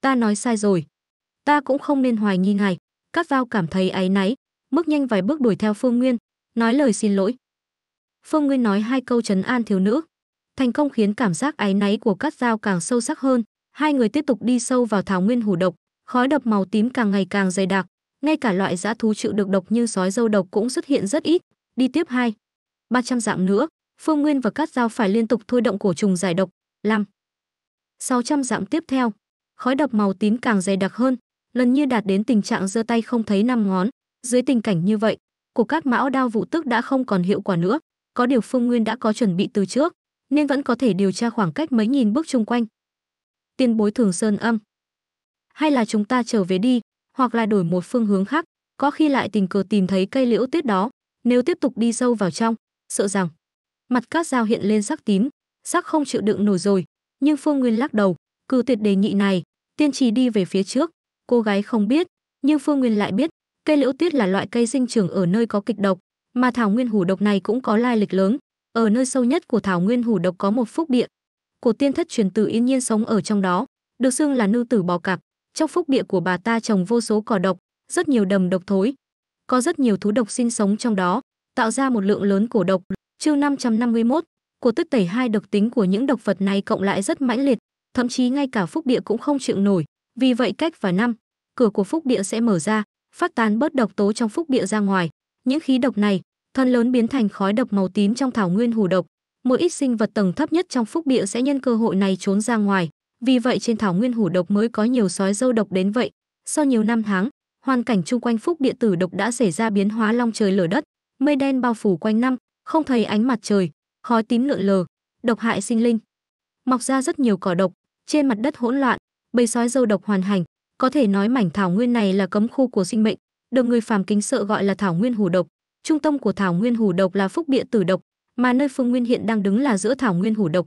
Ta nói sai rồi. Ta cũng không nên hoài nghi ngài. Cát Vào cảm thấy áy náy, bước nhanh vài bước đuổi theo Phương Nguyên, nói lời xin lỗi. Phương Nguyên nói hai câu trấn an thiếu nữ. Thành công khiến cảm giác áy náy của Cát Giao càng sâu sắc hơn, hai người tiếp tục đi sâu vào thảo nguyên hủ độc, khói độc màu tím càng ngày càng dày đặc, ngay cả loại dã thú chịu được độc như sói dâu độc cũng xuất hiện rất ít. Đi tiếp hai, 300 dặm nữa, Phương Nguyên và Cát Giao phải liên tục thôi động cổ trùng giải độc, làm 600 dặm tiếp theo, khói độc màu tím càng dày đặc hơn, lần như đạt đến tình trạng giơ tay không thấy năm ngón, dưới tình cảnh như vậy, của các mão đao vụ tức đã không còn hiệu quả nữa có điều Phương Nguyên đã có chuẩn bị từ trước, nên vẫn có thể điều tra khoảng cách mấy nghìn bước chung quanh. Tiên bối thường sơn âm. Hay là chúng ta trở về đi, hoặc là đổi một phương hướng khác, có khi lại tình cờ tìm thấy cây liễu tuyết đó, nếu tiếp tục đi sâu vào trong, sợ rằng. Mặt cát dao hiện lên sắc tím, sắc không chịu đựng nổi rồi, nhưng Phương Nguyên lắc đầu, cư tuyệt đề nghị này, tiên trì đi về phía trước, cô gái không biết, nhưng Phương Nguyên lại biết, cây liễu tuyết là loại cây sinh trưởng ở nơi có kịch độc, mà thảo nguyên hủ độc này cũng có lai lịch lớn, ở nơi sâu nhất của thảo nguyên hủ độc có một phúc địa. Cổ tiên thất truyền từ yên nhiên sống ở trong đó, được xưng là nư tử bò cạp, trong phúc địa của bà ta trồng vô số cỏ độc, rất nhiều đầm độc thối. Có rất nhiều thú độc sinh sống trong đó, tạo ra một lượng lớn cổ độc. Chương 551, cổ tức tẩy hai độc tính của những độc vật này cộng lại rất mãnh liệt, thậm chí ngay cả phúc địa cũng không chịu nổi. Vì vậy cách vài năm, cửa của phúc địa sẽ mở ra, phát tán bớt độc tố trong phúc địa ra ngoài. Những khí độc này, phần lớn biến thành khói độc màu tím trong thảo nguyên hủ độc. Một ít sinh vật tầng thấp nhất trong phúc địa sẽ nhân cơ hội này trốn ra ngoài, vì vậy trên thảo nguyên hủ độc mới có nhiều sói dâu độc đến vậy. Sau nhiều năm tháng, hoàn cảnh chung quanh phúc địa tử độc đã xảy ra biến hóa long trời lở đất, mây đen bao phủ quanh năm, không thấy ánh mặt trời, khói tím lượn lờ, độc hại sinh linh. Mọc ra rất nhiều cỏ độc, trên mặt đất hỗn loạn, bầy sói dâu độc hoàn hành, có thể nói mảnh thảo nguyên này là cấm khu của sinh mệnh được người phàm kính sợ gọi là thảo nguyên hủ độc. Trung tâm của thảo nguyên hủ độc là phúc địa tử độc, mà nơi Phương Nguyên hiện đang đứng là giữa thảo nguyên hủ độc.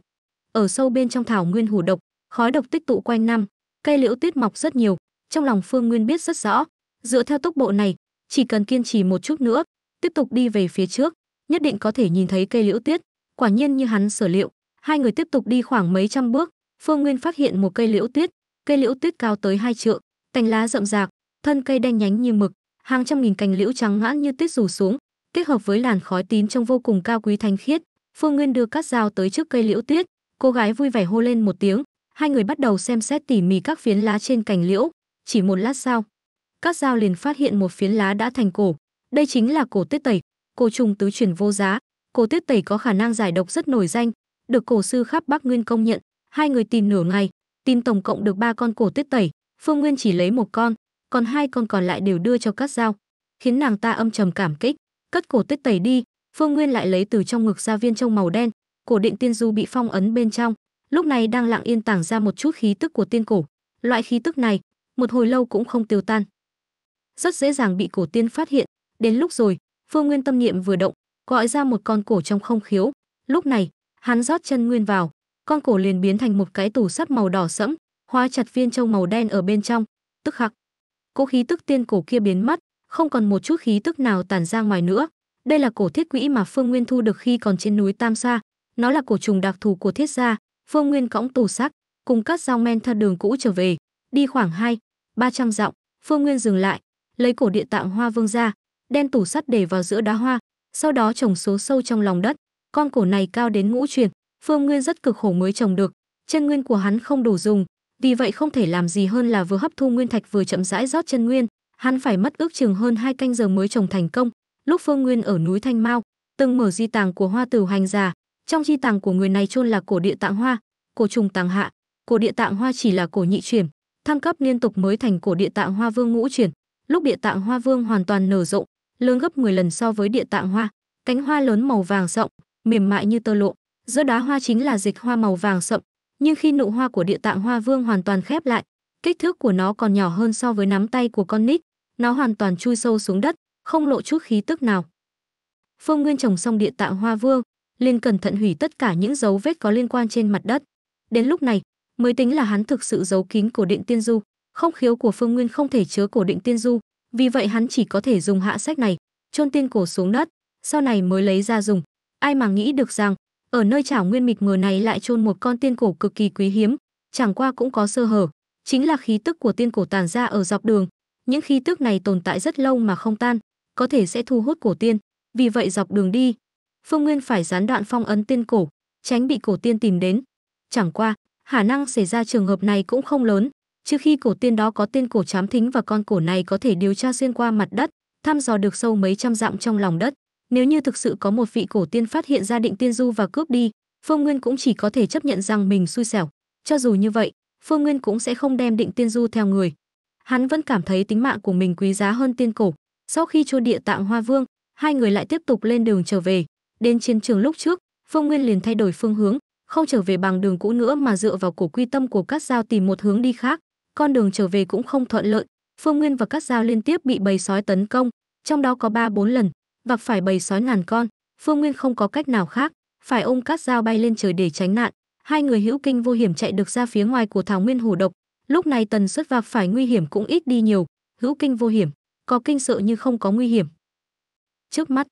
Ở sâu bên trong thảo nguyên hủ độc, khói độc tích tụ quanh năm, cây liễu tuyết mọc rất nhiều, trong lòng Phương Nguyên biết rất rõ, dựa theo tốc bộ này, chỉ cần kiên trì một chút nữa, tiếp tục đi về phía trước, nhất định có thể nhìn thấy cây liễu tuyết. Quả nhiên như hắn sở liệu, hai người tiếp tục đi khoảng mấy trăm bước, Phương Nguyên phát hiện một cây liễu tuyết, cây liễu tuyết cao tới hai trượng, cành lá rậm rạp, thân cây đen nhánh như mực, hàng trăm nghìn cành liễu trắng ngãn như tuyết rủ xuống, kết hợp với làn khói tín trong vô cùng cao quý thanh khiết. Phương Nguyên đưa cắt dao tới trước cây liễu tuyết, cô gái vui vẻ hô lên một tiếng, hai người bắt đầu xem xét tỉ mỉ các phiến lá trên cành liễu, chỉ một lát sau, các dao liền phát hiện một phiến lá đã thành cổ, đây chính là cổ tuyết tẩy, cổ trùng tứ chuyển vô giá, cổ tuyết tẩy có khả năng giải độc rất nổi danh, được cổ sư khắp Bắc Nguyên công nhận, hai người tìm nửa ngày, tìm tổng cộng được ba con cổ tuyết tẩy, Phương Nguyên chỉ lấy một con, còn hai con còn lại đều đưa cho Cát Dao, khiến nàng ta âm trầm cảm kích, cất cổ tuyết tẩy đi, Phương Nguyên lại lấy từ trong ngực ra viên trong màu đen, cổ định tiên du bị phong ấn bên trong, lúc này đang lặng yên tảng ra một chút khí tức của tiên cổ, loại khí tức này, một hồi lâu cũng không tiêu tan. Rất dễ dàng bị cổ tiên phát hiện, đến lúc rồi, Phương Nguyên tâm niệm vừa động, gọi ra một con cổ trong không khiếu, lúc này, hắn rót chân nguyên vào, con cổ liền biến thành một cái tủ sắt màu đỏ sẫm, hóa chặt viên châu màu đen ở bên trong, tức khắc, cỗ khí tức tiên cổ kia biến mất, không còn một chút khí tức nào tản ra ngoài nữa. Đây là cổ thiết quỹ mà Phương Nguyên thu được khi còn trên núi Tam Sa, nó là cổ trùng đặc thù của thiết gia, Phương Nguyên cõng tù sắc, cùng các rau men theo đường cũ trở về, đi khoảng hai, ba 300 dặm, Phương Nguyên dừng lại, lấy cổ địa tạng hoa vương ra, đen tủ sắt để vào giữa đá hoa, sau đó trồng số sâu trong lòng đất, con cổ này cao đến ngũ truyền, Phương Nguyên rất cực khổ mới trồng được, chân nguyên của hắn không đủ dùng, vì vậy không thể làm gì hơn là vừa hấp thu nguyên thạch vừa chậm rãi rót chân nguyên hắn phải mất ước chừng hơn hai canh giờ mới trồng thành công lúc phương nguyên ở núi thanh mao từng mở di tàng của hoa tử hành già trong di tàng của người này chôn là cổ địa tạng hoa cổ trùng tàng hạ cổ địa tạng hoa chỉ là cổ nhị chuyển thăng cấp liên tục mới thành cổ địa tạng hoa vương ngũ chuyển lúc địa tạng hoa vương hoàn toàn nở rộng lớn gấp 10 lần so với địa tạng hoa cánh hoa lớn màu vàng rộng mềm mại như tơ lụa giữa đá hoa chính là dịch hoa màu vàng sậm nhưng khi nụ hoa của địa tạng hoa vương hoàn toàn khép lại, kích thước của nó còn nhỏ hơn so với nắm tay của con nít, nó hoàn toàn chui sâu xuống đất, không lộ chút khí tức nào. Phương Nguyên trồng xong địa tạng hoa vương, liền cẩn thận hủy tất cả những dấu vết có liên quan trên mặt đất. Đến lúc này, mới tính là hắn thực sự giấu kín cổ định tiên du, không khiếu của Phương Nguyên không thể chứa cổ định tiên du, vì vậy hắn chỉ có thể dùng hạ sách này, chôn tiên cổ xuống đất, sau này mới lấy ra dùng. Ai mà nghĩ được rằng, ở nơi chảo nguyên mịt mờ này lại chôn một con tiên cổ cực kỳ quý hiếm, chẳng qua cũng có sơ hở, chính là khí tức của tiên cổ tàn ra ở dọc đường. Những khí tức này tồn tại rất lâu mà không tan, có thể sẽ thu hút cổ tiên, vì vậy dọc đường đi, Phương Nguyên phải gián đoạn phong ấn tiên cổ, tránh bị cổ tiên tìm đến. Chẳng qua, khả năng xảy ra trường hợp này cũng không lớn, trừ khi cổ tiên đó có tiên cổ chám thính và con cổ này có thể điều tra xuyên qua mặt đất, thăm dò được sâu mấy trăm dặm trong lòng đất. Nếu như thực sự có một vị cổ tiên phát hiện ra định tiên du và cướp đi, Phương Nguyên cũng chỉ có thể chấp nhận rằng mình xui xẻo. Cho dù như vậy, Phương Nguyên cũng sẽ không đem định tiên du theo người. Hắn vẫn cảm thấy tính mạng của mình quý giá hơn tiên cổ. Sau khi chôn địa tạng Hoa Vương, hai người lại tiếp tục lên đường trở về. Đến chiến trường lúc trước, Phương Nguyên liền thay đổi phương hướng, không trở về bằng đường cũ nữa mà dựa vào cổ quy tâm của các giao tìm một hướng đi khác. Con đường trở về cũng không thuận lợi, Phương Nguyên và các giao liên tiếp bị bầy sói tấn công, trong đó có ba bốn lần, Gặp phải bầy sói ngàn con, Phương Nguyên không có cách nào khác, phải ôm cát dao bay lên trời để tránh nạn. Hai người hữu kinh vô hiểm chạy được ra phía ngoài của Thảo Nguyên Hồ độc. Lúc này tần suất vạc phải nguy hiểm cũng ít đi nhiều, hữu kinh vô hiểm, có kinh sợ như không có nguy hiểm. Trước mắt,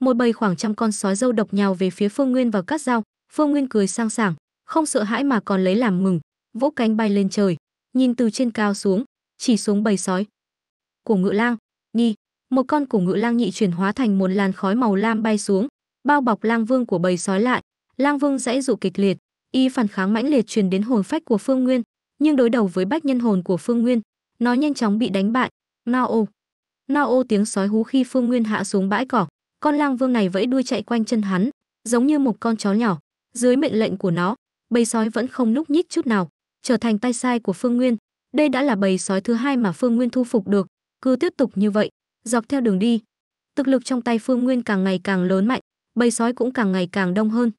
một bầy khoảng trăm con sói dâu độc nhào về phía Phương Nguyên và cát dao. Phương Nguyên cười sang sảng, không sợ hãi mà còn lấy làm mừng, vỗ cánh bay lên trời, nhìn từ trên cao xuống, chỉ xuống bầy sói. của ngựa lang, đi một con cổ ngự lang nhị chuyển hóa thành một làn khói màu lam bay xuống, bao bọc lang vương của bầy sói lại. Lang vương dãy dụ kịch liệt, y phản kháng mãnh liệt truyền đến hồn phách của Phương Nguyên, nhưng đối đầu với bách nhân hồn của Phương Nguyên, nó nhanh chóng bị đánh bại. Nao. Nao tiếng sói hú khi Phương Nguyên hạ xuống bãi cỏ, con lang vương này vẫy đuôi chạy quanh chân hắn, giống như một con chó nhỏ. Dưới mệnh lệnh của nó, bầy sói vẫn không núp nhích chút nào, trở thành tay sai của Phương Nguyên. Đây đã là bầy sói thứ hai mà Phương Nguyên thu phục được, cứ tiếp tục như vậy, dọc theo đường đi thực lực trong tay phương nguyên càng ngày càng lớn mạnh bầy sói cũng càng ngày càng đông hơn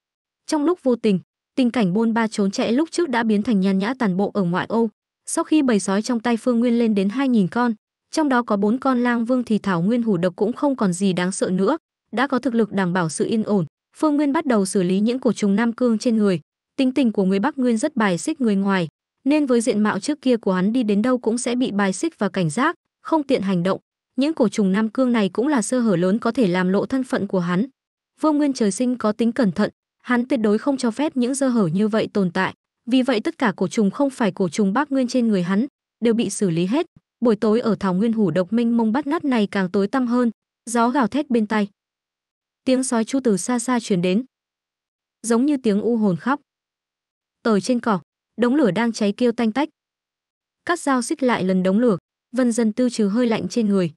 trong lúc vô tình tình cảnh bôn ba trốn chạy lúc trước đã biến thành nhàn nhã tàn bộ ở ngoại ô sau khi bầy sói trong tay phương nguyên lên đến 2.000 con trong đó có bốn con lang vương thì thảo nguyên hủ độc cũng không còn gì đáng sợ nữa đã có thực lực đảm bảo sự yên ổn phương nguyên bắt đầu xử lý những cổ trùng nam cương trên người tính tình của người bắc nguyên rất bài xích người ngoài nên với diện mạo trước kia của hắn đi đến đâu cũng sẽ bị bài xích và cảnh giác không tiện hành động những cổ trùng nam cương này cũng là sơ hở lớn có thể làm lộ thân phận của hắn vương nguyên trời sinh có tính cẩn thận hắn tuyệt đối không cho phép những sơ hở như vậy tồn tại vì vậy tất cả cổ trùng không phải cổ trùng bác nguyên trên người hắn đều bị xử lý hết buổi tối ở thảo nguyên hủ độc minh mông bắt nát này càng tối tăm hơn gió gào thét bên tai tiếng sói chu từ xa xa truyền đến giống như tiếng u hồn khóc tời trên cỏ đống lửa đang cháy kêu tanh tách các dao xích lại lần đống lửa vân dần tư trừ hơi lạnh trên người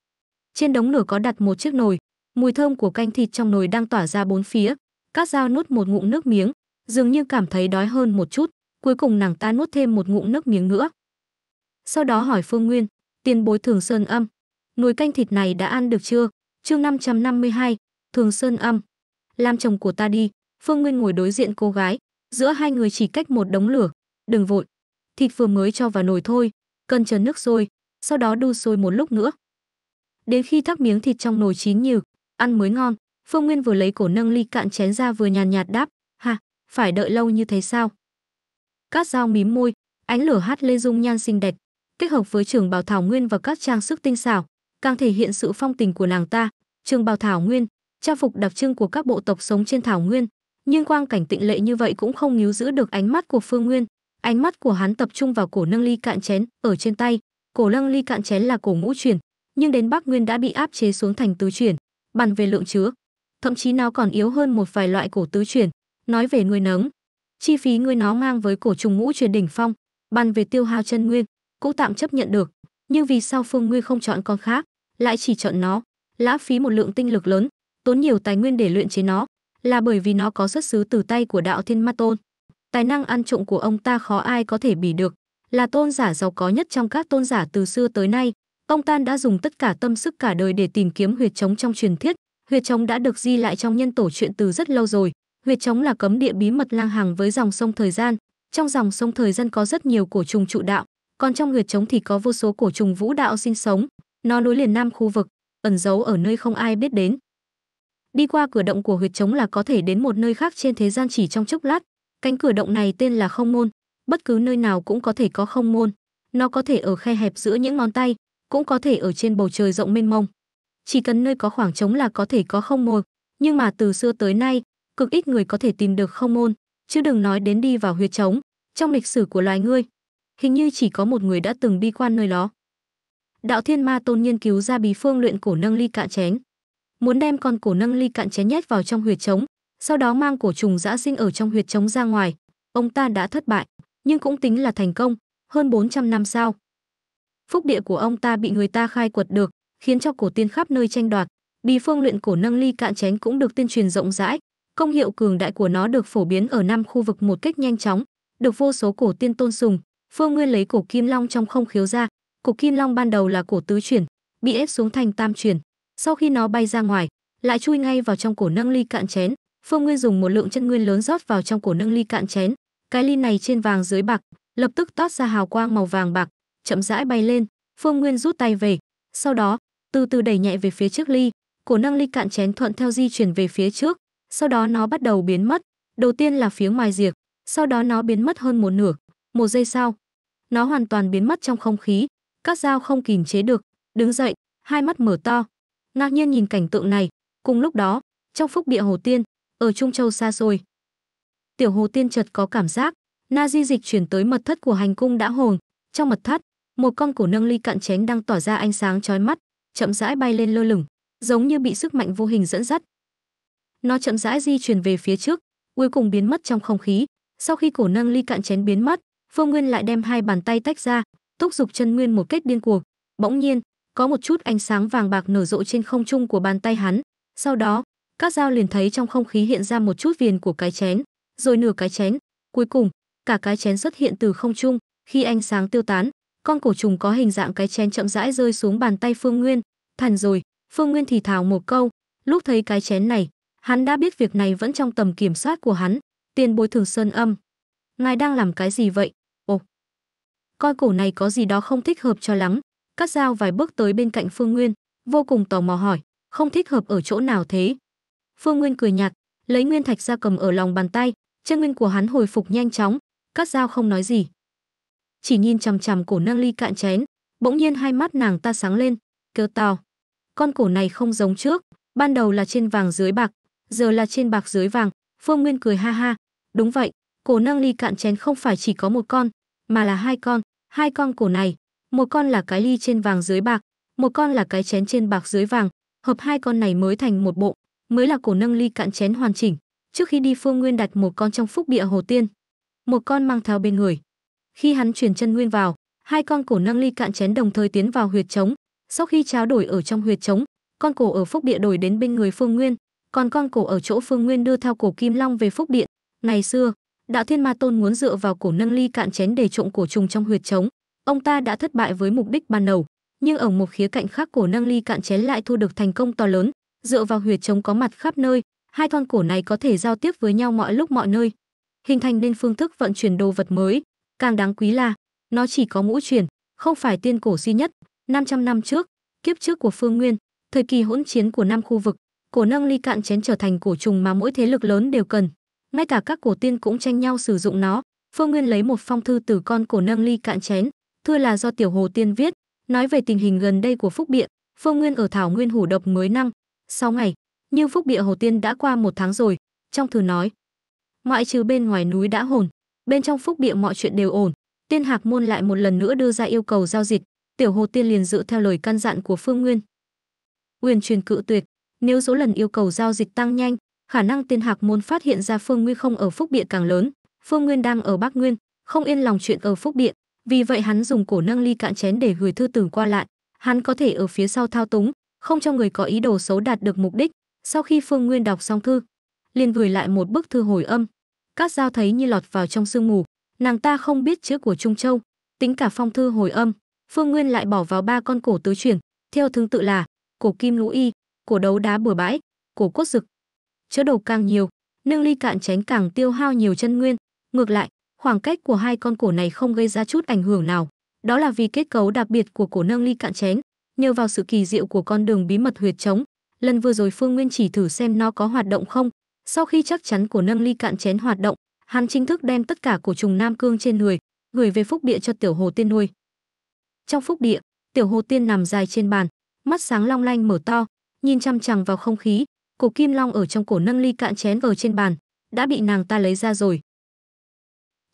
trên đống lửa có đặt một chiếc nồi, mùi thơm của canh thịt trong nồi đang tỏa ra bốn phía. Cát Dao nuốt một ngụm nước miếng, dường như cảm thấy đói hơn một chút, cuối cùng nàng ta nuốt thêm một ngụm nước miếng nữa. Sau đó hỏi Phương Nguyên, tiền bối Thường Sơn Âm, nồi canh thịt này đã ăn được chưa? Chương 552, Thường Sơn Âm, làm chồng của ta đi. Phương Nguyên ngồi đối diện cô gái, giữa hai người chỉ cách một đống lửa, đừng vội, thịt vừa mới cho vào nồi thôi, cần chờ nước sôi, sau đó đun sôi một lúc nữa. Đến khi thắc miếng thịt trong nồi chín nhừ, ăn mới ngon, Phương Nguyên vừa lấy cổ nâng ly cạn chén ra vừa nhàn nhạt đáp, "Ha, phải đợi lâu như thế sao?" Cát Dao mím môi, ánh lửa hát lên dung nhan xinh đẹp, kết hợp với trường bào thảo nguyên và các trang sức tinh xảo, càng thể hiện sự phong tình của nàng ta. Trường bào thảo nguyên, trang phục đặc trưng của các bộ tộc sống trên thảo nguyên, nhưng quang cảnh tịnh lệ như vậy cũng không níu giữ được ánh mắt của Phương Nguyên. Ánh mắt của hắn tập trung vào cổ nâng ly cạn chén ở trên tay, cổ nâng ly cạn chén là cổ ngũ truyền, nhưng đến Bắc Nguyên đã bị áp chế xuống thành tứ chuyển, bàn về lượng chứa, thậm chí nó còn yếu hơn một vài loại cổ tứ chuyển. Nói về nuôi nấng, chi phí nuôi nó ngang với cổ trùng ngũ truyền đỉnh phong, bàn về tiêu hao chân nguyên, cũng tạm chấp nhận được, nhưng vì sao Phương Nguyên không chọn con khác, lại chỉ chọn nó, lãng phí một lượng tinh lực lớn, tốn nhiều tài nguyên để luyện chế nó, là bởi vì nó có xuất xứ từ tay của đạo Thiên Ma Tôn. Tài năng ăn trộm của ông ta khó ai có thể bỉ được, là tôn giả giàu có nhất trong các tôn giả từ xưa tới nay, Ông Tan đã dùng tất cả tâm sức cả đời để tìm kiếm huyệt trống trong truyền thuyết, huyệt trống đã được ghi lại trong nhân tổ truyện từ rất lâu rồi. Huyệt trống là cấm địa bí mật lang hàng với dòng sông thời gian, trong dòng sông thời gian có rất nhiều cổ trùng trụ đạo, còn trong huyệt trống thì có vô số cổ trùng vũ đạo sinh sống, nó nối liền năm khu vực, ẩn giấu ở nơi không ai biết đến. Đi qua cửa động của huyệt trống là có thể đến một nơi khác trên thế gian chỉ trong chốc lát. Cánh cửa động này tên là không môn, bất cứ nơi nào cũng có thể có không môn. Nó có thể ở khe hẹp giữa những ngón tay, cũng có thể ở trên bầu trời rộng mênh mông. Chỉ cần nơi có khoảng trống là có thể có không môn, nhưng mà từ xưa tới nay, cực ít người có thể tìm được không môn, chứ đừng nói đến đi vào huyệt trống, trong lịch sử của loài người. Hình như chỉ có một người đã từng đi quan nơi đó. Đạo Thiên Ma Tôn nghiên cứu ra bí phương luyện cổ nâng ly cạn chén, muốn đem con cổ nâng ly cạn chén nhét vào trong huyệt trống, sau đó mang cổ trùng dã sinh ở trong huyệt trống ra ngoài. Ông ta đã thất bại, nhưng cũng tính là thành công, hơn 400 năm sau phúc địa của ông ta bị người ta khai quật được, khiến cho cổ tiên khắp nơi tranh đoạt. Bí phương luyện cổ nâng ly cạn chén cũng được tuyên truyền rộng rãi, công hiệu cường đại của nó được phổ biến ở năm khu vực một cách nhanh chóng, được vô số cổ tiên tôn sùng. Phương Nguyên lấy cổ kim long trong không khiếu ra, cổ kim long ban đầu là cổ tứ chuyển, bị ép xuống thành tam chuyển. Sau khi nó bay ra ngoài, lại chui ngay vào trong cổ nâng ly cạn chén. Phương Nguyên dùng một lượng chân nguyên lớn rót vào trong cổ nâng ly cạn chén. Cái ly này trên vàng dưới bạc, lập tức toát ra hào quang màu vàng bạc, chậm rãi bay lên phương nguyên rút tay về sau đó từ từ đẩy nhẹ về phía trước ly cổ năng ly cạn chén thuận theo di chuyển về phía trước sau đó nó bắt đầu biến mất đầu tiên là phía ngoài diệt sau đó nó biến mất hơn một nửa một giây sau nó hoàn toàn biến mất trong không khí các dao không kìm chế được đứng dậy hai mắt mở to ngạc nhiên nhìn cảnh tượng này cùng lúc đó trong phúc địa hồ tiên ở trung châu xa xôi tiểu hồ tiên chợt có cảm giác na di dịch chuyển tới mật thất của hành cung đã hồn trong mật thất một con cổ nâng ly cạn chén đang tỏa ra ánh sáng chói mắt chậm rãi bay lên lơ lửng giống như bị sức mạnh vô hình dẫn dắt nó chậm rãi di chuyển về phía trước cuối cùng biến mất trong không khí sau khi cổ nâng ly cạn chén biến mất phương nguyên lại đem hai bàn tay tách ra thúc giục chân nguyên một kết điên cuồng bỗng nhiên có một chút ánh sáng vàng bạc nở rộ trên không trung của bàn tay hắn sau đó các dao liền thấy trong không khí hiện ra một chút viền của cái chén rồi nửa cái chén cuối cùng cả cái chén xuất hiện từ không trung khi ánh sáng tiêu tán con cổ trùng có hình dạng cái chén chậm rãi rơi xuống bàn tay Phương Nguyên. Thần rồi, Phương Nguyên thì thào một câu, lúc thấy cái chén này, hắn đã biết việc này vẫn trong tầm kiểm soát của hắn, tiền bối thường sơn âm. Ngài đang làm cái gì vậy? Ồ, coi cổ này có gì đó không thích hợp cho lắm. Cắt dao vài bước tới bên cạnh Phương Nguyên, vô cùng tò mò hỏi, không thích hợp ở chỗ nào thế? Phương Nguyên cười nhạt, lấy nguyên thạch ra cầm ở lòng bàn tay, chân nguyên của hắn hồi phục nhanh chóng, cắt dao không nói gì, chỉ nhìn chằm chằm cổ nâng ly cạn chén bỗng nhiên hai mắt nàng ta sáng lên kêu to, con cổ này không giống trước ban đầu là trên vàng dưới bạc giờ là trên bạc dưới vàng phương nguyên cười ha ha đúng vậy cổ nâng ly cạn chén không phải chỉ có một con mà là hai con hai con cổ này một con là cái ly trên vàng dưới bạc một con là cái chén trên bạc dưới vàng hợp hai con này mới thành một bộ mới là cổ nâng ly cạn chén hoàn chỉnh trước khi đi phương nguyên đặt một con trong phúc địa hồ tiên một con mang theo bên người khi hắn chuyển chân nguyên vào, hai con cổ năng ly cạn chén đồng thời tiến vào huyệt trống. Sau khi trao đổi ở trong huyệt trống, con cổ ở phúc địa đổi đến bên người Phương Nguyên, còn con cổ ở chỗ Phương Nguyên đưa theo cổ Kim Long về phúc điện. Ngày xưa, Đạo Thiên Ma Tôn muốn dựa vào cổ nâng ly cạn chén để trộm cổ trùng trong huyệt trống, ông ta đã thất bại với mục đích ban đầu, nhưng ở một khía cạnh khác cổ nâng ly cạn chén lại thu được thành công to lớn, dựa vào huyệt trống có mặt khắp nơi, hai con cổ này có thể giao tiếp với nhau mọi lúc mọi nơi, hình thành nên phương thức vận chuyển đồ vật mới, Càng đáng quý là, nó chỉ có ngũ truyền, không phải tiên cổ duy nhất. 500 năm trước, kiếp trước của Phương Nguyên, thời kỳ hỗn chiến của năm khu vực, cổ nâng ly cạn chén trở thành cổ trùng mà mỗi thế lực lớn đều cần. Ngay cả các cổ tiên cũng tranh nhau sử dụng nó. Phương Nguyên lấy một phong thư từ con cổ nâng ly cạn chén, thư là do tiểu hồ tiên viết, nói về tình hình gần đây của Phúc Biện, Phương Nguyên ở Thảo Nguyên Hủ Độc mới năm, 6 ngày, nhưng Phúc Bịa Hồ Tiên đã qua một tháng rồi, trong thư nói. Ngoại trừ bên ngoài núi đã hồn, bên trong phúc địa mọi chuyện đều ổn tiên hạc môn lại một lần nữa đưa ra yêu cầu giao dịch tiểu hồ tiên liền dự theo lời căn dặn của phương nguyên uyển truyền cự tuyệt nếu số lần yêu cầu giao dịch tăng nhanh khả năng tiên hạc môn phát hiện ra phương nguyên không ở phúc địa càng lớn phương nguyên đang ở bắc nguyên không yên lòng chuyện ở phúc địa vì vậy hắn dùng cổ nâng ly cạn chén để gửi thư từ qua lại hắn có thể ở phía sau thao túng không cho người có ý đồ xấu đạt được mục đích sau khi phương nguyên đọc xong thư liền gửi lại một bức thư hồi âm các Giao thấy như lọt vào trong sương mù, nàng ta không biết chữ của Trung Châu, tính cả phong thư hồi âm, Phương Nguyên lại bỏ vào ba con cổ tứ chuyển, theo thứ tự là cổ kim lũ y, cổ đấu đá bừa bãi, cổ cốt dực Chớ đầu càng nhiều, nâng ly cạn tránh càng tiêu hao nhiều chân nguyên, ngược lại, khoảng cách của hai con cổ này không gây ra chút ảnh hưởng nào. Đó là vì kết cấu đặc biệt của cổ nâng ly cạn chén, nhờ vào sự kỳ diệu của con đường bí mật huyệt trống, lần vừa rồi Phương Nguyên chỉ thử xem nó có hoạt động không, sau khi chắc chắn của nâng ly cạn chén hoạt động, hắn chính thức đem tất cả cổ trùng nam cương trên người, gửi về phúc địa cho tiểu hồ tiên nuôi. Trong phúc địa, tiểu hồ tiên nằm dài trên bàn, mắt sáng long lanh mở to, nhìn chăm chằm vào không khí, cổ kim long ở trong cổ nâng ly cạn chén ở trên bàn, đã bị nàng ta lấy ra rồi.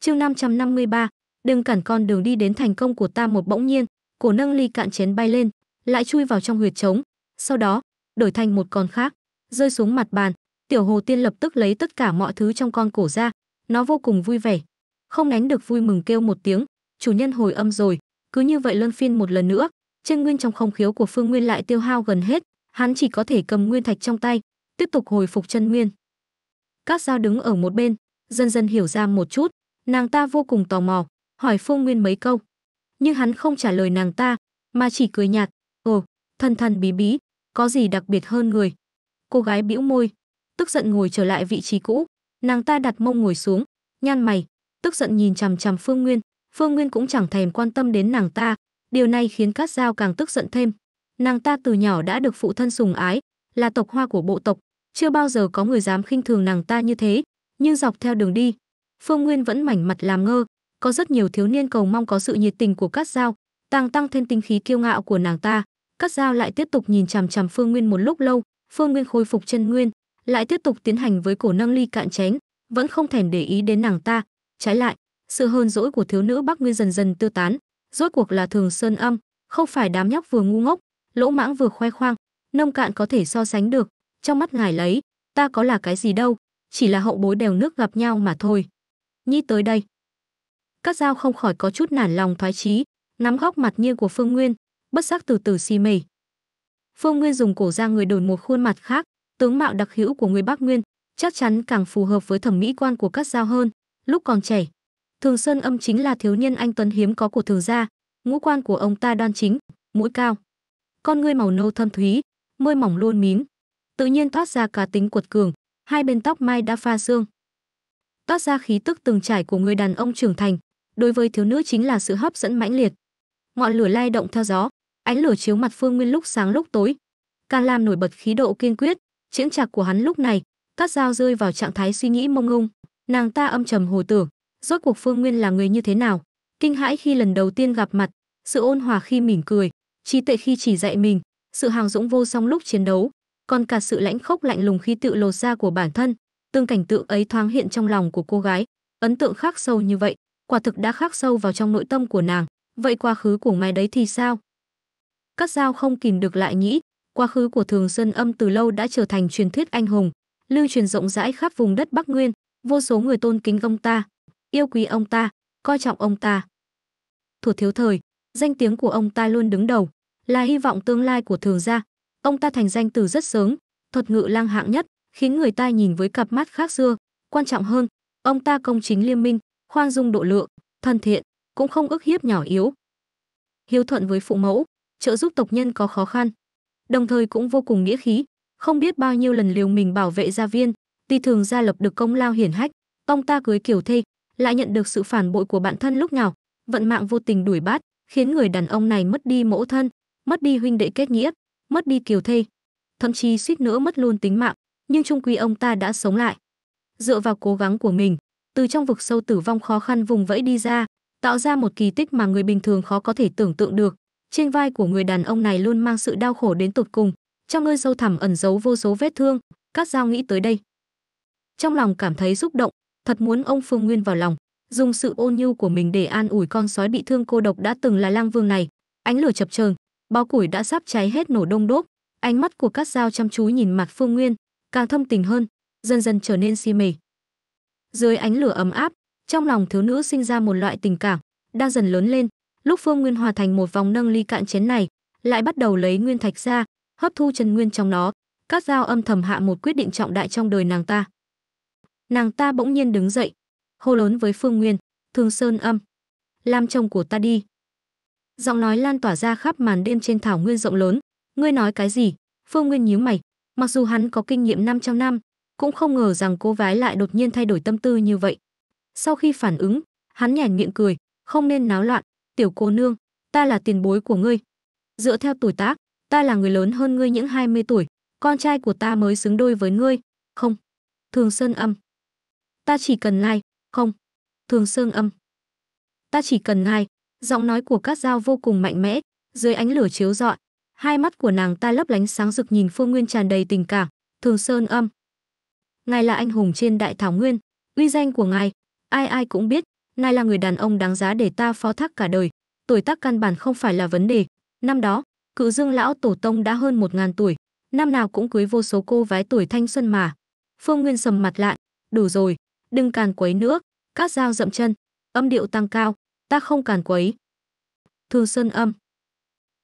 Chương 553, đừng cản con đường đi đến thành công của ta một bỗng nhiên, cổ nâng ly cạn chén bay lên, lại chui vào trong huyệt trống, sau đó, đổi thành một con khác, rơi xuống mặt bàn, Tiểu Hồ Tiên lập tức lấy tất cả mọi thứ trong con cổ ra, nó vô cùng vui vẻ, không nén được vui mừng kêu một tiếng, chủ nhân hồi âm rồi, cứ như vậy luân phiên một lần nữa, chân nguyên trong không khiếu của Phương Nguyên lại tiêu hao gần hết, hắn chỉ có thể cầm nguyên thạch trong tay, tiếp tục hồi phục chân nguyên. Các giao đứng ở một bên, dần dần hiểu ra một chút, nàng ta vô cùng tò mò, hỏi Phương Nguyên mấy câu. Nhưng hắn không trả lời nàng ta, mà chỉ cười nhạt, ồ, thần thần bí bí, có gì đặc biệt hơn người. Cô gái bĩu môi, tức giận ngồi trở lại vị trí cũ, nàng ta đặt mông ngồi xuống, nhăn mày, tức giận nhìn chằm chằm Phương Nguyên, Phương Nguyên cũng chẳng thèm quan tâm đến nàng ta, điều này khiến Cát Dao càng tức giận thêm. Nàng ta từ nhỏ đã được phụ thân sùng ái, là tộc hoa của bộ tộc, chưa bao giờ có người dám khinh thường nàng ta như thế, nhưng dọc theo đường đi, Phương Nguyên vẫn mảnh mặt làm ngơ, có rất nhiều thiếu niên cầu mong có sự nhiệt tình của Cát Dao, tăng tăng thêm tinh khí kiêu ngạo của nàng ta. Cát Dao lại tiếp tục nhìn chằm chằm Phương Nguyên một lúc lâu, Phương Nguyên khôi phục chân nguyên, lại tiếp tục tiến hành với cổ năng ly cạn chén, vẫn không thèm để ý đến nàng ta. Trái lại, sự hơn dỗi của thiếu nữ Bắc Nguyên dần dần tiêu tán, rốt cuộc là thường sơn âm, không phải đám nhóc vừa ngu ngốc, lỗ mãng vừa khoe khoang, nông cạn có thể so sánh được, trong mắt ngài lấy, ta có là cái gì đâu, chỉ là hậu bối đèo nước gặp nhau mà thôi. Nhi tới đây. Các dao không khỏi có chút nản lòng thoái chí, nắm góc mặt nghiêng của Phương Nguyên, bất giác từ từ si mê. Phương Nguyên dùng cổ ra người đổi một khuôn mặt khác, tướng mạo đặc hữu của người Bắc Nguyên chắc chắn càng phù hợp với thẩm mỹ quan của các giao hơn. Lúc còn trẻ, Thường Sơn Âm chính là thiếu niên anh tuấn hiếm có của Thường gia, ngũ quan của ông ta đoan chính, mũi cao, con ngươi màu nâu thâm thúy, môi mỏng luôn mím, tự nhiên thoát ra cá tính cuột cường, hai bên tóc mai đã pha xương. Toát ra khí tức từng trải của người đàn ông trưởng thành, đối với thiếu nữ chính là sự hấp dẫn mãnh liệt. Ngọn lửa lay động theo gió, ánh lửa chiếu mặt Phương Nguyên lúc sáng lúc tối, càng làm nổi bật khí độ kiên quyết, chững chạc của hắn lúc này cắt dao rơi vào trạng thái suy nghĩ mông ngung. nàng ta âm trầm hồi tưởng rốt cuộc phương nguyên là người như thế nào kinh hãi khi lần đầu tiên gặp mặt sự ôn hòa khi mỉm cười trí tệ khi chỉ dạy mình sự hào dũng vô song lúc chiến đấu còn cả sự lãnh khốc lạnh lùng khi tự lột ra của bản thân tương cảnh tượng ấy thoáng hiện trong lòng của cô gái ấn tượng khác sâu như vậy quả thực đã khắc sâu vào trong nội tâm của nàng vậy quá khứ của mày đấy thì sao cắt dao không kìm được lại nghĩ Quá khứ của Thường Sơn Âm từ lâu đã trở thành truyền thuyết anh hùng, lưu truyền rộng rãi khắp vùng đất Bắc Nguyên, vô số người tôn kính ông ta, yêu quý ông ta, coi trọng ông ta. Thủ thiếu thời, danh tiếng của ông ta luôn đứng đầu, là hy vọng tương lai của Thường gia. Ông ta thành danh từ rất sớm, thuật ngự lang hạng nhất, khiến người ta nhìn với cặp mắt khác xưa. Quan trọng hơn, ông ta công chính liêm minh, khoan dung độ lượng, thân thiện, cũng không ức hiếp nhỏ yếu. Hiếu thuận với phụ mẫu, trợ giúp tộc nhân có khó khăn, đồng thời cũng vô cùng nghĩa khí, không biết bao nhiêu lần liều mình bảo vệ gia viên, tuy thường gia lập được công lao hiển hách, tông ta cưới kiểu thê, lại nhận được sự phản bội của bạn thân lúc nào, vận mạng vô tình đuổi bắt, khiến người đàn ông này mất đi mẫu thân, mất đi huynh đệ kết nghĩa, mất đi kiều thê, thậm chí suýt nữa mất luôn tính mạng, nhưng trung quy ông ta đã sống lại. Dựa vào cố gắng của mình, từ trong vực sâu tử vong khó khăn vùng vẫy đi ra, tạo ra một kỳ tích mà người bình thường khó có thể tưởng tượng được, trên vai của người đàn ông này luôn mang sự đau khổ đến tột cùng, trong nơi sâu thẳm ẩn giấu vô số vết thương, các Dao nghĩ tới đây. Trong lòng cảm thấy xúc động, thật muốn ông Phương Nguyên vào lòng, dùng sự ôn nhu của mình để an ủi con sói bị thương cô độc đã từng là lang vương này. Ánh lửa chập chờn, bao củi đã sắp cháy hết nổ đông đốt, ánh mắt của các Dao chăm chú nhìn mặt Phương Nguyên, càng thâm tình hơn, dần dần trở nên si mê. Dưới ánh lửa ấm áp, trong lòng thiếu nữ sinh ra một loại tình cảm đang dần lớn lên, Lúc Phương Nguyên hòa thành một vòng nâng ly cạn chén này, lại bắt đầu lấy nguyên thạch ra, hấp thu chân nguyên trong nó, các dao âm thầm hạ một quyết định trọng đại trong đời nàng ta. Nàng ta bỗng nhiên đứng dậy, hô lớn với Phương Nguyên, "Thương Sơn Âm, làm chồng của ta đi." Giọng nói lan tỏa ra khắp màn đêm trên thảo nguyên rộng lớn, "Ngươi nói cái gì?" Phương Nguyên nhíu mày, mặc dù hắn có kinh nghiệm 500 năm, cũng không ngờ rằng cô gái lại đột nhiên thay đổi tâm tư như vậy. Sau khi phản ứng, hắn nhàn miệng cười, "Không nên náo loạn, tiểu cô nương, ta là tiền bối của ngươi. Dựa theo tuổi tác, ta là người lớn hơn ngươi những 20 tuổi, con trai của ta mới xứng đôi với ngươi, không. Thường Sơn âm. Ta chỉ cần lai, không. Thường Sơn âm. Ta chỉ cần lai, giọng nói của các dao vô cùng mạnh mẽ, dưới ánh lửa chiếu rọi, hai mắt của nàng ta lấp lánh sáng rực nhìn Phương Nguyên tràn đầy tình cảm, Thường Sơn âm. Ngài là anh hùng trên đại thảo nguyên, uy danh của ngài, ai ai cũng biết, ngài là người đàn ông đáng giá để ta phó thác cả đời, tuổi tác căn bản không phải là vấn đề. Năm đó, cự dương lão tổ tông đã hơn một ngàn tuổi, năm nào cũng cưới vô số cô vái tuổi thanh xuân mà. Phương Nguyên sầm mặt lại, đủ rồi, đừng càn quấy nữa, các dao dậm chân, âm điệu tăng cao, ta không càn quấy. Thường Sơn âm.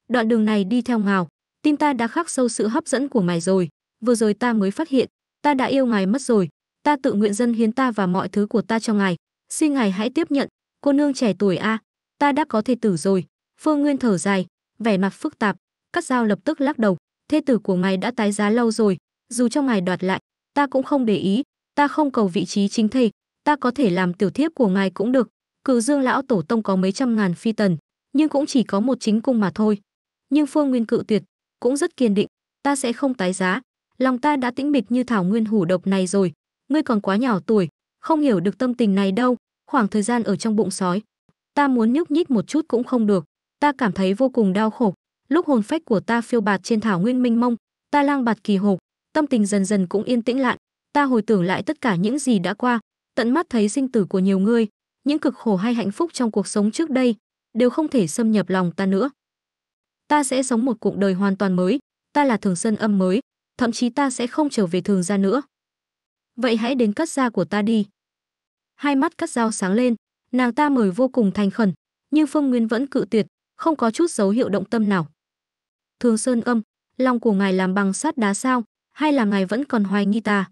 Đoạn đường này đi theo ngào, tim ta đã khắc sâu sự hấp dẫn của mày rồi, vừa rồi ta mới phát hiện, ta đã yêu ngài mất rồi, ta tự nguyện dân hiến ta và mọi thứ của ta cho ngài, xin ngài hãy tiếp nhận, cô nương trẻ tuổi a, à, ta đã có thê tử rồi. Phương Nguyên thở dài, vẻ mặt phức tạp, cắt dao lập tức lắc đầu, thê tử của ngài đã tái giá lâu rồi, dù cho ngài đoạt lại, ta cũng không để ý, ta không cầu vị trí chính thê, ta có thể làm tiểu thiếp của ngài cũng được. Cự Dương lão tổ tông có mấy trăm ngàn phi tần, nhưng cũng chỉ có một chính cung mà thôi. Nhưng Phương Nguyên cự tuyệt, cũng rất kiên định, ta sẽ không tái giá, lòng ta đã tĩnh mịch như thảo nguyên hủ độc này rồi, ngươi còn quá nhỏ tuổi, không hiểu được tâm tình này đâu, khoảng thời gian ở trong bụng sói. Ta muốn nhúc nhích một chút cũng không được, ta cảm thấy vô cùng đau khổ. Lúc hồn phách của ta phiêu bạt trên thảo nguyên minh mông, ta lang bạt kỳ hồ, tâm tình dần dần cũng yên tĩnh lại. Ta hồi tưởng lại tất cả những gì đã qua, tận mắt thấy sinh tử của nhiều người, những cực khổ hay hạnh phúc trong cuộc sống trước đây, đều không thể xâm nhập lòng ta nữa. Ta sẽ sống một cuộc đời hoàn toàn mới, ta là thường sân âm mới, thậm chí ta sẽ không trở về thường gia nữa. Vậy hãy đến cắt gia của ta đi hai mắt cắt dao sáng lên, nàng ta mời vô cùng thành khẩn, nhưng Phương Nguyên vẫn cự tuyệt, không có chút dấu hiệu động tâm nào. Thường Sơn âm, lòng của ngài làm bằng sắt đá sao, hay là ngài vẫn còn hoài nghi ta?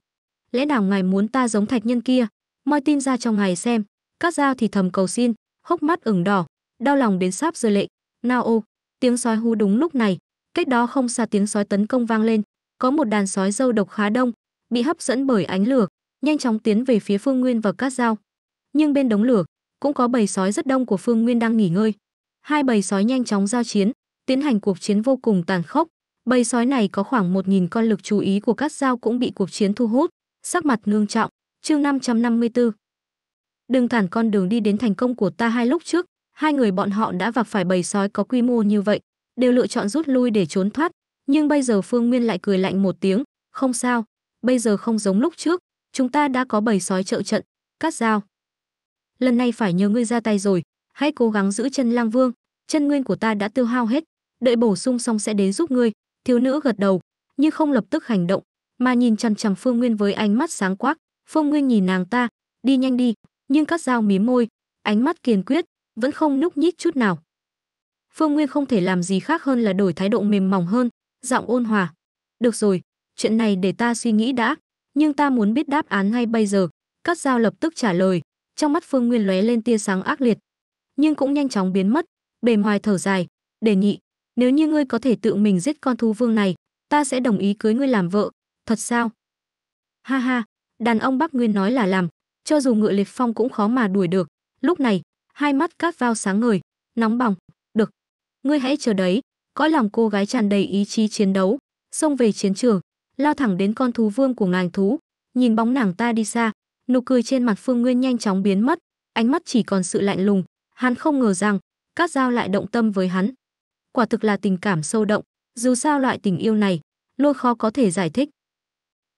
Lẽ nào ngài muốn ta giống thạch nhân kia? Moi tin ra cho ngài xem, cắt dao thì thầm cầu xin, hốc mắt ửng đỏ, đau lòng đến sáp rơi lệ. Nao ô, tiếng sói hú đúng lúc này, cách đó không xa tiếng sói tấn công vang lên, có một đàn sói dâu độc khá đông, bị hấp dẫn bởi ánh lửa, nhanh chóng tiến về phía Phương Nguyên và Cát Dao. Nhưng bên đống lửa cũng có bầy sói rất đông của Phương Nguyên đang nghỉ ngơi. Hai bầy sói nhanh chóng giao chiến, tiến hành cuộc chiến vô cùng tàn khốc. Bầy sói này có khoảng một nghìn con lực chú ý của Cát Dao cũng bị cuộc chiến thu hút, sắc mặt ngương trọng. Chương 554. Đừng thản con đường đi đến thành công của ta hai lúc trước, hai người bọn họ đã vạc phải bầy sói có quy mô như vậy, đều lựa chọn rút lui để trốn thoát, nhưng bây giờ Phương Nguyên lại cười lạnh một tiếng, không sao, bây giờ không giống lúc trước, Chúng ta đã có bầy sói trợ trận, cắt dao. Lần này phải nhờ ngươi ra tay rồi, hãy cố gắng giữ chân lang vương, chân nguyên của ta đã tiêu hao hết, đợi bổ sung xong sẽ đến giúp ngươi. Thiếu nữ gật đầu, nhưng không lập tức hành động, mà nhìn chằm chằm Phương Nguyên với ánh mắt sáng quắc. Phương Nguyên nhìn nàng ta, đi nhanh đi, nhưng cắt dao mím môi, ánh mắt kiên quyết, vẫn không núp nhích chút nào. Phương Nguyên không thể làm gì khác hơn là đổi thái độ mềm mỏng hơn, giọng ôn hòa. Được rồi, chuyện này để ta suy nghĩ đã nhưng ta muốn biết đáp án ngay bây giờ. Cắt dao lập tức trả lời, trong mắt Phương Nguyên lóe lên tia sáng ác liệt, nhưng cũng nhanh chóng biến mất, Bề hoài thở dài, đề nghị nếu như ngươi có thể tự mình giết con thú vương này, ta sẽ đồng ý cưới ngươi làm vợ, thật sao? Ha ha, đàn ông Bắc Nguyên nói là làm, cho dù ngựa liệt phong cũng khó mà đuổi được. Lúc này, hai mắt cát vào sáng ngời, nóng bỏng, được. Ngươi hãy chờ đấy, cõi lòng cô gái tràn đầy ý chí chiến đấu, xông về chiến trường, lao thẳng đến con thú vương của ngàn thú nhìn bóng nàng ta đi xa nụ cười trên mặt phương nguyên nhanh chóng biến mất ánh mắt chỉ còn sự lạnh lùng hắn không ngờ rằng cát dao lại động tâm với hắn quả thực là tình cảm sâu động dù sao loại tình yêu này lôi khó có thể giải thích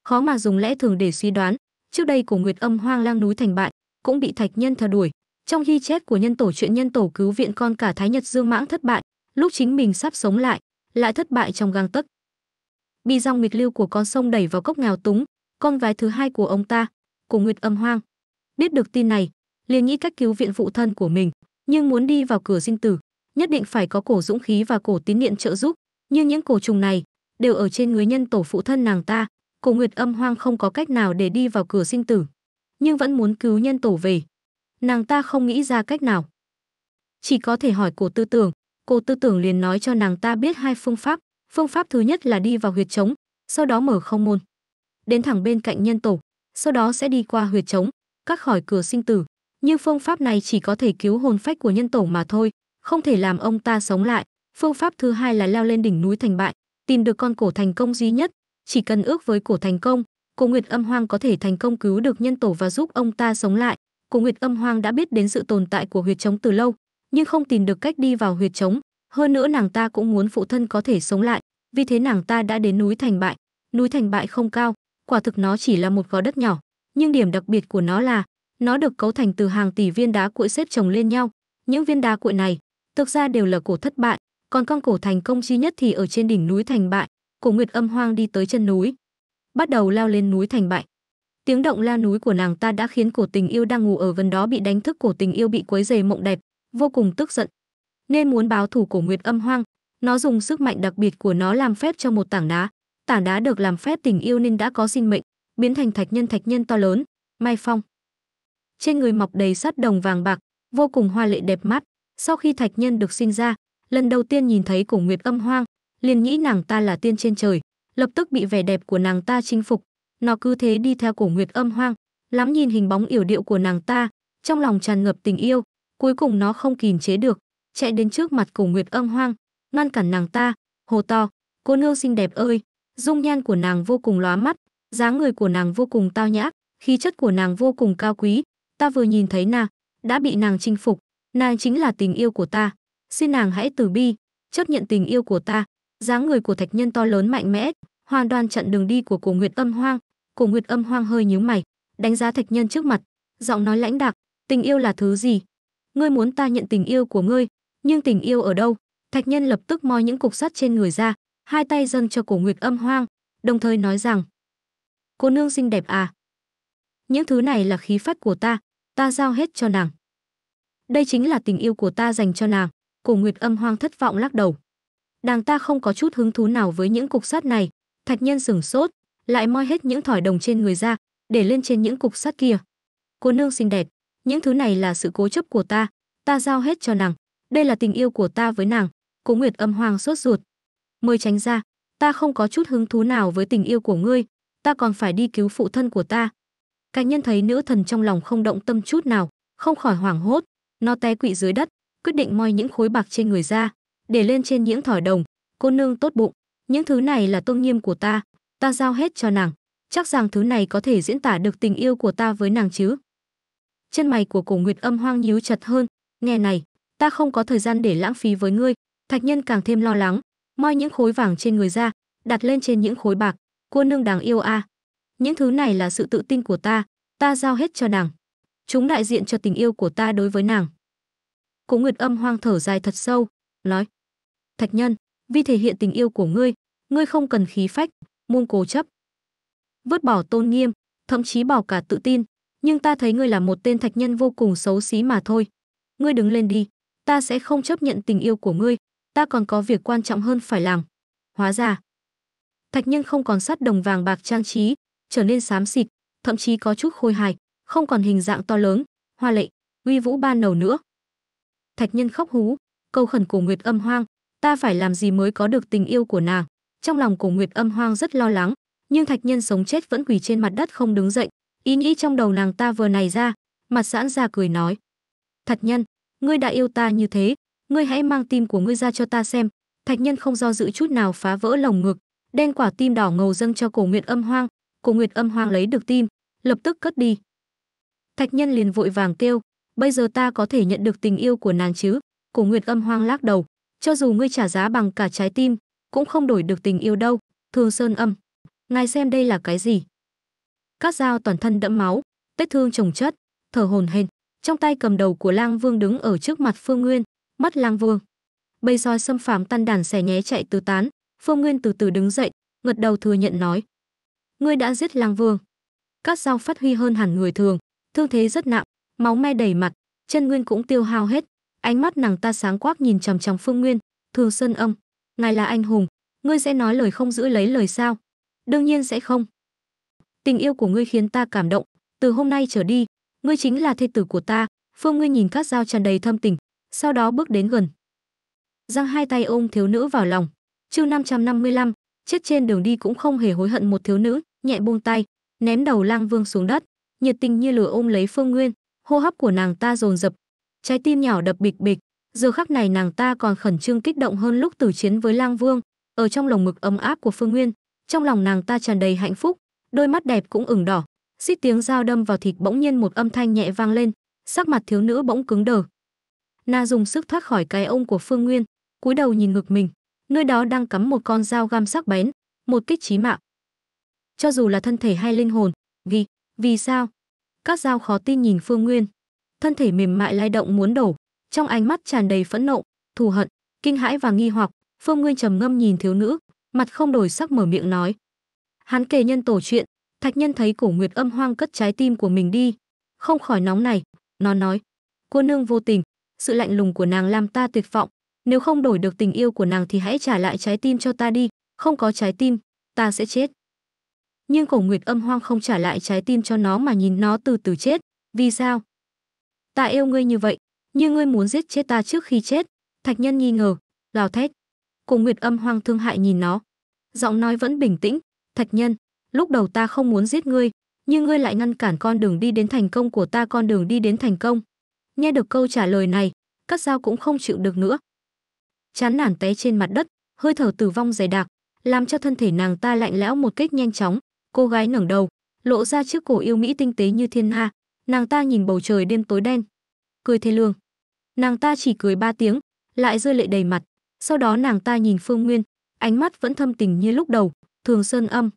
khó mà dùng lẽ thường để suy đoán trước đây của nguyệt âm hoang lang núi thành bại cũng bị thạch nhân theo đuổi trong khi chết của nhân tổ chuyện nhân tổ cứu viện con cả thái nhật dương mãng thất bại lúc chính mình sắp sống lại lại thất bại trong găng tấc bi dòng nghịch lưu của con sông đẩy vào cốc ngào túng, con vái thứ hai của ông ta, Cổ Nguyệt âm hoang. Biết được tin này, liền nghĩ cách cứu viện phụ thân của mình, nhưng muốn đi vào cửa sinh tử, nhất định phải có cổ dũng khí và cổ tín niệm trợ giúp, nhưng những cổ trùng này đều ở trên người nhân tổ phụ thân nàng ta, Cổ Nguyệt âm hoang không có cách nào để đi vào cửa sinh tử, nhưng vẫn muốn cứu nhân tổ về. Nàng ta không nghĩ ra cách nào. Chỉ có thể hỏi cổ tư tưởng, cổ tư tưởng liền nói cho nàng ta biết hai phương pháp, Phương pháp thứ nhất là đi vào huyệt trống, sau đó mở không môn, đến thẳng bên cạnh nhân tổ, sau đó sẽ đi qua huyệt trống, cắt khỏi cửa sinh tử. Nhưng phương pháp này chỉ có thể cứu hồn phách của nhân tổ mà thôi, không thể làm ông ta sống lại. Phương pháp thứ hai là leo lên đỉnh núi thành bại, tìm được con cổ thành công duy nhất, chỉ cần ước với cổ thành công, cổ Nguyệt Âm Hoang có thể thành công cứu được nhân tổ và giúp ông ta sống lại. Cổ Nguyệt Âm Hoang đã biết đến sự tồn tại của huyệt trống từ lâu, nhưng không tìm được cách đi vào huyệt trống, hơn nữa nàng ta cũng muốn phụ thân có thể sống lại, vì thế nàng ta đã đến núi Thành Bại. Núi Thành Bại không cao, quả thực nó chỉ là một gò đất nhỏ, nhưng điểm đặc biệt của nó là nó được cấu thành từ hàng tỷ viên đá cuội xếp chồng lên nhau. Những viên đá cuội này thực ra đều là cổ thất bại, còn con cổ thành công duy nhất thì ở trên đỉnh núi Thành Bại. Cổ Nguyệt Âm Hoang đi tới chân núi, bắt đầu lao lên núi Thành Bại. Tiếng động la núi của nàng ta đã khiến cổ tình yêu đang ngủ ở gần đó bị đánh thức cổ tình yêu bị quấy rầy mộng đẹp, vô cùng tức giận, nên muốn báo thù cổ nguyệt âm hoang. Nó dùng sức mạnh đặc biệt của nó làm phép cho một tảng đá. Tảng đá được làm phép tình yêu nên đã có sinh mệnh, biến thành thạch nhân thạch nhân to lớn, Mai Phong. Trên người mọc đầy sắt đồng vàng bạc, vô cùng hoa lệ đẹp mắt. Sau khi thạch nhân được sinh ra, lần đầu tiên nhìn thấy cổ nguyệt âm hoang, liền nghĩ nàng ta là tiên trên trời, lập tức bị vẻ đẹp của nàng ta chinh phục. Nó cứ thế đi theo cổ nguyệt âm hoang, lắm nhìn hình bóng yểu điệu của nàng ta, trong lòng tràn ngập tình yêu, cuối cùng nó không kìm chế được, chạy đến trước mặt Cổ Nguyệt âm hoang, ngăn cản nàng ta, hồ to, cô nương xinh đẹp ơi, dung nhan của nàng vô cùng lóa mắt, dáng người của nàng vô cùng tao nhã, khí chất của nàng vô cùng cao quý, ta vừa nhìn thấy nàng, đã bị nàng chinh phục, nàng chính là tình yêu của ta, xin nàng hãy từ bi, chấp nhận tình yêu của ta. Dáng người của Thạch Nhân to lớn mạnh mẽ, hoàn toàn chặn đường đi của Cổ Nguyệt Âm Hoang, Cổ Nguyệt Âm Hoang hơi nhíu mày, đánh giá Thạch Nhân trước mặt, giọng nói lãnh đạc, tình yêu là thứ gì? Ngươi muốn ta nhận tình yêu của ngươi, nhưng tình yêu ở đâu thạch nhân lập tức moi những cục sắt trên người ra hai tay dâng cho cổ nguyệt âm hoang đồng thời nói rằng cô nương xinh đẹp à những thứ này là khí phách của ta ta giao hết cho nàng đây chính là tình yêu của ta dành cho nàng cổ nguyệt âm hoang thất vọng lắc đầu đàng ta không có chút hứng thú nào với những cục sắt này thạch nhân sửng sốt lại moi hết những thỏi đồng trên người ra để lên trên những cục sắt kia cô nương xinh đẹp những thứ này là sự cố chấp của ta ta giao hết cho nàng đây là tình yêu của ta với nàng cố nguyệt âm hoàng sốt ruột Mời tránh ra ta không có chút hứng thú nào với tình yêu của ngươi ta còn phải đi cứu phụ thân của ta cảnh nhân thấy nữ thần trong lòng không động tâm chút nào không khỏi hoảng hốt nó té quỵ dưới đất quyết định moi những khối bạc trên người ra để lên trên những thỏi đồng cô nương tốt bụng những thứ này là tôn nghiêm của ta ta giao hết cho nàng chắc rằng thứ này có thể diễn tả được tình yêu của ta với nàng chứ chân mày của cổ nguyệt âm hoang nhíu chặt hơn nghe này ta không có thời gian để lãng phí với ngươi thạch nhân càng thêm lo lắng moi những khối vàng trên người ra đặt lên trên những khối bạc cua nương đáng yêu a à. những thứ này là sự tự tin của ta ta giao hết cho nàng chúng đại diện cho tình yêu của ta đối với nàng cố nguyệt âm hoang thở dài thật sâu nói thạch nhân vì thể hiện tình yêu của ngươi ngươi không cần khí phách muôn cố chấp vứt bỏ tôn nghiêm thậm chí bỏ cả tự tin nhưng ta thấy ngươi là một tên thạch nhân vô cùng xấu xí mà thôi ngươi đứng lên đi ta sẽ không chấp nhận tình yêu của ngươi, ta còn có việc quan trọng hơn phải làm. Hóa ra, Thạch Nhân không còn sắt đồng vàng bạc trang trí, trở nên xám xịt, thậm chí có chút khôi hài, không còn hình dạng to lớn, hoa lệ, uy vũ ban đầu nữa. Thạch Nhân khóc hú, câu khẩn của Nguyệt Âm Hoang, ta phải làm gì mới có được tình yêu của nàng? Trong lòng của Nguyệt Âm Hoang rất lo lắng, nhưng Thạch Nhân sống chết vẫn quỳ trên mặt đất không đứng dậy, ý nghĩ trong đầu nàng ta vừa này ra, mặt giãn ra cười nói: "Thạch Nhân, ngươi đã yêu ta như thế, ngươi hãy mang tim của ngươi ra cho ta xem. Thạch nhân không do dự chút nào phá vỡ lồng ngực, đen quả tim đỏ ngầu dâng cho cổ nguyệt âm hoang, cổ nguyệt âm hoang lấy được tim, lập tức cất đi. Thạch nhân liền vội vàng kêu, bây giờ ta có thể nhận được tình yêu của nàng chứ? Cổ nguyệt âm hoang lắc đầu, cho dù ngươi trả giá bằng cả trái tim, cũng không đổi được tình yêu đâu. Thương sơn âm, ngài xem đây là cái gì? Các dao toàn thân đẫm máu, tết thương trồng chất, thở hồn hển trong tay cầm đầu của lang vương đứng ở trước mặt phương nguyên mắt lang vương bầy roi xâm phạm tan đàn xẻ nhé chạy tứ tán phương nguyên từ từ đứng dậy ngật đầu thừa nhận nói ngươi đã giết lang vương các dao phát huy hơn hẳn người thường thương thế rất nặng máu me đầy mặt chân nguyên cũng tiêu hao hết ánh mắt nàng ta sáng quắc nhìn chằm chằm phương nguyên thường sơn âm ngài là anh hùng ngươi sẽ nói lời không giữ lấy lời sao đương nhiên sẽ không tình yêu của ngươi khiến ta cảm động từ hôm nay trở đi ngươi chính là thê tử của ta phương nguyên nhìn cát dao tràn đầy thâm tình sau đó bước đến gần giang hai tay ôm thiếu nữ vào lòng chương 555, chết trên đường đi cũng không hề hối hận một thiếu nữ nhẹ buông tay ném đầu lang vương xuống đất nhiệt tình như lửa ôm lấy phương nguyên hô hấp của nàng ta dồn dập trái tim nhỏ đập bịch bịch giờ khắc này nàng ta còn khẩn trương kích động hơn lúc tử chiến với lang vương ở trong lồng ngực ấm áp của phương nguyên trong lòng nàng ta tràn đầy hạnh phúc đôi mắt đẹp cũng ửng đỏ Xít tiếng dao đâm vào thịt bỗng nhiên một âm thanh nhẹ vang lên, sắc mặt thiếu nữ bỗng cứng đờ. Na dùng sức thoát khỏi cái ôm của Phương Nguyên, cúi đầu nhìn ngực mình, nơi đó đang cắm một con dao gam sắc bén, một kích chí mạng. Cho dù là thân thể hay linh hồn, vì, vì sao? Các dao khó tin nhìn Phương Nguyên. Thân thể mềm mại lay động muốn đổ, trong ánh mắt tràn đầy phẫn nộ, thù hận, kinh hãi và nghi hoặc, Phương Nguyên trầm ngâm nhìn thiếu nữ, mặt không đổi sắc mở miệng nói. Hắn kể nhân tổ chuyện, Thạch Nhân thấy Cổ Nguyệt âm hoang cất trái tim của mình đi, không khỏi nóng này, nó nói: "Cô nương vô tình, sự lạnh lùng của nàng làm ta tuyệt vọng, nếu không đổi được tình yêu của nàng thì hãy trả lại trái tim cho ta đi, không có trái tim, ta sẽ chết." Nhưng Cổ Nguyệt âm hoang không trả lại trái tim cho nó mà nhìn nó từ từ chết, vì sao? Ta yêu ngươi như vậy, nhưng ngươi muốn giết chết ta trước khi chết." Thạch Nhân nghi ngờ, gào thét. Cổ Nguyệt âm hoang thương hại nhìn nó, giọng nói vẫn bình tĩnh, "Thạch Nhân, lúc đầu ta không muốn giết ngươi, nhưng ngươi lại ngăn cản con đường đi đến thành công của ta, con đường đi đến thành công." Nghe được câu trả lời này, Cắt Dao cũng không chịu được nữa. Chán nản té trên mặt đất, hơi thở tử vong dày đặc, làm cho thân thể nàng ta lạnh lẽo một cách nhanh chóng, cô gái ngẩng đầu, lộ ra chiếc cổ yêu mỹ tinh tế như thiên hà, nàng ta nhìn bầu trời đêm tối đen, cười thê lương. Nàng ta chỉ cười ba tiếng, lại rơi lệ đầy mặt, sau đó nàng ta nhìn Phương Nguyên, ánh mắt vẫn thâm tình như lúc đầu, thường sơn âm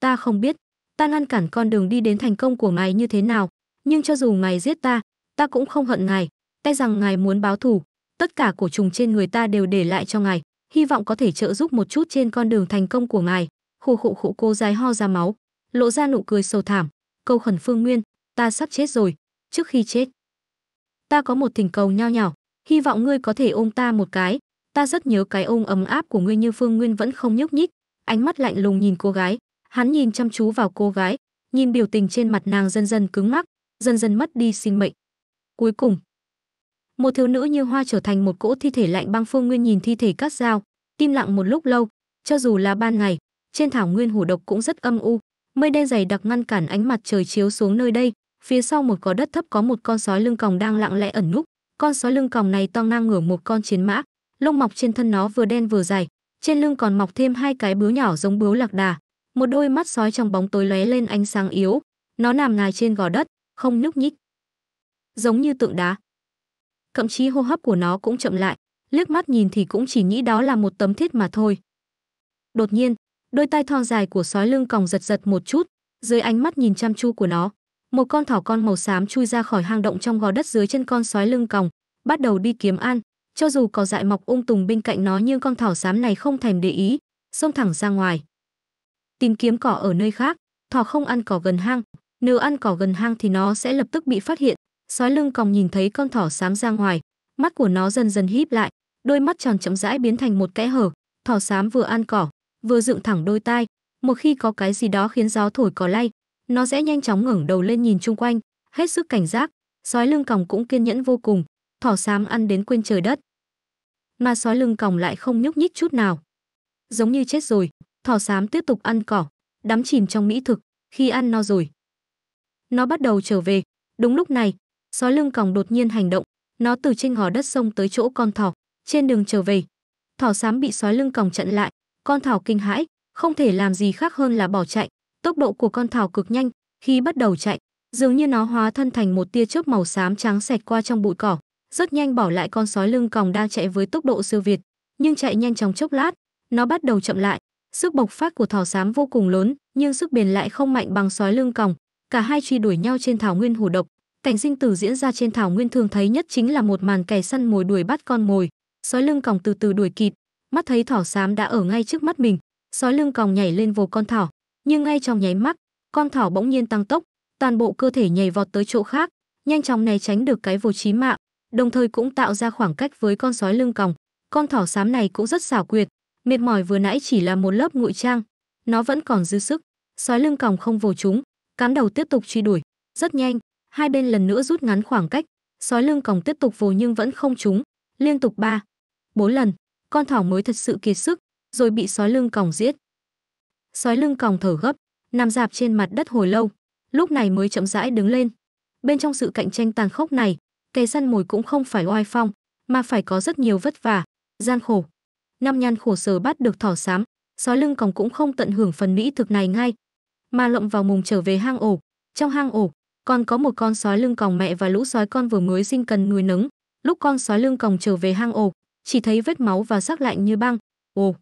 ta không biết, ta ngăn cản con đường đi đến thành công của ngài như thế nào, nhưng cho dù ngài giết ta, ta cũng không hận ngài, e rằng ngài muốn báo thù, tất cả cổ trùng trên người ta đều để lại cho ngài, hy vọng có thể trợ giúp một chút trên con đường thành công của ngài. Khụ khụ khụ cô dài ho ra máu, lộ ra nụ cười sầu thảm, câu khẩn Phương Nguyên, ta sắp chết rồi, trước khi chết, ta có một tình cầu nho nhỏ, hy vọng ngươi có thể ôm ta một cái, ta rất nhớ cái ôm ấm áp của ngươi như Phương Nguyên vẫn không nhúc nhích, ánh mắt lạnh lùng nhìn cô gái, Hắn nhìn chăm chú vào cô gái, nhìn biểu tình trên mặt nàng dần dần cứng ngắc, dần dần mất đi sinh mệnh. Cuối cùng, một thiếu nữ như hoa trở thành một cỗ thi thể lạnh băng phương nguyên nhìn thi thể cắt dao, tim lặng một lúc lâu, cho dù là ban ngày, trên thảo nguyên hủ độc cũng rất âm u, mây đen dày đặc ngăn cản ánh mặt trời chiếu xuống nơi đây, phía sau một cỏ đất thấp có một con sói lưng còng đang lặng lẽ ẩn núp, con sói lưng còng này to ngang ngửa một con chiến mã, lông mọc trên thân nó vừa đen vừa dài, trên lưng còn mọc thêm hai cái bướu nhỏ giống bướu lạc đà, một đôi mắt sói trong bóng tối lóe lên ánh sáng yếu, nó nằm ngài trên gò đất, không nhúc nhích. Giống như tượng đá. Thậm chí hô hấp của nó cũng chậm lại, liếc mắt nhìn thì cũng chỉ nghĩ đó là một tấm thiết mà thôi. Đột nhiên, đôi tai thon dài của sói lưng còng giật giật một chút, dưới ánh mắt nhìn chăm chu của nó, một con thỏ con màu xám chui ra khỏi hang động trong gò đất dưới chân con sói lưng còng, bắt đầu đi kiếm ăn. Cho dù có dại mọc ung tùng bên cạnh nó nhưng con thỏ xám này không thèm để ý, xông thẳng ra ngoài tìm kiếm cỏ ở nơi khác. Thỏ không ăn cỏ gần hang, nếu ăn cỏ gần hang thì nó sẽ lập tức bị phát hiện. Sói lưng còng nhìn thấy con thỏ xám ra ngoài, mắt của nó dần dần híp lại, đôi mắt tròn chậm rãi biến thành một kẽ hở. Thỏ xám vừa ăn cỏ, vừa dựng thẳng đôi tai, một khi có cái gì đó khiến gió thổi cỏ lay, nó sẽ nhanh chóng ngẩng đầu lên nhìn chung quanh, hết sức cảnh giác. Sói lưng còng cũng kiên nhẫn vô cùng, thỏ xám ăn đến quên trời đất. Mà sói lưng còng lại không nhúc nhích chút nào. Giống như chết rồi, Thỏ xám tiếp tục ăn cỏ, đắm chìm trong mỹ thực, khi ăn no rồi. Nó bắt đầu trở về, đúng lúc này, sói lưng còng đột nhiên hành động, nó từ trên gò đất sông tới chỗ con thỏ, trên đường trở về. Thỏ xám bị sói lưng còng chặn lại, con thỏ kinh hãi, không thể làm gì khác hơn là bỏ chạy. Tốc độ của con thỏ cực nhanh, khi bắt đầu chạy, dường như nó hóa thân thành một tia chớp màu xám trắng xẹt qua trong bụi cỏ, rất nhanh bỏ lại con sói lưng còng đang chạy với tốc độ siêu việt, nhưng chạy nhanh trong chốc lát, nó bắt đầu chậm lại, Sức bộc phát của thỏ xám vô cùng lớn, nhưng sức bền lại không mạnh bằng sói lưng còng. Cả hai truy đuổi nhau trên thảo nguyên hồ độc. Cảnh sinh tử diễn ra trên thảo nguyên thường thấy nhất chính là một màn kẻ săn mồi đuổi bắt con mồi. Sói lưng còng từ từ đuổi kịp, mắt thấy thỏ xám đã ở ngay trước mắt mình, sói lưng còng nhảy lên vồ con thỏ, nhưng ngay trong nháy mắt, con thỏ bỗng nhiên tăng tốc, toàn bộ cơ thể nhảy vọt tới chỗ khác, nhanh chóng né tránh được cái vồ chí mạng, đồng thời cũng tạo ra khoảng cách với con sói lưng còng. Con thỏ xám này cũng rất xảo quyệt, Mệt mỏi vừa nãy chỉ là một lớp ngụy trang, nó vẫn còn dư sức, sói lưng còng không vồ chúng, cám đầu tiếp tục truy đuổi, rất nhanh, hai bên lần nữa rút ngắn khoảng cách, sói lưng còng tiếp tục vồ nhưng vẫn không trúng, liên tục ba, bốn lần, con thỏ mới thật sự kiệt sức, rồi bị sói lưng còng giết. Sói lưng còng thở gấp, nằm dạp trên mặt đất hồi lâu, lúc này mới chậm rãi đứng lên. Bên trong sự cạnh tranh tàn khốc này, kẻ săn mồi cũng không phải oai phong, mà phải có rất nhiều vất vả, gian khổ năm nhan khổ sở bắt được thỏ xám, sói lưng còng cũng không tận hưởng phần mỹ thực này ngay, mà lộng vào mùng trở về hang ổ. Trong hang ổ, còn có một con sói lưng còng mẹ và lũ sói con vừa mới sinh cần nuôi nấng. Lúc con sói lưng còng trở về hang ổ, chỉ thấy vết máu và sắc lạnh như băng. Ồ!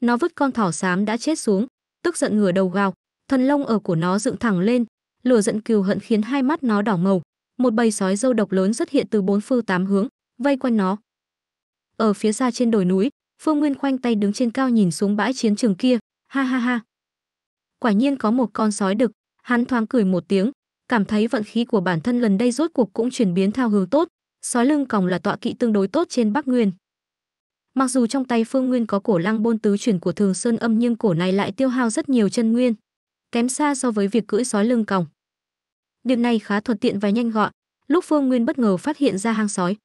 Nó vứt con thỏ xám đã chết xuống, tức giận ngửa đầu gào, thần lông ở của nó dựng thẳng lên, lửa giận kiều hận khiến hai mắt nó đỏ màu Một bầy sói dâu độc lớn xuất hiện từ bốn phương tám hướng, vây quanh nó. Ở phía xa trên đồi núi, Phương Nguyên khoanh tay đứng trên cao nhìn xuống bãi chiến trường kia, ha ha ha. Quả nhiên có một con sói đực, hắn thoáng cười một tiếng, cảm thấy vận khí của bản thân lần đây rốt cuộc cũng chuyển biến theo hướng tốt, sói lưng còng là tọa kỵ tương đối tốt trên Bắc Nguyên. Mặc dù trong tay Phương Nguyên có cổ lăng bôn tứ chuyển của Thường Sơn Âm nhưng cổ này lại tiêu hao rất nhiều chân nguyên, kém xa so với việc cưỡi sói lưng còng. Điều này khá thuận tiện và nhanh gọn, lúc Phương Nguyên bất ngờ phát hiện ra hang sói,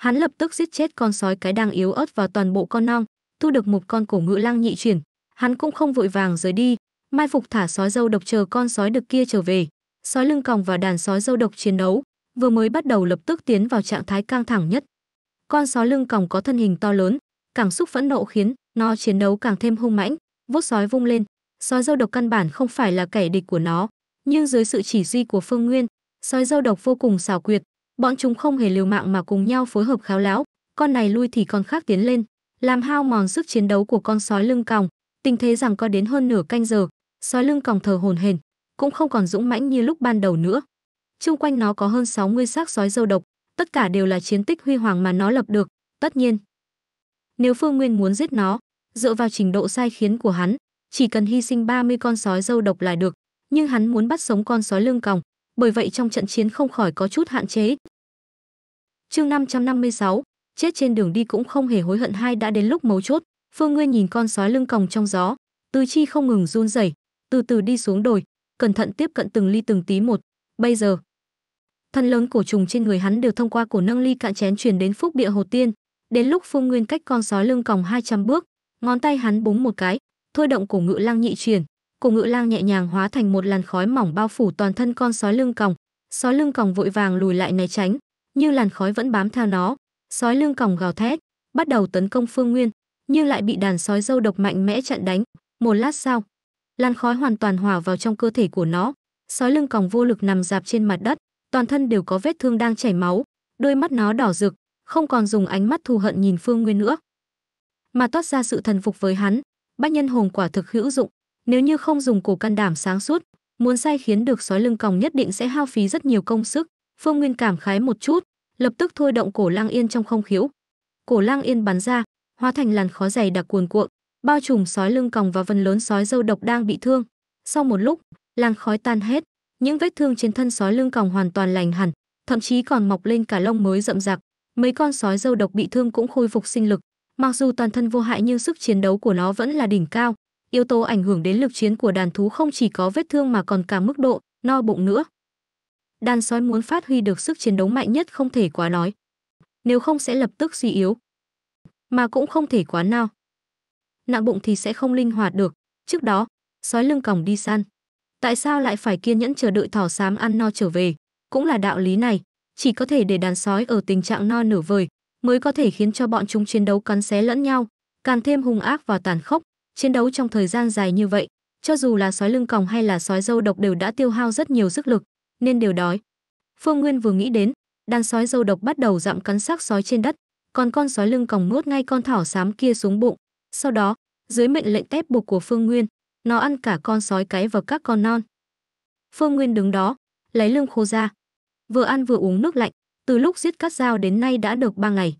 hắn lập tức giết chết con sói cái đang yếu ớt và toàn bộ con non thu được một con cổ ngựa lang nhị chuyển hắn cũng không vội vàng rời đi mai phục thả sói dâu độc chờ con sói được kia trở về sói lưng còng và đàn sói dâu độc chiến đấu vừa mới bắt đầu lập tức tiến vào trạng thái căng thẳng nhất con sói lưng còng có thân hình to lớn cảm xúc phẫn nộ khiến nó chiến đấu càng thêm hung mãnh vốt sói vung lên sói dâu độc căn bản không phải là kẻ địch của nó nhưng dưới sự chỉ duy của phương nguyên sói dâu độc vô cùng xảo quyệt Bọn chúng không hề liều mạng mà cùng nhau phối hợp khéo léo, con này lui thì con khác tiến lên, làm hao mòn sức chiến đấu của con sói lưng còng. Tình thế rằng có đến hơn nửa canh giờ, sói lưng còng thở hồn hển, cũng không còn dũng mãnh như lúc ban đầu nữa. Chung quanh nó có hơn 60 xác sói dâu độc, tất cả đều là chiến tích huy hoàng mà nó lập được, tất nhiên. Nếu Phương Nguyên muốn giết nó, dựa vào trình độ sai khiến của hắn, chỉ cần hy sinh 30 con sói dâu độc là được, nhưng hắn muốn bắt sống con sói lưng còng, bởi vậy trong trận chiến không khỏi có chút hạn chế. Chương 556, chết trên đường đi cũng không hề hối hận hai đã đến lúc mấu chốt, Phương Nguyên nhìn con sói lưng còng trong gió, tứ chi không ngừng run rẩy, từ từ đi xuống đồi, cẩn thận tiếp cận từng ly từng tí một. Bây giờ, thân lớn cổ trùng trên người hắn đều thông qua cổ nâng ly cạn chén truyền đến phúc địa hồ tiên, đến lúc Phương Nguyên cách con sói lưng còng 200 bước, ngón tay hắn búng một cái, thôi động cổ ngự lang nhị truyền, Cổ ngự lang nhẹ nhàng hóa thành một làn khói mỏng bao phủ toàn thân con sói lưng còng. Sói lưng còng vội vàng lùi lại né tránh, nhưng làn khói vẫn bám theo nó. Sói lưng còng gào thét, bắt đầu tấn công Phương Nguyên, nhưng lại bị đàn sói dâu độc mạnh mẽ chặn đánh. Một lát sau, làn khói hoàn toàn hòa vào trong cơ thể của nó. Sói lưng còng vô lực nằm dạp trên mặt đất, toàn thân đều có vết thương đang chảy máu, đôi mắt nó đỏ rực, không còn dùng ánh mắt thù hận nhìn Phương Nguyên nữa, mà toát ra sự thần phục với hắn. Bách nhân hồn quả thực hữu dụng, nếu như không dùng cổ can đảm sáng suốt, muốn sai khiến được sói lưng còng nhất định sẽ hao phí rất nhiều công sức. Phương Nguyên cảm khái một chút, lập tức thôi động cổ lang yên trong không khiếu. Cổ lang yên bắn ra, hóa thành làn khói dày đặc cuồn cuộn, bao trùm sói lưng còng và phần lớn sói dâu độc đang bị thương. Sau một lúc, làn khói tan hết, những vết thương trên thân sói lưng còng hoàn toàn lành hẳn, thậm chí còn mọc lên cả lông mới rậm rạp. Mấy con sói dâu độc bị thương cũng khôi phục sinh lực, mặc dù toàn thân vô hại nhưng sức chiến đấu của nó vẫn là đỉnh cao, Yếu tố ảnh hưởng đến lực chiến của đàn thú không chỉ có vết thương mà còn cả mức độ, no bụng nữa. Đàn sói muốn phát huy được sức chiến đấu mạnh nhất không thể quá đói. Nếu không sẽ lập tức suy yếu. Mà cũng không thể quá nao. Nặng bụng thì sẽ không linh hoạt được. Trước đó, sói lưng còng đi săn. Tại sao lại phải kiên nhẫn chờ đợi thỏ xám ăn no trở về? Cũng là đạo lý này, chỉ có thể để đàn sói ở tình trạng no nửa vời, mới có thể khiến cho bọn chúng chiến đấu cắn xé lẫn nhau, càng thêm hung ác và tàn khốc, chiến đấu trong thời gian dài như vậy, cho dù là sói lưng còng hay là sói dâu độc đều đã tiêu hao rất nhiều sức lực, nên đều đói. Phương Nguyên vừa nghĩ đến, đàn sói dâu độc bắt đầu dặm cắn xác sói trên đất, còn con sói lưng còng nuốt ngay con thỏ xám kia xuống bụng. Sau đó, dưới mệnh lệnh tép buộc của Phương Nguyên, nó ăn cả con sói cái và các con non. Phương Nguyên đứng đó, lấy lưng khô ra, vừa ăn vừa uống nước lạnh, từ lúc giết Cát Dao đến nay đã được ba ngày.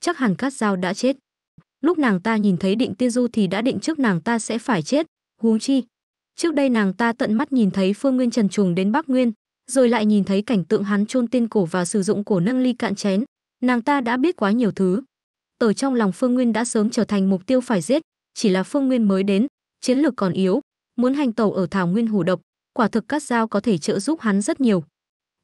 Chắc hẳn Cát Dao đã chết lúc nàng ta nhìn thấy định tiên du thì đã định trước nàng ta sẽ phải chết huống chi trước đây nàng ta tận mắt nhìn thấy phương nguyên trần trùng đến bắc nguyên rồi lại nhìn thấy cảnh tượng hắn chôn tiên cổ và sử dụng cổ nâng ly cạn chén nàng ta đã biết quá nhiều thứ ở trong lòng phương nguyên đã sớm trở thành mục tiêu phải giết chỉ là phương nguyên mới đến chiến lược còn yếu muốn hành tẩu ở thảo nguyên hủ độc quả thực các dao có thể trợ giúp hắn rất nhiều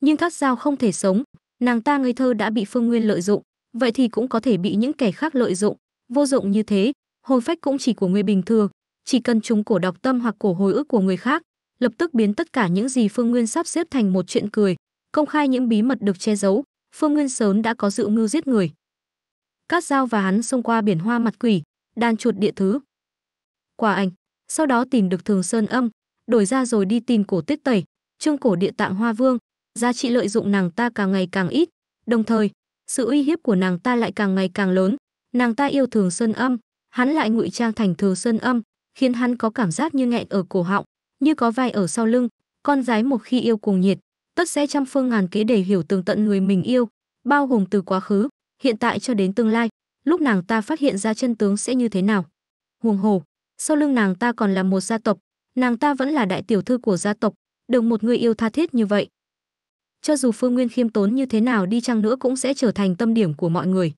nhưng các dao không thể sống nàng ta ngây thơ đã bị phương nguyên lợi dụng vậy thì cũng có thể bị những kẻ khác lợi dụng Vô dụng như thế, hồi phách cũng chỉ của người bình thường, chỉ cần chúng cổ đọc tâm hoặc cổ hồi ức của người khác, lập tức biến tất cả những gì Phương Nguyên sắp xếp thành một chuyện cười, công khai những bí mật được che giấu, Phương Nguyên sớm đã có dự mưu giết người. Cát Dao và hắn xông qua biển hoa mặt quỷ, đan chuột địa thứ. Quả ảnh, sau đó tìm được Thường Sơn Âm, đổi ra rồi đi tìm cổ tiết tẩy, trương cổ địa tạng hoa vương, giá trị lợi dụng nàng ta càng ngày càng ít, đồng thời, sự uy hiếp của nàng ta lại càng ngày càng lớn, nàng ta yêu thường sơn âm hắn lại ngụy trang thành thường sơn âm khiến hắn có cảm giác như nghẹn ở cổ họng như có vai ở sau lưng con gái một khi yêu cuồng nhiệt tất sẽ trăm phương ngàn kế để hiểu tường tận người mình yêu bao gồm từ quá khứ hiện tại cho đến tương lai lúc nàng ta phát hiện ra chân tướng sẽ như thế nào huồng hồ sau lưng nàng ta còn là một gia tộc nàng ta vẫn là đại tiểu thư của gia tộc được một người yêu tha thiết như vậy cho dù phương nguyên khiêm tốn như thế nào đi chăng nữa cũng sẽ trở thành tâm điểm của mọi người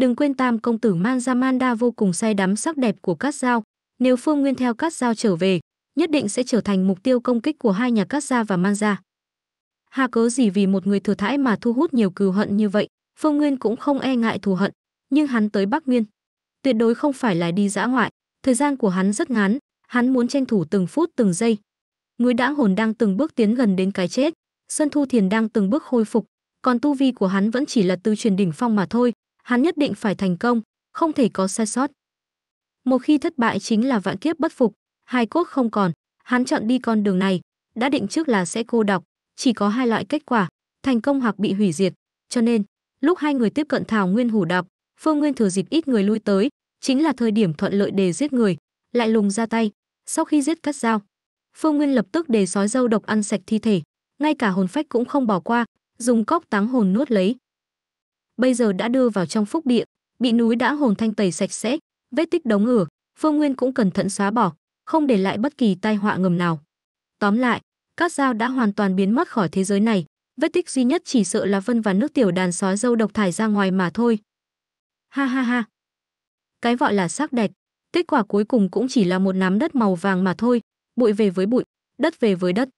Đừng quên tam công tử Manjamanda vô cùng say đắm sắc đẹp của Cát Giao. Nếu Phương Nguyên theo Cát Giao trở về, nhất định sẽ trở thành mục tiêu công kích của hai nhà Cát Gia và Manja. Hà cớ gì vì một người thừa thãi mà thu hút nhiều cừu hận như vậy, Phương Nguyên cũng không e ngại thù hận, nhưng hắn tới Bắc Nguyên. Tuyệt đối không phải là đi dã ngoại, thời gian của hắn rất ngắn, hắn muốn tranh thủ từng phút từng giây. người đã hồn đang từng bước tiến gần đến cái chết, Sơn Thu Thiền đang từng bước khôi phục, còn tu vi của hắn vẫn chỉ là tư truyền đỉnh phong mà thôi, hắn nhất định phải thành công, không thể có sai sót. Một khi thất bại chính là vạn kiếp bất phục, hai cốt không còn, hắn chọn đi con đường này, đã định trước là sẽ cô độc, chỉ có hai loại kết quả, thành công hoặc bị hủy diệt. Cho nên, lúc hai người tiếp cận Thảo Nguyên Hủ Độc, Phương Nguyên thừa dịp ít người lui tới, chính là thời điểm thuận lợi để giết người, lại lùng ra tay, sau khi giết cắt dao. Phương Nguyên lập tức để sói dâu độc ăn sạch thi thể, ngay cả hồn phách cũng không bỏ qua, dùng cốc táng hồn nuốt lấy bây giờ đã đưa vào trong phúc địa, bị núi đã hồn thanh tẩy sạch sẽ, vết tích đóng ngửa, Phương Nguyên cũng cẩn thận xóa bỏ, không để lại bất kỳ tai họa ngầm nào. Tóm lại, các dao đã hoàn toàn biến mất khỏi thế giới này, vết tích duy nhất chỉ sợ là vân và nước tiểu đàn sói dâu độc thải ra ngoài mà thôi. Ha ha ha. Cái gọi là sắc đẹp, kết quả cuối cùng cũng chỉ là một nắm đất màu vàng mà thôi, bụi về với bụi, đất về với đất.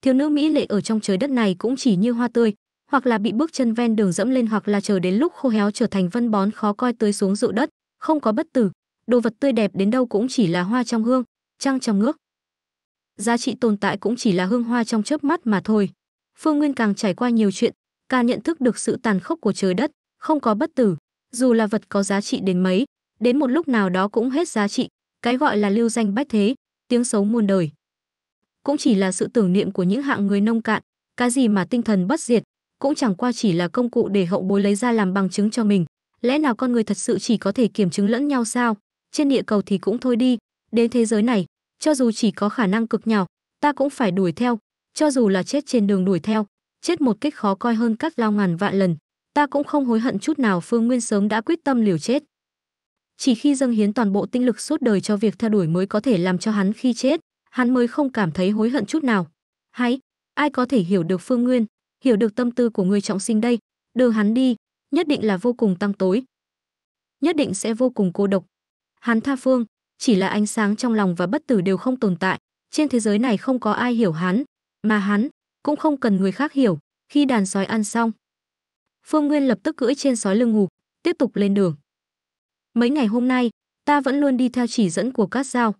Thiếu nữ mỹ lệ ở trong trời đất này cũng chỉ như hoa tươi, hoặc là bị bước chân ven đường dẫm lên hoặc là chờ đến lúc khô héo trở thành vân bón khó coi tưới xuống dụ đất, không có bất tử, đồ vật tươi đẹp đến đâu cũng chỉ là hoa trong hương, trăng trong nước. Giá trị tồn tại cũng chỉ là hương hoa trong chớp mắt mà thôi. Phương Nguyên càng trải qua nhiều chuyện, càng nhận thức được sự tàn khốc của trời đất, không có bất tử, dù là vật có giá trị đến mấy, đến một lúc nào đó cũng hết giá trị, cái gọi là lưu danh bách thế, tiếng xấu muôn đời. Cũng chỉ là sự tưởng niệm của những hạng người nông cạn, cái gì mà tinh thần bất diệt, cũng chẳng qua chỉ là công cụ để hậu bối lấy ra làm bằng chứng cho mình. Lẽ nào con người thật sự chỉ có thể kiểm chứng lẫn nhau sao? Trên địa cầu thì cũng thôi đi, đến thế giới này, cho dù chỉ có khả năng cực nhỏ, ta cũng phải đuổi theo, cho dù là chết trên đường đuổi theo, chết một cách khó coi hơn các lao ngàn vạn lần, ta cũng không hối hận chút nào Phương Nguyên sớm đã quyết tâm liều chết. Chỉ khi dâng hiến toàn bộ tinh lực suốt đời cho việc theo đuổi mới có thể làm cho hắn khi chết, hắn mới không cảm thấy hối hận chút nào. hay ai có thể hiểu được Phương Nguyên, hiểu được tâm tư của người trọng sinh đây, đường hắn đi, nhất định là vô cùng tăm tối. Nhất định sẽ vô cùng cô độc. Hắn tha phương, chỉ là ánh sáng trong lòng và bất tử đều không tồn tại, trên thế giới này không có ai hiểu hắn, mà hắn cũng không cần người khác hiểu, khi đàn sói ăn xong. Phương Nguyên lập tức cưỡi trên sói lưng ngủ, tiếp tục lên đường. Mấy ngày hôm nay, ta vẫn luôn đi theo chỉ dẫn của các Giao,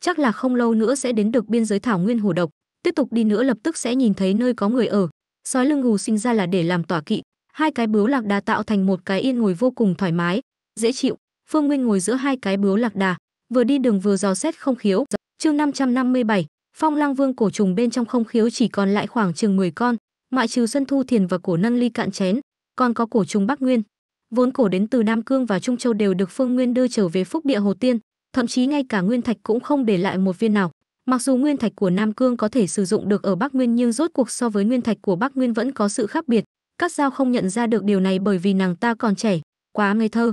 Chắc là không lâu nữa sẽ đến được biên giới thảo nguyên Hổ độc, tiếp tục đi nữa lập tức sẽ nhìn thấy nơi có người ở, Sói lưng gù sinh ra là để làm tỏa kỵ, hai cái bướu lạc đà tạo thành một cái yên ngồi vô cùng thoải mái, dễ chịu. Phương Nguyên ngồi giữa hai cái bướu lạc đà, vừa đi đường vừa dò xét không khiếu. Chương 557, Phong Lang Vương cổ trùng bên trong không khiếu chỉ còn lại khoảng chừng 10 con, Mại trừ Xuân Thu Thiền và cổ nâng ly cạn chén, còn có cổ trùng Bắc Nguyên. Vốn cổ đến từ Nam Cương và Trung Châu đều được Phương Nguyên đưa trở về Phúc Địa Hồ Tiên, thậm chí ngay cả nguyên thạch cũng không để lại một viên nào. Mặc dù nguyên thạch của Nam Cương có thể sử dụng được ở Bắc Nguyên nhưng rốt cuộc so với nguyên thạch của Bắc Nguyên vẫn có sự khác biệt, các giao không nhận ra được điều này bởi vì nàng ta còn trẻ, quá ngây thơ.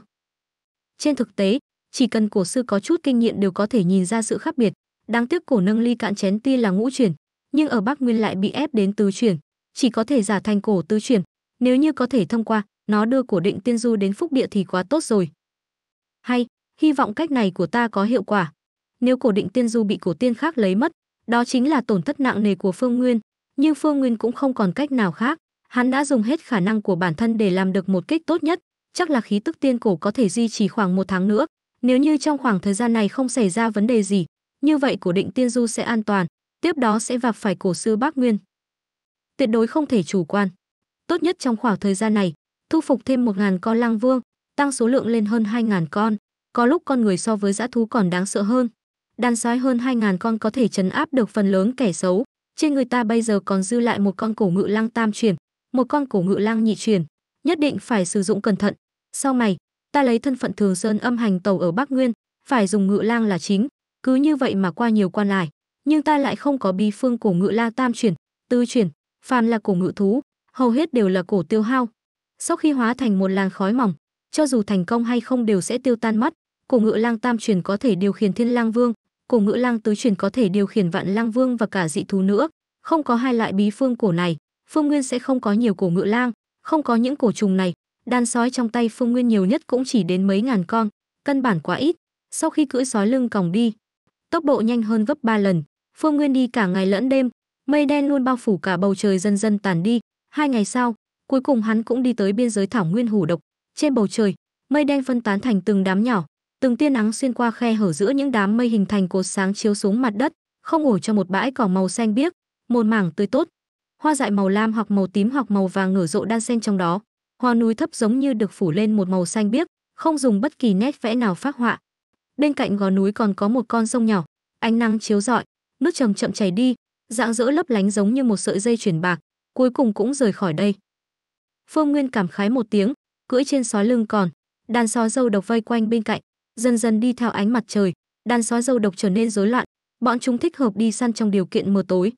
Trên thực tế, chỉ cần cổ sư có chút kinh nghiệm đều có thể nhìn ra sự khác biệt, đáng tiếc cổ nâng ly cạn chén tuy là ngũ chuyển, nhưng ở Bắc Nguyên lại bị ép đến tứ chuyển, chỉ có thể giả thành cổ tứ chuyển, nếu như có thể thông qua, nó đưa cổ định tiên du đến phúc địa thì quá tốt rồi. Hay, hy vọng cách này của ta có hiệu quả, nếu cổ định tiên du bị cổ tiên khác lấy mất, đó chính là tổn thất nặng nề của Phương Nguyên, nhưng Phương Nguyên cũng không còn cách nào khác, hắn đã dùng hết khả năng của bản thân để làm được một kích tốt nhất, chắc là khí tức tiên cổ có thể duy trì khoảng một tháng nữa, nếu như trong khoảng thời gian này không xảy ra vấn đề gì, như vậy cổ định tiên du sẽ an toàn, tiếp đó sẽ vạp phải cổ sư Bác Nguyên. Tuyệt đối không thể chủ quan. Tốt nhất trong khoảng thời gian này, thu phục thêm một ngàn con lang vương, tăng số lượng lên hơn hai ngàn con, có lúc con người so với dã thú còn đáng sợ hơn, đàn sói hơn 2.000 con có thể chấn áp được phần lớn kẻ xấu. Trên người ta bây giờ còn dư lại một con cổ ngự lang tam chuyển, một con cổ ngự lang nhị chuyển, nhất định phải sử dụng cẩn thận. Sau này, ta lấy thân phận thường sơn âm hành tàu ở Bắc Nguyên, phải dùng ngự lang là chính, cứ như vậy mà qua nhiều quan lại. Nhưng ta lại không có bí phương cổ ngự la tam chuyển, tư chuyển, phàm là cổ ngự thú, hầu hết đều là cổ tiêu hao. Sau khi hóa thành một làn khói mỏng, cho dù thành công hay không đều sẽ tiêu tan mất, cổ ngự lang tam chuyển có thể điều khiển thiên lang vương cổ ngữ lang tứ truyền có thể điều khiển vạn lang vương và cả dị thú nữa không có hai loại bí phương cổ này phương nguyên sẽ không có nhiều cổ ngữ lang không có những cổ trùng này đàn sói trong tay phương nguyên nhiều nhất cũng chỉ đến mấy ngàn con căn bản quá ít sau khi cưỡi sói lưng còng đi tốc độ nhanh hơn gấp ba lần phương nguyên đi cả ngày lẫn đêm mây đen luôn bao phủ cả bầu trời dần dần tàn đi hai ngày sau cuối cùng hắn cũng đi tới biên giới thảo nguyên hủ độc trên bầu trời mây đen phân tán thành từng đám nhỏ từng tia nắng xuyên qua khe hở giữa những đám mây hình thành cột sáng chiếu xuống mặt đất, không ổ cho một bãi cỏ màu xanh biếc, một mảng tươi tốt. Hoa dại màu lam hoặc màu tím hoặc màu vàng nở rộ đan xen trong đó. Hoa núi thấp giống như được phủ lên một màu xanh biếc, không dùng bất kỳ nét vẽ nào phác họa. Bên cạnh gò núi còn có một con sông nhỏ, ánh nắng chiếu rọi, nước chậm chậm chảy đi, dạng dỡ lấp lánh giống như một sợi dây chuyển bạc, cuối cùng cũng rời khỏi đây. Phương Nguyên cảm khái một tiếng, cưỡi trên sói lưng còn, đàn sói dâu độc vây quanh bên cạnh, dần dần đi theo ánh mặt trời, đàn sói dâu độc trở nên rối loạn, bọn chúng thích hợp đi săn trong điều kiện mờ tối.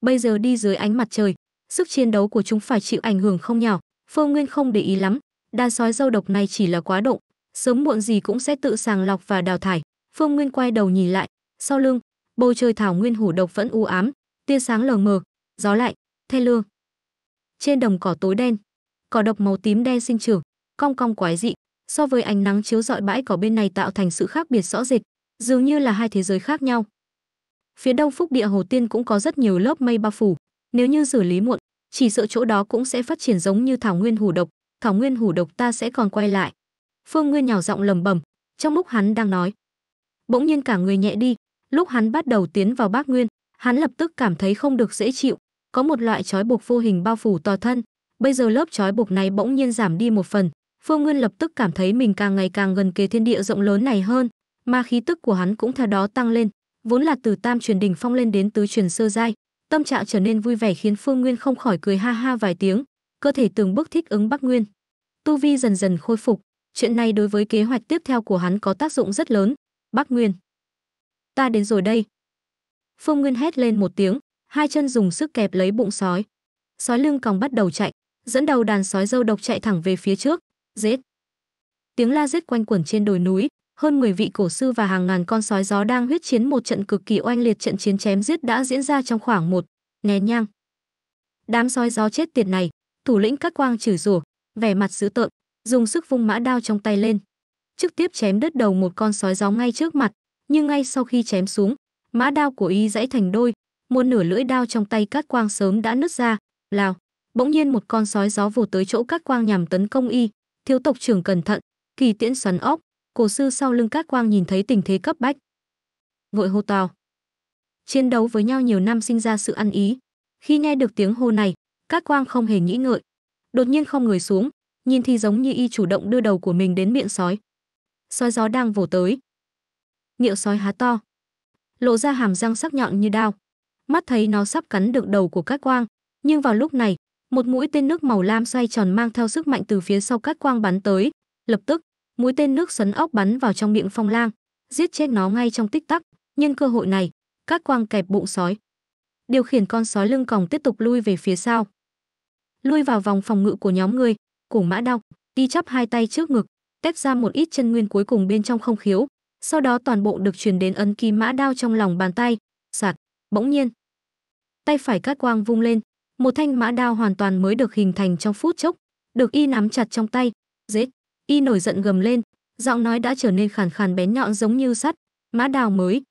Bây giờ đi dưới ánh mặt trời, sức chiến đấu của chúng phải chịu ảnh hưởng không nhỏ, Phương Nguyên không để ý lắm, đàn sói dâu độc này chỉ là quá độ, sớm muộn gì cũng sẽ tự sàng lọc và đào thải. Phương Nguyên quay đầu nhìn lại, sau lưng, bầu trời thảo nguyên hủ độc vẫn u ám, tia sáng lờ mờ, gió lạnh, the lương. Trên đồng cỏ tối đen, cỏ độc màu tím đen sinh trưởng, cong cong quái dị, so với ánh nắng chiếu rọi bãi cỏ bên này tạo thành sự khác biệt rõ rệt, dường như là hai thế giới khác nhau. Phía đông phúc địa Hồ Tiên cũng có rất nhiều lớp mây bao phủ, nếu như xử lý muộn, chỉ sợ chỗ đó cũng sẽ phát triển giống như thảo nguyên hủ độc, thảo nguyên hủ độc ta sẽ còn quay lại. Phương Nguyên nhào giọng lầm bầm, trong lúc hắn đang nói. Bỗng nhiên cả người nhẹ đi, lúc hắn bắt đầu tiến vào bác Nguyên, hắn lập tức cảm thấy không được dễ chịu, có một loại trói buộc vô hình bao phủ tòa thân, bây giờ lớp trói buộc này bỗng nhiên giảm đi một phần, Phương Nguyên lập tức cảm thấy mình càng ngày càng gần kề thiên địa rộng lớn này hơn, mà khí tức của hắn cũng theo đó tăng lên, vốn là từ tam truyền đỉnh phong lên đến tứ truyền sơ giai, tâm trạng trở nên vui vẻ khiến Phương Nguyên không khỏi cười ha ha vài tiếng, cơ thể từng bước thích ứng Bắc Nguyên. Tu vi dần dần khôi phục, chuyện này đối với kế hoạch tiếp theo của hắn có tác dụng rất lớn. Bắc Nguyên, ta đến rồi đây. Phương Nguyên hét lên một tiếng, hai chân dùng sức kẹp lấy bụng sói. Sói lưng còng bắt đầu chạy, dẫn đầu đàn sói dâu độc chạy thẳng về phía trước, Rết. Tiếng la giết quanh quẩn trên đồi núi, hơn 10 vị cổ sư và hàng ngàn con sói gió đang huyết chiến một trận cực kỳ oanh liệt trận chiến chém giết đã diễn ra trong khoảng một nè nhang. Đám sói gió chết tiệt này, thủ lĩnh các quang chửi rủa, vẻ mặt dữ tợn, dùng sức vung mã đao trong tay lên, trực tiếp chém đứt đầu một con sói gió ngay trước mặt, nhưng ngay sau khi chém xuống, mã đao của y gãy thành đôi, một nửa lưỡi đao trong tay Cát Quang sớm đã nứt ra, lao. Bỗng nhiên một con sói gió vồ tới chỗ Cát Quang nhằm tấn công y, Thiếu tộc trưởng cẩn thận, kỳ tiễn xoắn óc, cổ sư sau lưng cát quang nhìn thấy tình thế cấp bách. Vội hô to. Chiến đấu với nhau nhiều năm sinh ra sự ăn ý. Khi nghe được tiếng hô này, cát quang không hề nghĩ ngợi. Đột nhiên không người xuống, nhìn thì giống như y chủ động đưa đầu của mình đến miệng sói. Sói gió đang vồ tới. Miệng sói há to. Lộ ra hàm răng sắc nhọn như đao. Mắt thấy nó sắp cắn được đầu của cát quang, nhưng vào lúc này, một mũi tên nước màu lam xoay tròn mang theo sức mạnh từ phía sau cắt quang bắn tới lập tức mũi tên nước sấn ốc bắn vào trong miệng phong lang giết chết nó ngay trong tích tắc nhân cơ hội này cắt quang kẹp bụng sói điều khiển con sói lưng còng tiếp tục lui về phía sau lui vào vòng phòng ngự của nhóm người cổ mã đau đi chắp hai tay trước ngực tép ra một ít chân nguyên cuối cùng bên trong không khiếu sau đó toàn bộ được truyền đến ấn kim mã đao trong lòng bàn tay sạt bỗng nhiên tay phải cắt quang vung lên một thanh mã đao hoàn toàn mới được hình thành trong phút chốc được y nắm chặt trong tay giết y nổi giận gầm lên giọng nói đã trở nên khàn khàn bén nhọn giống như sắt mã đao mới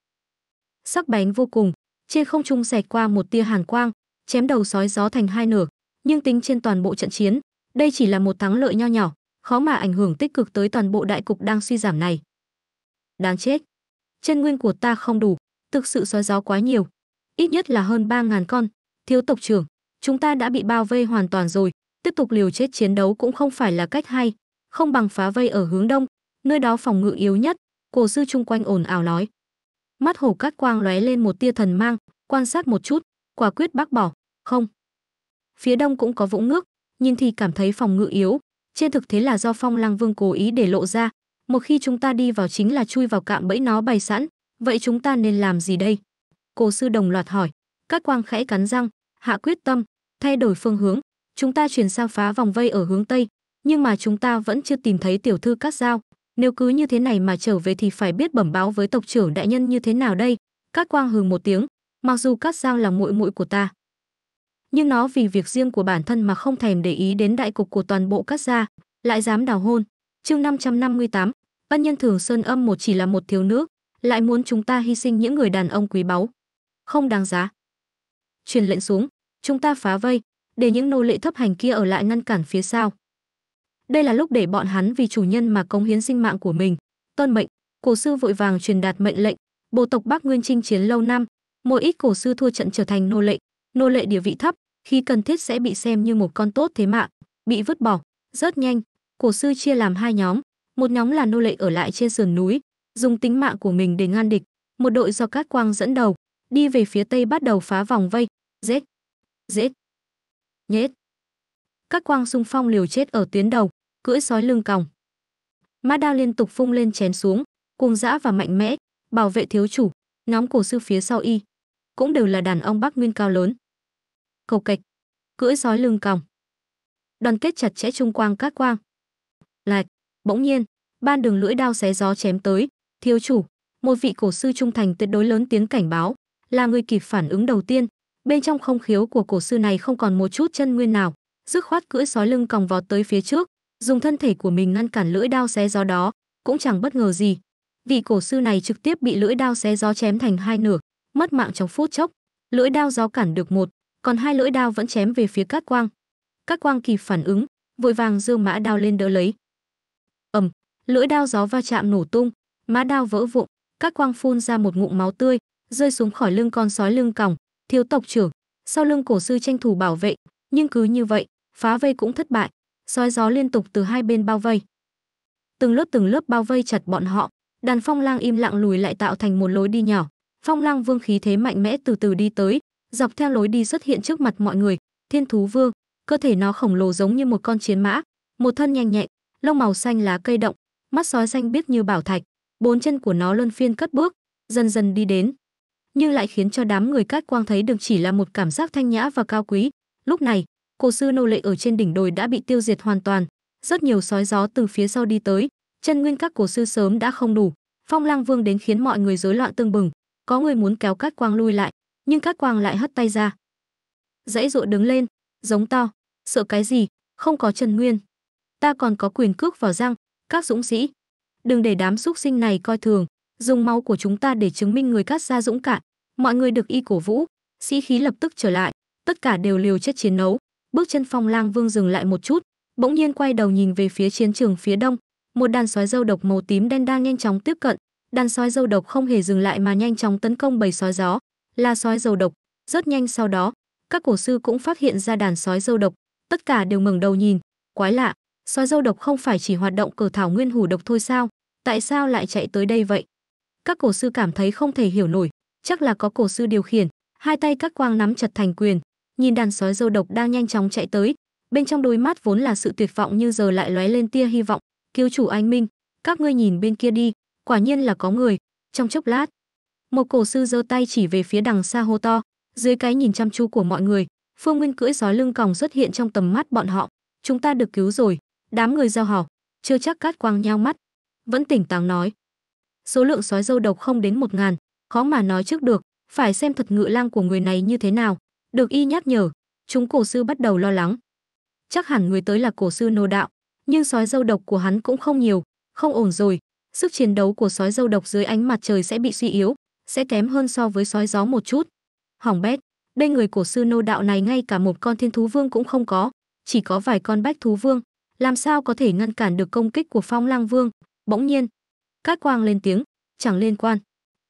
sắc bén vô cùng trên không trung xẹt qua một tia hàn quang chém đầu sói gió thành hai nửa nhưng tính trên toàn bộ trận chiến đây chỉ là một thắng lợi nho nhỏ khó mà ảnh hưởng tích cực tới toàn bộ đại cục đang suy giảm này đáng chết chân nguyên của ta không đủ thực sự sói gió quá nhiều ít nhất là hơn ba ngàn con thiếu tộc trưởng chúng ta đã bị bao vây hoàn toàn rồi, tiếp tục liều chết chiến đấu cũng không phải là cách hay, không bằng phá vây ở hướng đông, nơi đó phòng ngự yếu nhất, cổ sư chung quanh ồn ào nói. Mắt hổ cát quang lóe lên một tia thần mang, quan sát một chút, quả quyết bác bỏ, không. Phía đông cũng có vũng nước, nhìn thì cảm thấy phòng ngự yếu, trên thực thế là do phong lăng vương cố ý để lộ ra, một khi chúng ta đi vào chính là chui vào cạm bẫy nó bày sẵn, vậy chúng ta nên làm gì đây? Cổ sư đồng loạt hỏi, cát quang khẽ cắn răng, hạ quyết tâm, thay đổi phương hướng chúng ta chuyển sang phá vòng vây ở hướng tây nhưng mà chúng ta vẫn chưa tìm thấy tiểu thư cát giao nếu cứ như thế này mà trở về thì phải biết bẩm báo với tộc trưởng đại nhân như thế nào đây cát quang hừ một tiếng mặc dù cát giao là muội muội của ta nhưng nó vì việc riêng của bản thân mà không thèm để ý đến đại cục của toàn bộ cát gia lại dám đào hôn chương 558, ân nhân thường sơn âm một chỉ là một thiếu nữ lại muốn chúng ta hy sinh những người đàn ông quý báu không đáng giá truyền lệnh xuống chúng ta phá vây, để những nô lệ thấp hành kia ở lại ngăn cản phía sau. Đây là lúc để bọn hắn vì chủ nhân mà cống hiến sinh mạng của mình. Tuân mệnh, cổ sư vội vàng truyền đạt mệnh lệnh, bộ tộc Bắc Nguyên chinh chiến lâu năm, mỗi ít cổ sư thua trận trở thành nô lệ, nô lệ địa vị thấp, khi cần thiết sẽ bị xem như một con tốt thế mạng, bị vứt bỏ, rất nhanh, cổ sư chia làm hai nhóm, một nhóm là nô lệ ở lại trên sườn núi, dùng tính mạng của mình để ngăn địch, một đội do Cát Quang dẫn đầu, đi về phía tây bắt đầu phá vòng vây, giết dễ nhết. Các quang xung phong liều chết ở tuyến đầu, cưỡi sói lưng còng. Mã đao liên tục phung lên chém xuống, cuồng dã và mạnh mẽ, bảo vệ thiếu chủ, nhóm cổ sư phía sau y, cũng đều là đàn ông Bắc Nguyên cao lớn. Cầu cạch, cưỡi sói lưng còng. Đoàn kết chặt chẽ trung quang các quang. Lạch, bỗng nhiên, ban đường lưỡi đao xé gió chém tới, thiếu chủ, một vị cổ sư trung thành tuyệt đối lớn tiếng cảnh báo, là người kịp phản ứng đầu tiên, bên trong không khiếu của cổ sư này không còn một chút chân nguyên nào dứt khoát cưỡi sói lưng còng vọt tới phía trước dùng thân thể của mình ngăn cản lưỡi đao xé gió đó cũng chẳng bất ngờ gì vị cổ sư này trực tiếp bị lưỡi đao xé gió chém thành hai nửa mất mạng trong phút chốc lưỡi đao gió cản được một còn hai lưỡi đao vẫn chém về phía cát quang cát quang kịp phản ứng vội vàng giơ mã đao lên đỡ lấy ầm lưỡi đao gió va chạm nổ tung mã đao vỡ vụn cát quang phun ra một ngụm máu tươi rơi xuống khỏi lưng con sói lưng còng thiếu tộc trưởng sau lưng cổ sư tranh thủ bảo vệ nhưng cứ như vậy phá vây cũng thất bại sói gió liên tục từ hai bên bao vây từng lớp từng lớp bao vây chặt bọn họ đàn phong lang im lặng lùi lại tạo thành một lối đi nhỏ phong lang vương khí thế mạnh mẽ từ từ đi tới dọc theo lối đi xuất hiện trước mặt mọi người thiên thú vương cơ thể nó khổng lồ giống như một con chiến mã một thân nhanh nhẹn lông màu xanh lá cây động mắt sói xanh biết như bảo thạch bốn chân của nó luân phiên cất bước dần dần đi đến nhưng lại khiến cho đám người cát quang thấy được chỉ là một cảm giác thanh nhã và cao quý. Lúc này, cổ sư nô lệ ở trên đỉnh đồi đã bị tiêu diệt hoàn toàn, rất nhiều sói gió từ phía sau đi tới, chân nguyên các cổ sư sớm đã không đủ, phong lang vương đến khiến mọi người rối loạn tương bừng, có người muốn kéo cát quang lui lại, nhưng cát quang lại hất tay ra. Dãy dụa đứng lên, giống to, sợ cái gì, không có chân nguyên. Ta còn có quyền cước vào răng, các dũng sĩ. Đừng để đám xúc sinh này coi thường, dùng máu của chúng ta để chứng minh người cát gia dũng cạn mọi người được y cổ vũ sĩ khí lập tức trở lại tất cả đều liều chết chiến đấu bước chân phong lang vương dừng lại một chút bỗng nhiên quay đầu nhìn về phía chiến trường phía đông một đàn sói dâu độc màu tím đen đang nhanh chóng tiếp cận đàn sói dâu độc không hề dừng lại mà nhanh chóng tấn công bầy sói gió là sói dâu độc rất nhanh sau đó các cổ sư cũng phát hiện ra đàn sói dâu độc tất cả đều ngẩng đầu nhìn quái lạ sói dâu độc không phải chỉ hoạt động cờ thảo nguyên hủ độc thôi sao tại sao lại chạy tới đây vậy các cổ sư cảm thấy không thể hiểu nổi chắc là có cổ sư điều khiển hai tay các quang nắm chặt thành quyền nhìn đàn sói dâu độc đang nhanh chóng chạy tới bên trong đôi mắt vốn là sự tuyệt vọng như giờ lại lóe lên tia hy vọng cứu chủ anh minh các ngươi nhìn bên kia đi quả nhiên là có người trong chốc lát một cổ sư giơ tay chỉ về phía đằng xa hô to dưới cái nhìn chăm chú của mọi người phương nguyên cưỡi sói lưng còng xuất hiện trong tầm mắt bọn họ chúng ta được cứu rồi đám người giao hảo chưa chắc cát quang nhau mắt vẫn tỉnh táo nói số lượng sói dâu độc không đến một ngàn, khó mà nói trước được, phải xem thuật ngự lang của người này như thế nào. Được y nhắc nhở, chúng cổ sư bắt đầu lo lắng. Chắc hẳn người tới là cổ sư nô đạo, nhưng sói dâu độc của hắn cũng không nhiều, không ổn rồi. Sức chiến đấu của sói dâu độc dưới ánh mặt trời sẽ bị suy yếu, sẽ kém hơn so với sói gió một chút. Hỏng bét, đây người cổ sư nô đạo này ngay cả một con thiên thú vương cũng không có, chỉ có vài con bách thú vương, làm sao có thể ngăn cản được công kích của phong lang vương. Bỗng nhiên, Cát Quang lên tiếng, chẳng liên quan.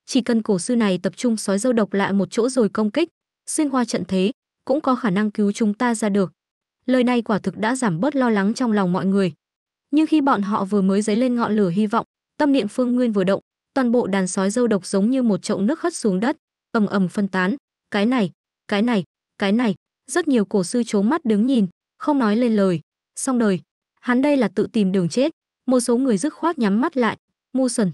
Chỉ cần cổ sư này tập trung sói dâu độc lại một chỗ rồi công kích, xuyên qua trận thế, cũng có khả năng cứu chúng ta ra được. Lời này quả thực đã giảm bớt lo lắng trong lòng mọi người. Nhưng khi bọn họ vừa mới dấy lên ngọn lửa hy vọng, tâm niệm Phương Nguyên vừa động, toàn bộ đàn sói dâu độc giống như một chậu nước hất xuống đất, ầm ầm phân tán, cái này, cái này, cái này, rất nhiều cổ sư chố mắt đứng nhìn, không nói lên lời. Xong đời, hắn đây là tự tìm đường chết, một số người dứt khoát nhắm mắt lại, Motion.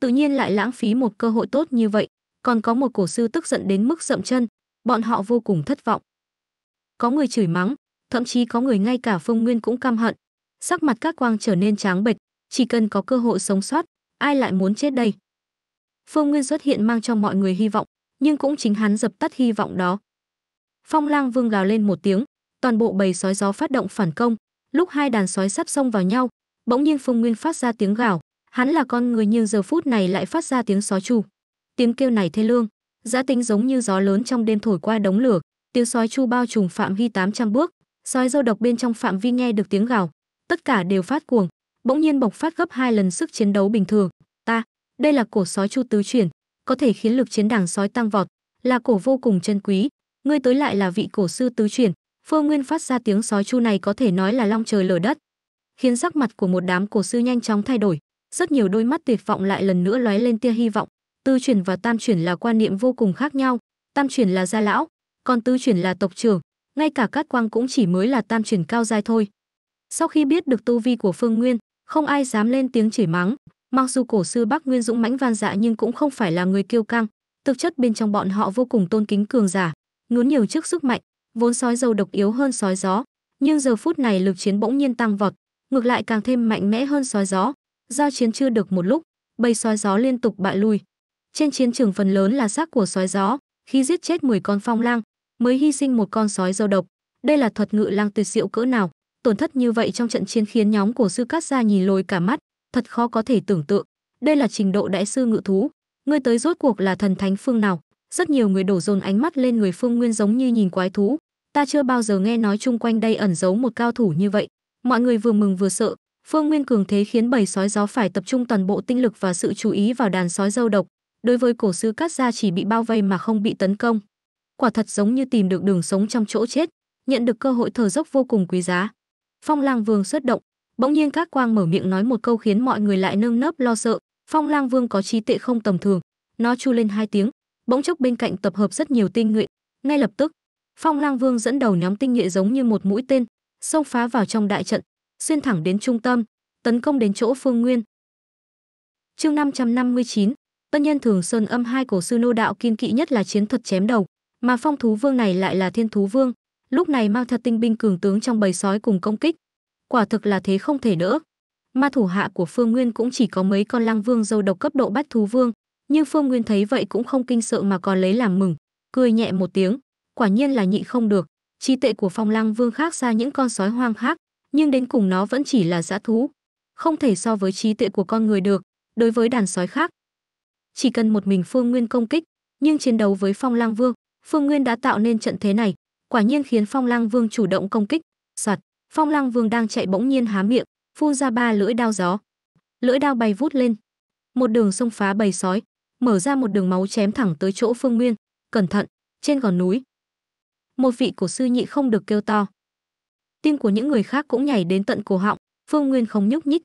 Tự nhiên lại lãng phí một cơ hội tốt như vậy, còn có một cổ sư tức giận đến mức rậm chân, bọn họ vô cùng thất vọng. Có người chửi mắng, thậm chí có người ngay cả Phương Nguyên cũng căm hận. Sắc mặt các quang trở nên trắng bệch, chỉ cần có cơ hội sống sót, ai lại muốn chết đây? Phương Nguyên xuất hiện mang cho mọi người hy vọng, nhưng cũng chính hắn dập tắt hy vọng đó. Phong Lang Vương gào lên một tiếng, toàn bộ bầy sói gió phát động phản công, lúc hai đàn sói sắp xông vào nhau, bỗng nhiên Phương Nguyên phát ra tiếng gào, Hắn là con người nhưng giờ phút này lại phát ra tiếng sói chu. Tiếng kêu này thê lương, giá tính giống như gió lớn trong đêm thổi qua đống lửa, tiếng sói chu bao trùm phạm vi 800 bước, sói dâu độc bên trong phạm vi nghe được tiếng gào, tất cả đều phát cuồng, bỗng nhiên bộc phát gấp hai lần sức chiến đấu bình thường. Ta, đây là cổ sói chu tứ chuyển, có thể khiến lực chiến đảng sói tăng vọt, là cổ vô cùng chân quý, ngươi tới lại là vị cổ sư tứ chuyển, Phương Nguyên phát ra tiếng sói chu này có thể nói là long trời lở đất, khiến sắc mặt của một đám cổ sư nhanh chóng thay đổi rất nhiều đôi mắt tuyệt vọng lại lần nữa lóe lên tia hy vọng tư chuyển và tam chuyển là quan niệm vô cùng khác nhau tam chuyển là gia lão còn tư chuyển là tộc trưởng ngay cả cát quang cũng chỉ mới là tam chuyển cao giai thôi sau khi biết được tu vi của phương nguyên không ai dám lên tiếng chửi mắng mặc dù cổ sư bắc nguyên dũng mãnh van dạ nhưng cũng không phải là người kiêu căng thực chất bên trong bọn họ vô cùng tôn kính cường giả ngốn nhiều trước sức mạnh vốn sói dầu độc yếu hơn sói gió nhưng giờ phút này lực chiến bỗng nhiên tăng vọt ngược lại càng thêm mạnh mẽ hơn sói gió Giao chiến chưa được một lúc, bầy sói gió liên tục bại lui. Trên chiến trường phần lớn là xác của sói gió, khi giết chết 10 con phong lang, mới hy sinh một con sói dâu độc. Đây là thuật ngự lang tuyệt diệu cỡ nào, tổn thất như vậy trong trận chiến khiến nhóm của sư cát gia nhìn lôi cả mắt, thật khó có thể tưởng tượng. Đây là trình độ đại sư ngự thú, ngươi tới rốt cuộc là thần thánh phương nào? Rất nhiều người đổ dồn ánh mắt lên người Phương Nguyên giống như nhìn quái thú, ta chưa bao giờ nghe nói chung quanh đây ẩn giấu một cao thủ như vậy. Mọi người vừa mừng vừa sợ, Phương Nguyên cường thế khiến bầy sói gió phải tập trung toàn bộ tinh lực và sự chú ý vào đàn sói dâu độc, đối với cổ sư cát gia chỉ bị bao vây mà không bị tấn công. Quả thật giống như tìm được đường sống trong chỗ chết, nhận được cơ hội thở dốc vô cùng quý giá. Phong Lang Vương xuất động, bỗng nhiên các quang mở miệng nói một câu khiến mọi người lại nơm nấp lo sợ, Phong Lang Vương có trí tệ không tầm thường, nó chu lên hai tiếng, bỗng chốc bên cạnh tập hợp rất nhiều tinh nguyện. ngay lập tức, Phong Lang Vương dẫn đầu nhóm tinh nhuệ giống như một mũi tên, xông phá vào trong đại trận, xuyên thẳng đến trung tâm, tấn công đến chỗ Phương Nguyên. Chương 559, Tân nhân Thường Sơn âm hai cổ sư nô đạo kiên kỵ nhất là chiến thuật chém đầu, mà Phong thú vương này lại là Thiên thú vương, lúc này mang thật tinh binh cường tướng trong bầy sói cùng công kích. Quả thực là thế không thể đỡ. Ma thủ hạ của Phương Nguyên cũng chỉ có mấy con lang vương dâu độc cấp độ bát thú vương, nhưng Phương Nguyên thấy vậy cũng không kinh sợ mà còn lấy làm mừng, cười nhẹ một tiếng, quả nhiên là nhị không được, trí tệ của Phong Lăng Vương khác xa những con sói hoang khác, nhưng đến cùng nó vẫn chỉ là dã thú, không thể so với trí tuệ của con người được, đối với đàn sói khác. Chỉ cần một mình Phương Nguyên công kích, nhưng chiến đấu với Phong Lang Vương, Phương Nguyên đã tạo nên trận thế này, quả nhiên khiến Phong Lang Vương chủ động công kích. Soạt, Phong Lang Vương đang chạy bỗng nhiên há miệng, phun ra ba lưỡi đao gió. Lưỡi đao bay vút lên, một đường xông phá bầy sói, mở ra một đường máu chém thẳng tới chỗ Phương Nguyên. Cẩn thận, trên gò núi. Một vị cổ sư nhị không được kêu to tim của những người khác cũng nhảy đến tận cổ họng phương nguyên không nhúc nhích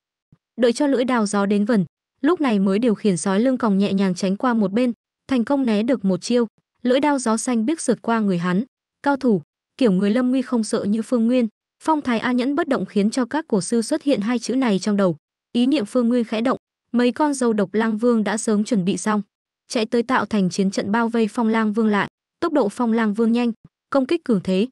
đợi cho lưỡi đào gió đến vần lúc này mới điều khiển sói lưng còng nhẹ nhàng tránh qua một bên thành công né được một chiêu lưỡi đao gió xanh biết sượt qua người hắn cao thủ kiểu người lâm nguy không sợ như phương nguyên phong thái a nhẫn bất động khiến cho các cổ sư xuất hiện hai chữ này trong đầu ý niệm phương nguyên khẽ động mấy con dâu độc lang vương đã sớm chuẩn bị xong chạy tới tạo thành chiến trận bao vây phong lang vương lại tốc độ phong lang vương nhanh công kích cường thế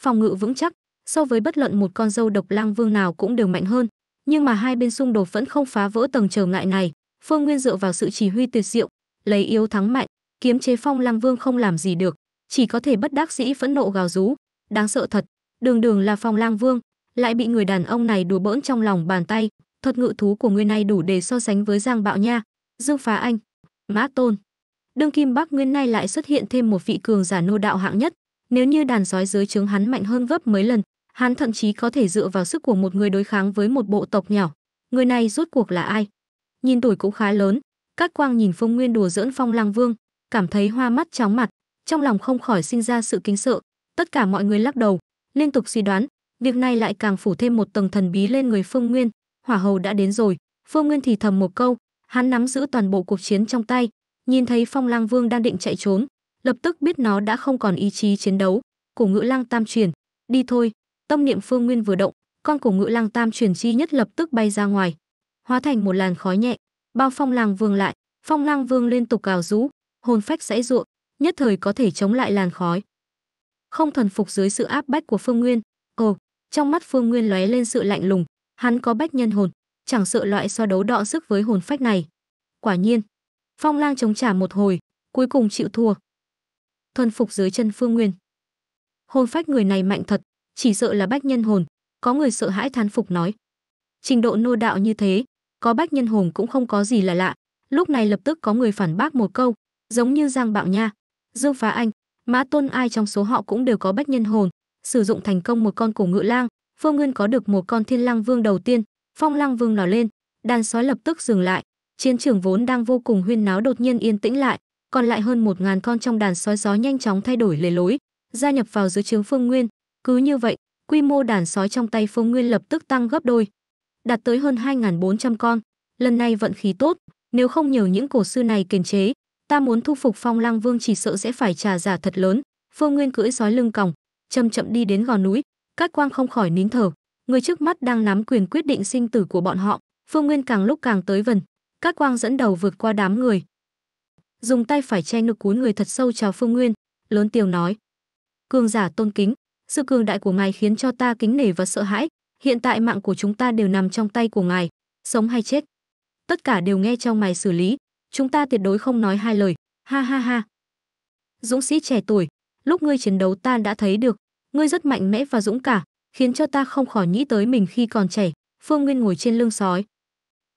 phòng ngự vững chắc so với bất luận một con dâu độc lang vương nào cũng đều mạnh hơn nhưng mà hai bên xung đột vẫn không phá vỡ tầng trở ngại này phương nguyên dựa vào sự chỉ huy tuyệt diệu lấy yếu thắng mạnh kiếm chế phong lang vương không làm gì được chỉ có thể bất đắc dĩ phẫn nộ gào rú đáng sợ thật đường đường là phong lang vương lại bị người đàn ông này đùa bỡn trong lòng bàn tay thuật ngự thú của người này đủ để so sánh với giang bạo nha dương phá anh mã tôn đương kim bắc nguyên nay lại xuất hiện thêm một vị cường giả nô đạo hạng nhất nếu như đàn sói dưới trướng hắn mạnh hơn gấp mấy lần Hắn thậm chí có thể dựa vào sức của một người đối kháng với một bộ tộc nhỏ. Người này rốt cuộc là ai? Nhìn tuổi cũng khá lớn, Cát Quang nhìn Phong Nguyên đùa giỡn Phong Lang Vương, cảm thấy hoa mắt chóng mặt, trong lòng không khỏi sinh ra sự kính sợ. Tất cả mọi người lắc đầu, liên tục suy đoán, việc này lại càng phủ thêm một tầng thần bí lên người Phương Nguyên. Hỏa hầu đã đến rồi, Phương Nguyên thì thầm một câu, hắn nắm giữ toàn bộ cuộc chiến trong tay, nhìn thấy Phong Lang Vương đang định chạy trốn, lập tức biết nó đã không còn ý chí chiến đấu, cổ ngữ Lang Tam truyền, đi thôi, Tâm niệm Phương Nguyên vừa động, con của Ngự lang Tam truyền chi nhất lập tức bay ra ngoài, hóa thành một làn khói nhẹ, bao Phong Lang Vương lại, Phong Lang Vương liên tục gào rú, hồn phách dãy ruộng, nhất thời có thể chống lại làn khói. Không thần phục dưới sự áp bách của Phương Nguyên, ồ, trong mắt Phương Nguyên lóe lên sự lạnh lùng, hắn có bách nhân hồn, chẳng sợ loại so đấu đọ sức với hồn phách này. Quả nhiên, Phong Lang chống trả một hồi, cuối cùng chịu thua. Thuần phục dưới chân Phương Nguyên. Hồn phách người này mạnh thật, chỉ sợ là bách nhân hồn, có người sợ hãi thán phục nói. Trình độ nô đạo như thế, có bách nhân hồn cũng không có gì là lạ, lúc này lập tức có người phản bác một câu, giống như Giang Bạo Nha, Dương Phá Anh, Mã Tôn ai trong số họ cũng đều có bách nhân hồn, sử dụng thành công một con cổ ngự lang, Phương Nguyên có được một con Thiên Lang Vương đầu tiên, Phong Lang Vương nào lên, đàn sói lập tức dừng lại, chiến trường vốn đang vô cùng huyên náo đột nhiên yên tĩnh lại, còn lại hơn một ngàn con trong đàn sói gió nhanh chóng thay đổi lề lối, gia nhập vào dưới trướng Phương Nguyên, cứ như vậy, quy mô đàn sói trong tay Phương Nguyên lập tức tăng gấp đôi, đạt tới hơn 2.400 con. Lần này vận khí tốt, nếu không nhiều những cổ sư này kiềm chế, ta muốn thu phục Phong Lang Vương chỉ sợ sẽ phải trả giả thật lớn. Phương Nguyên cưỡi sói lưng còng, chậm chậm đi đến gò núi, Cát Quang không khỏi nín thở, người trước mắt đang nắm quyền quyết định sinh tử của bọn họ. Phương Nguyên càng lúc càng tới gần, Cát Quang dẫn đầu vượt qua đám người. Dùng tay phải che ngực cúi người thật sâu chào Phương Nguyên, lớn tiếng nói: "Cường giả tôn kính, sự cường đại của ngài khiến cho ta kính nể và sợ hãi. Hiện tại mạng của chúng ta đều nằm trong tay của ngài, sống hay chết. Tất cả đều nghe trong mài xử lý, chúng ta tuyệt đối không nói hai lời. Ha ha ha. Dũng sĩ trẻ tuổi, lúc ngươi chiến đấu ta đã thấy được, ngươi rất mạnh mẽ và dũng cả, khiến cho ta không khỏi nghĩ tới mình khi còn trẻ. Phương Nguyên ngồi trên lưng sói,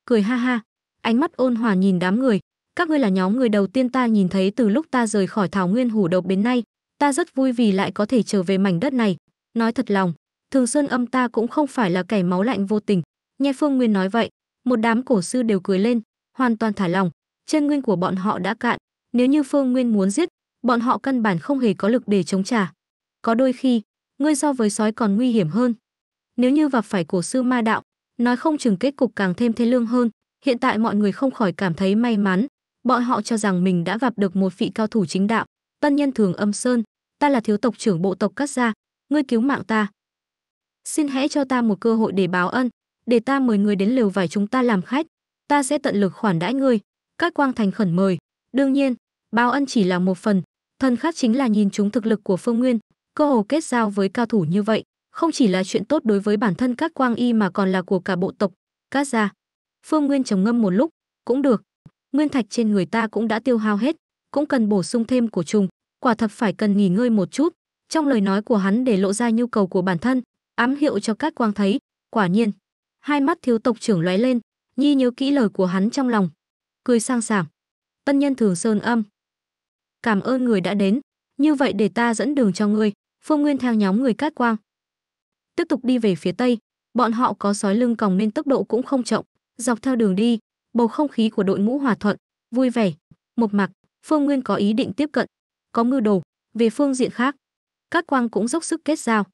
cười ha ha, ánh mắt ôn hòa nhìn đám người, các ngươi là nhóm người đầu tiên ta nhìn thấy từ lúc ta rời khỏi Thảo Nguyên Hủ Độc đến nay, ta rất vui vì lại có thể trở về mảnh đất này. Nói thật lòng, Thường Sơn Âm ta cũng không phải là kẻ máu lạnh vô tình. Nghe Phương Nguyên nói vậy, một đám cổ sư đều cười lên, hoàn toàn thả lòng. Chân nguyên của bọn họ đã cạn, nếu như Phương Nguyên muốn giết, bọn họ căn bản không hề có lực để chống trả. Có đôi khi, ngươi so với sói còn nguy hiểm hơn. Nếu như gặp phải cổ sư ma đạo, nói không chừng kết cục càng thêm thế lương hơn. Hiện tại mọi người không khỏi cảm thấy may mắn, bọn họ cho rằng mình đã gặp được một vị cao thủ chính đạo tân nhân thường âm sơn ta là thiếu tộc trưởng bộ tộc cát gia ngươi cứu mạng ta xin hãy cho ta một cơ hội để báo ân để ta mời người đến lều vải chúng ta làm khách ta sẽ tận lực khoản đãi ngươi các quang thành khẩn mời đương nhiên báo ân chỉ là một phần thân khác chính là nhìn chúng thực lực của phương nguyên cơ hồ kết giao với cao thủ như vậy không chỉ là chuyện tốt đối với bản thân các quang y mà còn là của cả bộ tộc Cát gia phương nguyên trầm ngâm một lúc cũng được nguyên thạch trên người ta cũng đã tiêu hao hết cũng cần bổ sung thêm của trùng, quả thật phải cần nghỉ ngơi một chút. Trong lời nói của hắn để lộ ra nhu cầu của bản thân, ám hiệu cho các quang thấy, quả nhiên. Hai mắt thiếu tộc trưởng lóe lên, nhi nhớ kỹ lời của hắn trong lòng, cười sang sảng. Tân nhân thường sơn âm. Cảm ơn người đã đến, như vậy để ta dẫn đường cho ngươi, Phương Nguyên theo nhóm người cát quang. Tiếp tục đi về phía tây, bọn họ có sói lưng còng nên tốc độ cũng không chậm, dọc theo đường đi, bầu không khí của đội ngũ hòa thuận, vui vẻ, một mạc. Phương Nguyên có ý định tiếp cận, có ngư đồ. Về phương diện khác, các quang cũng dốc sức kết giao.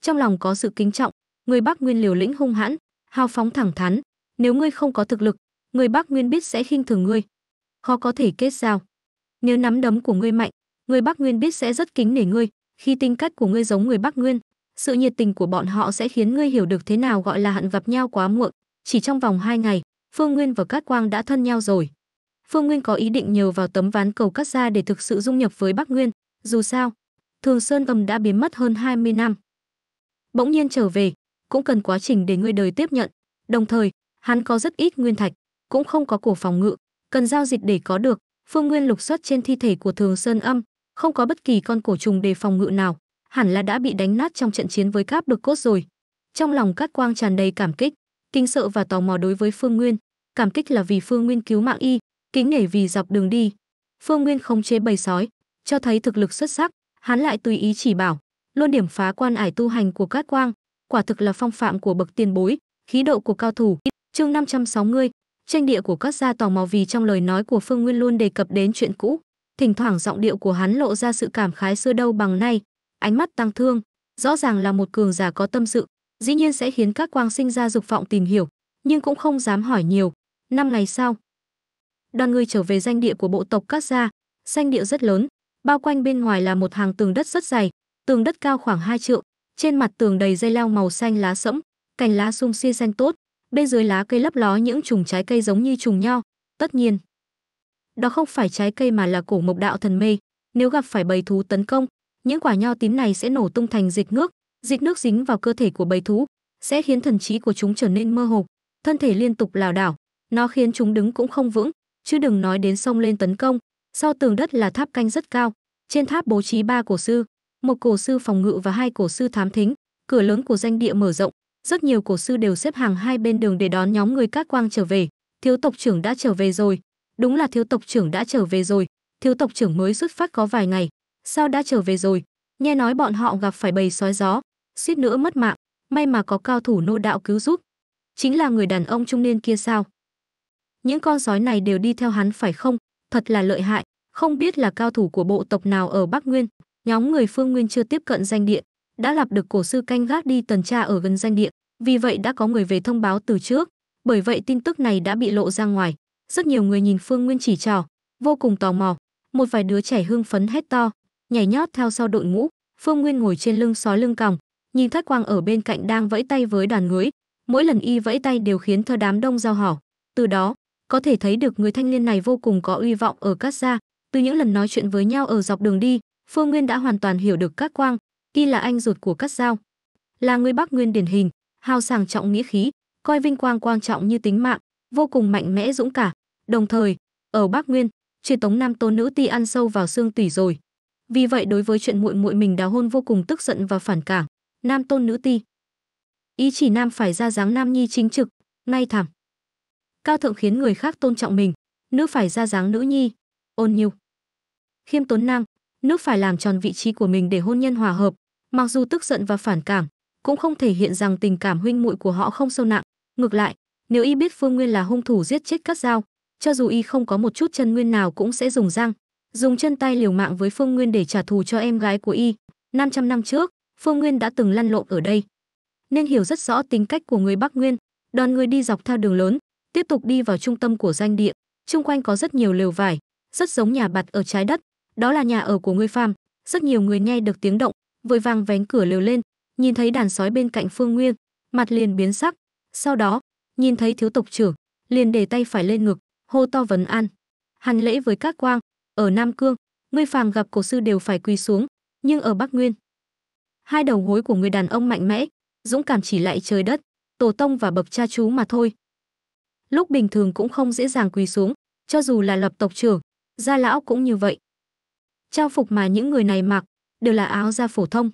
Trong lòng có sự kính trọng, người Bắc Nguyên liều lĩnh hung hãn, hào phóng thẳng thắn, nếu ngươi không có thực lực, người Bắc Nguyên biết sẽ khinh thường ngươi, khó có thể kết giao. Nếu nắm đấm của ngươi mạnh, người Bắc Nguyên biết sẽ rất kính nể ngươi, khi tính cách của ngươi giống người Bắc Nguyên, sự nhiệt tình của bọn họ sẽ khiến ngươi hiểu được thế nào gọi là hận gặp nhau quá muộn. Chỉ trong vòng hai ngày, Phương Nguyên và Cát Quang đã thân nhau rồi. Phương Nguyên có ý định nhờ vào tấm ván cầu cắt ra để thực sự dung nhập với Bắc Nguyên, dù sao, Thường Sơn âm đã biến mất hơn 20 năm. Bỗng nhiên trở về, cũng cần quá trình để người đời tiếp nhận, đồng thời, hắn có rất ít nguyên thạch, cũng không có cổ phòng ngự, cần giao dịch để có được. Phương Nguyên lục soát trên thi thể của Thường Sơn âm, không có bất kỳ con cổ trùng để phòng ngự nào, hẳn là đã bị đánh nát trong trận chiến với cáp được cốt rồi. Trong lòng Cát Quang tràn đầy cảm kích, kinh sợ và tò mò đối với Phương Nguyên, cảm kích là vì Phương Nguyên cứu mạng y, kính nể vì dọc đường đi. Phương Nguyên không chế bầy sói, cho thấy thực lực xuất sắc, hắn lại tùy ý chỉ bảo, luôn điểm phá quan ải tu hành của Cát Quang, quả thực là phong phạm của bậc tiền bối, khí độ của cao thủ. Chương 560, tranh địa của các gia tò mò vì trong lời nói của Phương Nguyên luôn đề cập đến chuyện cũ, thỉnh thoảng giọng điệu của hắn lộ ra sự cảm khái xưa đâu bằng nay, ánh mắt tăng thương, rõ ràng là một cường giả có tâm sự, dĩ nhiên sẽ khiến các quang sinh ra dục vọng tìm hiểu, nhưng cũng không dám hỏi nhiều. Năm ngày sau, đoàn người trở về danh địa của bộ tộc Cát Gia. Danh địa rất lớn, bao quanh bên ngoài là một hàng tường đất rất dày, tường đất cao khoảng 2 trượng, trên mặt tường đầy dây leo màu xanh lá sẫm, cành lá sum xia xanh tốt, bên dưới lá cây lấp ló những chùm trái cây giống như chùm nho. Tất nhiên, đó không phải trái cây mà là cổ mộc đạo thần mê, nếu gặp phải bầy thú tấn công, những quả nho tím này sẽ nổ tung thành dịch nước, dịch nước dính vào cơ thể của bầy thú, sẽ khiến thần trí của chúng trở nên mơ hồ, thân thể liên tục lảo đảo, nó khiến chúng đứng cũng không vững, chứ đừng nói đến sông lên tấn công. Sau tường đất là tháp canh rất cao, trên tháp bố trí ba cổ sư, một cổ sư phòng ngự và hai cổ sư thám thính, cửa lớn của danh địa mở rộng, rất nhiều cổ sư đều xếp hàng hai bên đường để đón nhóm người các quang trở về. Thiếu tộc trưởng đã trở về rồi, đúng là thiếu tộc trưởng đã trở về rồi, thiếu tộc trưởng mới xuất phát có vài ngày, sao đã trở về rồi? Nghe nói bọn họ gặp phải bầy sói gió, suýt nữa mất mạng, may mà có cao thủ nô đạo cứu giúp. Chính là người đàn ông trung niên kia sao? Những con sói này đều đi theo hắn phải không? Thật là lợi hại, không biết là cao thủ của bộ tộc nào ở Bắc Nguyên. Nhóm người Phương Nguyên chưa tiếp cận danh địa, đã lập được cổ sư canh gác đi tuần tra ở gần danh địa, vì vậy đã có người về thông báo từ trước, bởi vậy tin tức này đã bị lộ ra ngoài. Rất nhiều người nhìn Phương Nguyên chỉ trò, vô cùng tò mò. Một vài đứa trẻ hưng phấn hét to, nhảy nhót theo sau đội ngũ. Phương Nguyên ngồi trên lưng sói lưng còng, nhìn Thất Quang ở bên cạnh đang vẫy tay với đoàn người. Mỗi lần y vẫy tay đều khiến thơ đám đông giao hỏ. Từ đó, có thể thấy được người thanh niên này vô cùng có uy vọng ở Cát gia. Từ những lần nói chuyện với nhau ở dọc đường đi, Phương Nguyên đã hoàn toàn hiểu được Cát quang, y là anh ruột của Cát giao. Là người Bắc Nguyên điển hình, hào sàng trọng nghĩa khí, coi vinh quang quan trọng như tính mạng, vô cùng mạnh mẽ dũng cả. Đồng thời, ở Bắc Nguyên, truyền tống nam tôn nữ ti ăn sâu vào xương tủy rồi. Vì vậy đối với chuyện muội muội mình đào hôn vô cùng tức giận và phản cảm, nam tôn nữ ti. Ý chỉ nam phải ra dáng nam nhi chính trực, ngay thẳng cao thượng khiến người khác tôn trọng mình nữ phải ra dáng nữ nhi ôn nhu khiêm tốn năng nước phải làm tròn vị trí của mình để hôn nhân hòa hợp mặc dù tức giận và phản cảm cũng không thể hiện rằng tình cảm huynh muội của họ không sâu nặng ngược lại nếu y biết phương nguyên là hung thủ giết chết cắt dao cho dù y không có một chút chân nguyên nào cũng sẽ dùng răng dùng chân tay liều mạng với phương nguyên để trả thù cho em gái của y 500 năm trước phương nguyên đã từng lăn lộn ở đây nên hiểu rất rõ tính cách của người bắc nguyên đoàn người đi dọc theo đường lớn tiếp tục đi vào trung tâm của doanh địa. Trung quanh có rất nhiều lều vải, rất giống nhà bạt ở trái đất. Đó là nhà ở của người phàm. Rất nhiều người nghe được tiếng động, vội vàng vén cửa lều lên, nhìn thấy đàn sói bên cạnh Phương Nguyên, mặt liền biến sắc. Sau đó, nhìn thấy thiếu tộc trưởng, liền để tay phải lên ngực, hô to vấn an. Hành lễ với các quang, ở Nam Cương, người phàm gặp cổ sư đều phải quỳ xuống, nhưng ở Bắc Nguyên. Hai đầu gối của người đàn ông mạnh mẽ, dũng cảm chỉ lại trời đất, tổ tông và bậc cha chú mà thôi, lúc bình thường cũng không dễ dàng quỳ xuống, cho dù là lập tộc trưởng, gia lão cũng như vậy. Trang phục mà những người này mặc đều là áo da phổ thông.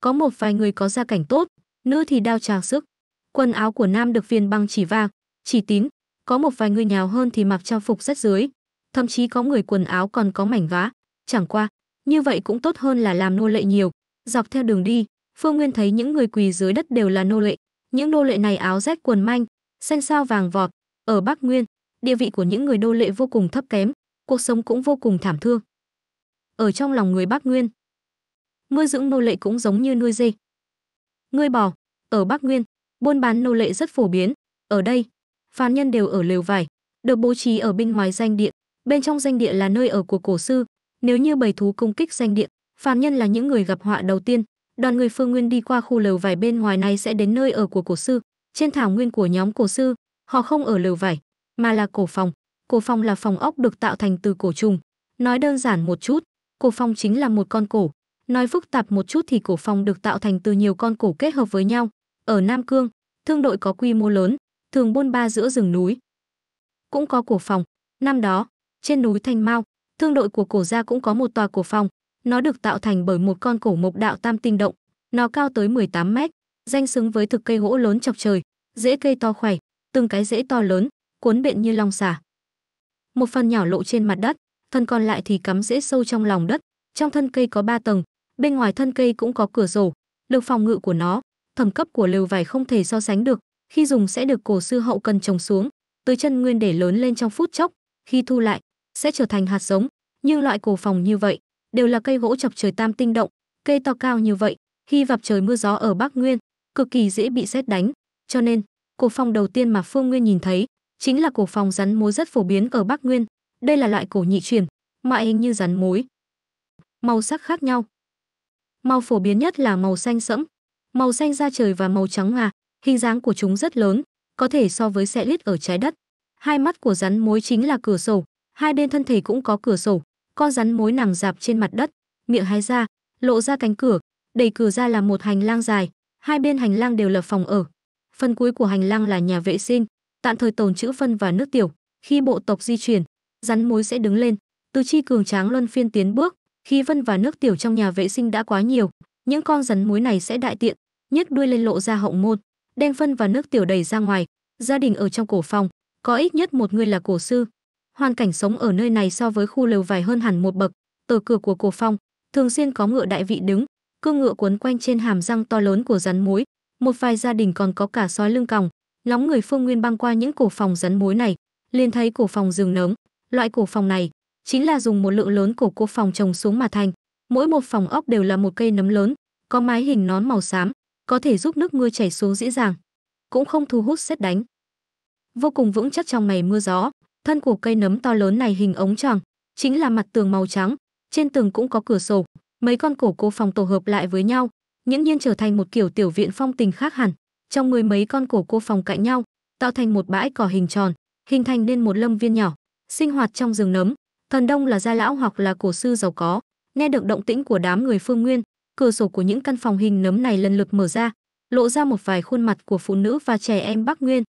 Có một vài người có gia cảnh tốt, nữ thì đao trang sức. Quần áo của nam được viên băng chỉ vàng, chỉ tín, có một vài người nghèo hơn thì mặc trang phục rách dưới, thậm chí có người quần áo còn có mảnh vá, chẳng qua, như vậy cũng tốt hơn là làm nô lệ nhiều. Dọc theo đường đi, Phương Nguyên thấy những người quỳ dưới đất đều là nô lệ, những nô lệ này áo rách quần manh, xanh sao vàng vọt, ở Bắc Nguyên, địa vị của những người nô lệ vô cùng thấp kém, cuộc sống cũng vô cùng thảm thương. Ở trong lòng người Bắc Nguyên, nuôi dưỡng nô lệ cũng giống như nuôi dê. Nuôi bò, ở Bắc Nguyên, buôn bán nô lệ rất phổ biến, ở đây, phàm nhân đều ở lều vải, được bố trí ở bên ngoài danh địa, bên trong danh địa là nơi ở của cổ sư, nếu như bầy thú công kích danh địa, phàm nhân là những người gặp họa đầu tiên, đoàn người Phương Nguyên đi qua khu lều vải bên ngoài này sẽ đến nơi ở của cổ sư. Trên thảo nguyên của nhóm cổ sư, Họ không ở lều vải, mà là cổ phòng. Cổ phòng là phòng ốc được tạo thành từ cổ trùng. Nói đơn giản một chút, cổ phòng chính là một con cổ. Nói phức tạp một chút thì cổ phòng được tạo thành từ nhiều con cổ kết hợp với nhau. Ở Nam Cương, thương đội có quy mô lớn, thường buôn ba giữa rừng núi. Cũng có cổ phòng. Năm đó, trên núi Thanh Mao, thương đội của cổ gia cũng có một tòa cổ phòng. Nó được tạo thành bởi một con cổ mộc đạo tam tinh động. Nó cao tới 18 mét, danh xứng với thực cây gỗ lớn chọc trời, dễ cây to khỏe, từng cái rễ to lớn, cuốn bện như long xà Một phần nhỏ lộ trên mặt đất, thân còn lại thì cắm rễ sâu trong lòng đất, trong thân cây có ba tầng, bên ngoài thân cây cũng có cửa sổ, lực phòng ngự của nó, thẩm cấp của lều vải không thể so sánh được, khi dùng sẽ được cổ sư hậu cần trồng xuống, tới chân nguyên để lớn lên trong phút chốc, khi thu lại sẽ trở thành hạt giống, nhưng loại cổ phòng như vậy đều là cây gỗ chọc trời tam tinh động, cây to cao như vậy, khi vập trời mưa gió ở Bắc Nguyên, cực kỳ dễ bị xét đánh, cho nên Cổ phong đầu tiên mà Phương Nguyên nhìn thấy chính là cổ phong rắn mối rất phổ biến ở Bắc Nguyên. Đây là loại cổ nhị truyền, ngoại hình như rắn mối. Màu sắc khác nhau. Màu phổ biến nhất là màu xanh sẫm, màu xanh da trời và màu trắng hòa, hình dáng của chúng rất lớn, có thể so với xe lít ở trái đất. Hai mắt của rắn mối chính là cửa sổ, hai bên thân thể cũng có cửa sổ, con rắn mối nằm dạp trên mặt đất, miệng hái ra, lộ ra cánh cửa, đẩy cửa ra là một hành lang dài, hai bên hành lang đều là phòng ở, Phần cuối của hành lang là nhà vệ sinh, tạm thời tồn trữ phân và nước tiểu. Khi bộ tộc di chuyển, rắn mối sẽ đứng lên. Từ chi cường tráng luân phiên tiến bước, khi phân và nước tiểu trong nhà vệ sinh đã quá nhiều, những con rắn mối này sẽ đại tiện, nhấc đuôi lên lộ ra hậu môn, đem phân và nước tiểu đẩy ra ngoài. Gia đình ở trong cổ phòng, có ít nhất một người là cổ sư. Hoàn cảnh sống ở nơi này so với khu lều vải hơn hẳn một bậc. Từ cửa của cổ phòng, thường xuyên có ngựa đại vị đứng, cương ngựa quấn quanh trên hàm răng to lớn của rắn mối, một vài gia đình còn có cả sói lưng còng. Lóng người Phương Nguyên băng qua những cổ phòng rắn mối này, liền thấy cổ phòng rừng nấm, loại cổ phòng này chính là dùng một lượng lớn cổ cô phòng trồng xuống mà thành. Mỗi một phòng ốc đều là một cây nấm lớn, có mái hình nón màu xám, có thể giúp nước mưa chảy xuống dễ dàng, cũng không thu hút xét đánh. Vô cùng vững chắc trong ngày mưa gió, thân của cây nấm to lớn này hình ống tròn, chính là mặt tường màu trắng, trên tường cũng có cửa sổ, mấy con cổ cô phòng tổ hợp lại với nhau, nghiễm nhiên trở thành một kiểu tiểu viện phong tình khác hẳn trong mười mấy con cổ cô phòng cạnh nhau tạo thành một bãi cỏ hình tròn hình thành nên một lâm viên nhỏ sinh hoạt trong rừng nấm thần đông là gia lão hoặc là cổ sư giàu có nghe được động tĩnh của đám người phương nguyên cửa sổ của những căn phòng hình nấm này lần lượt mở ra lộ ra một vài khuôn mặt của phụ nữ và trẻ em bắc nguyên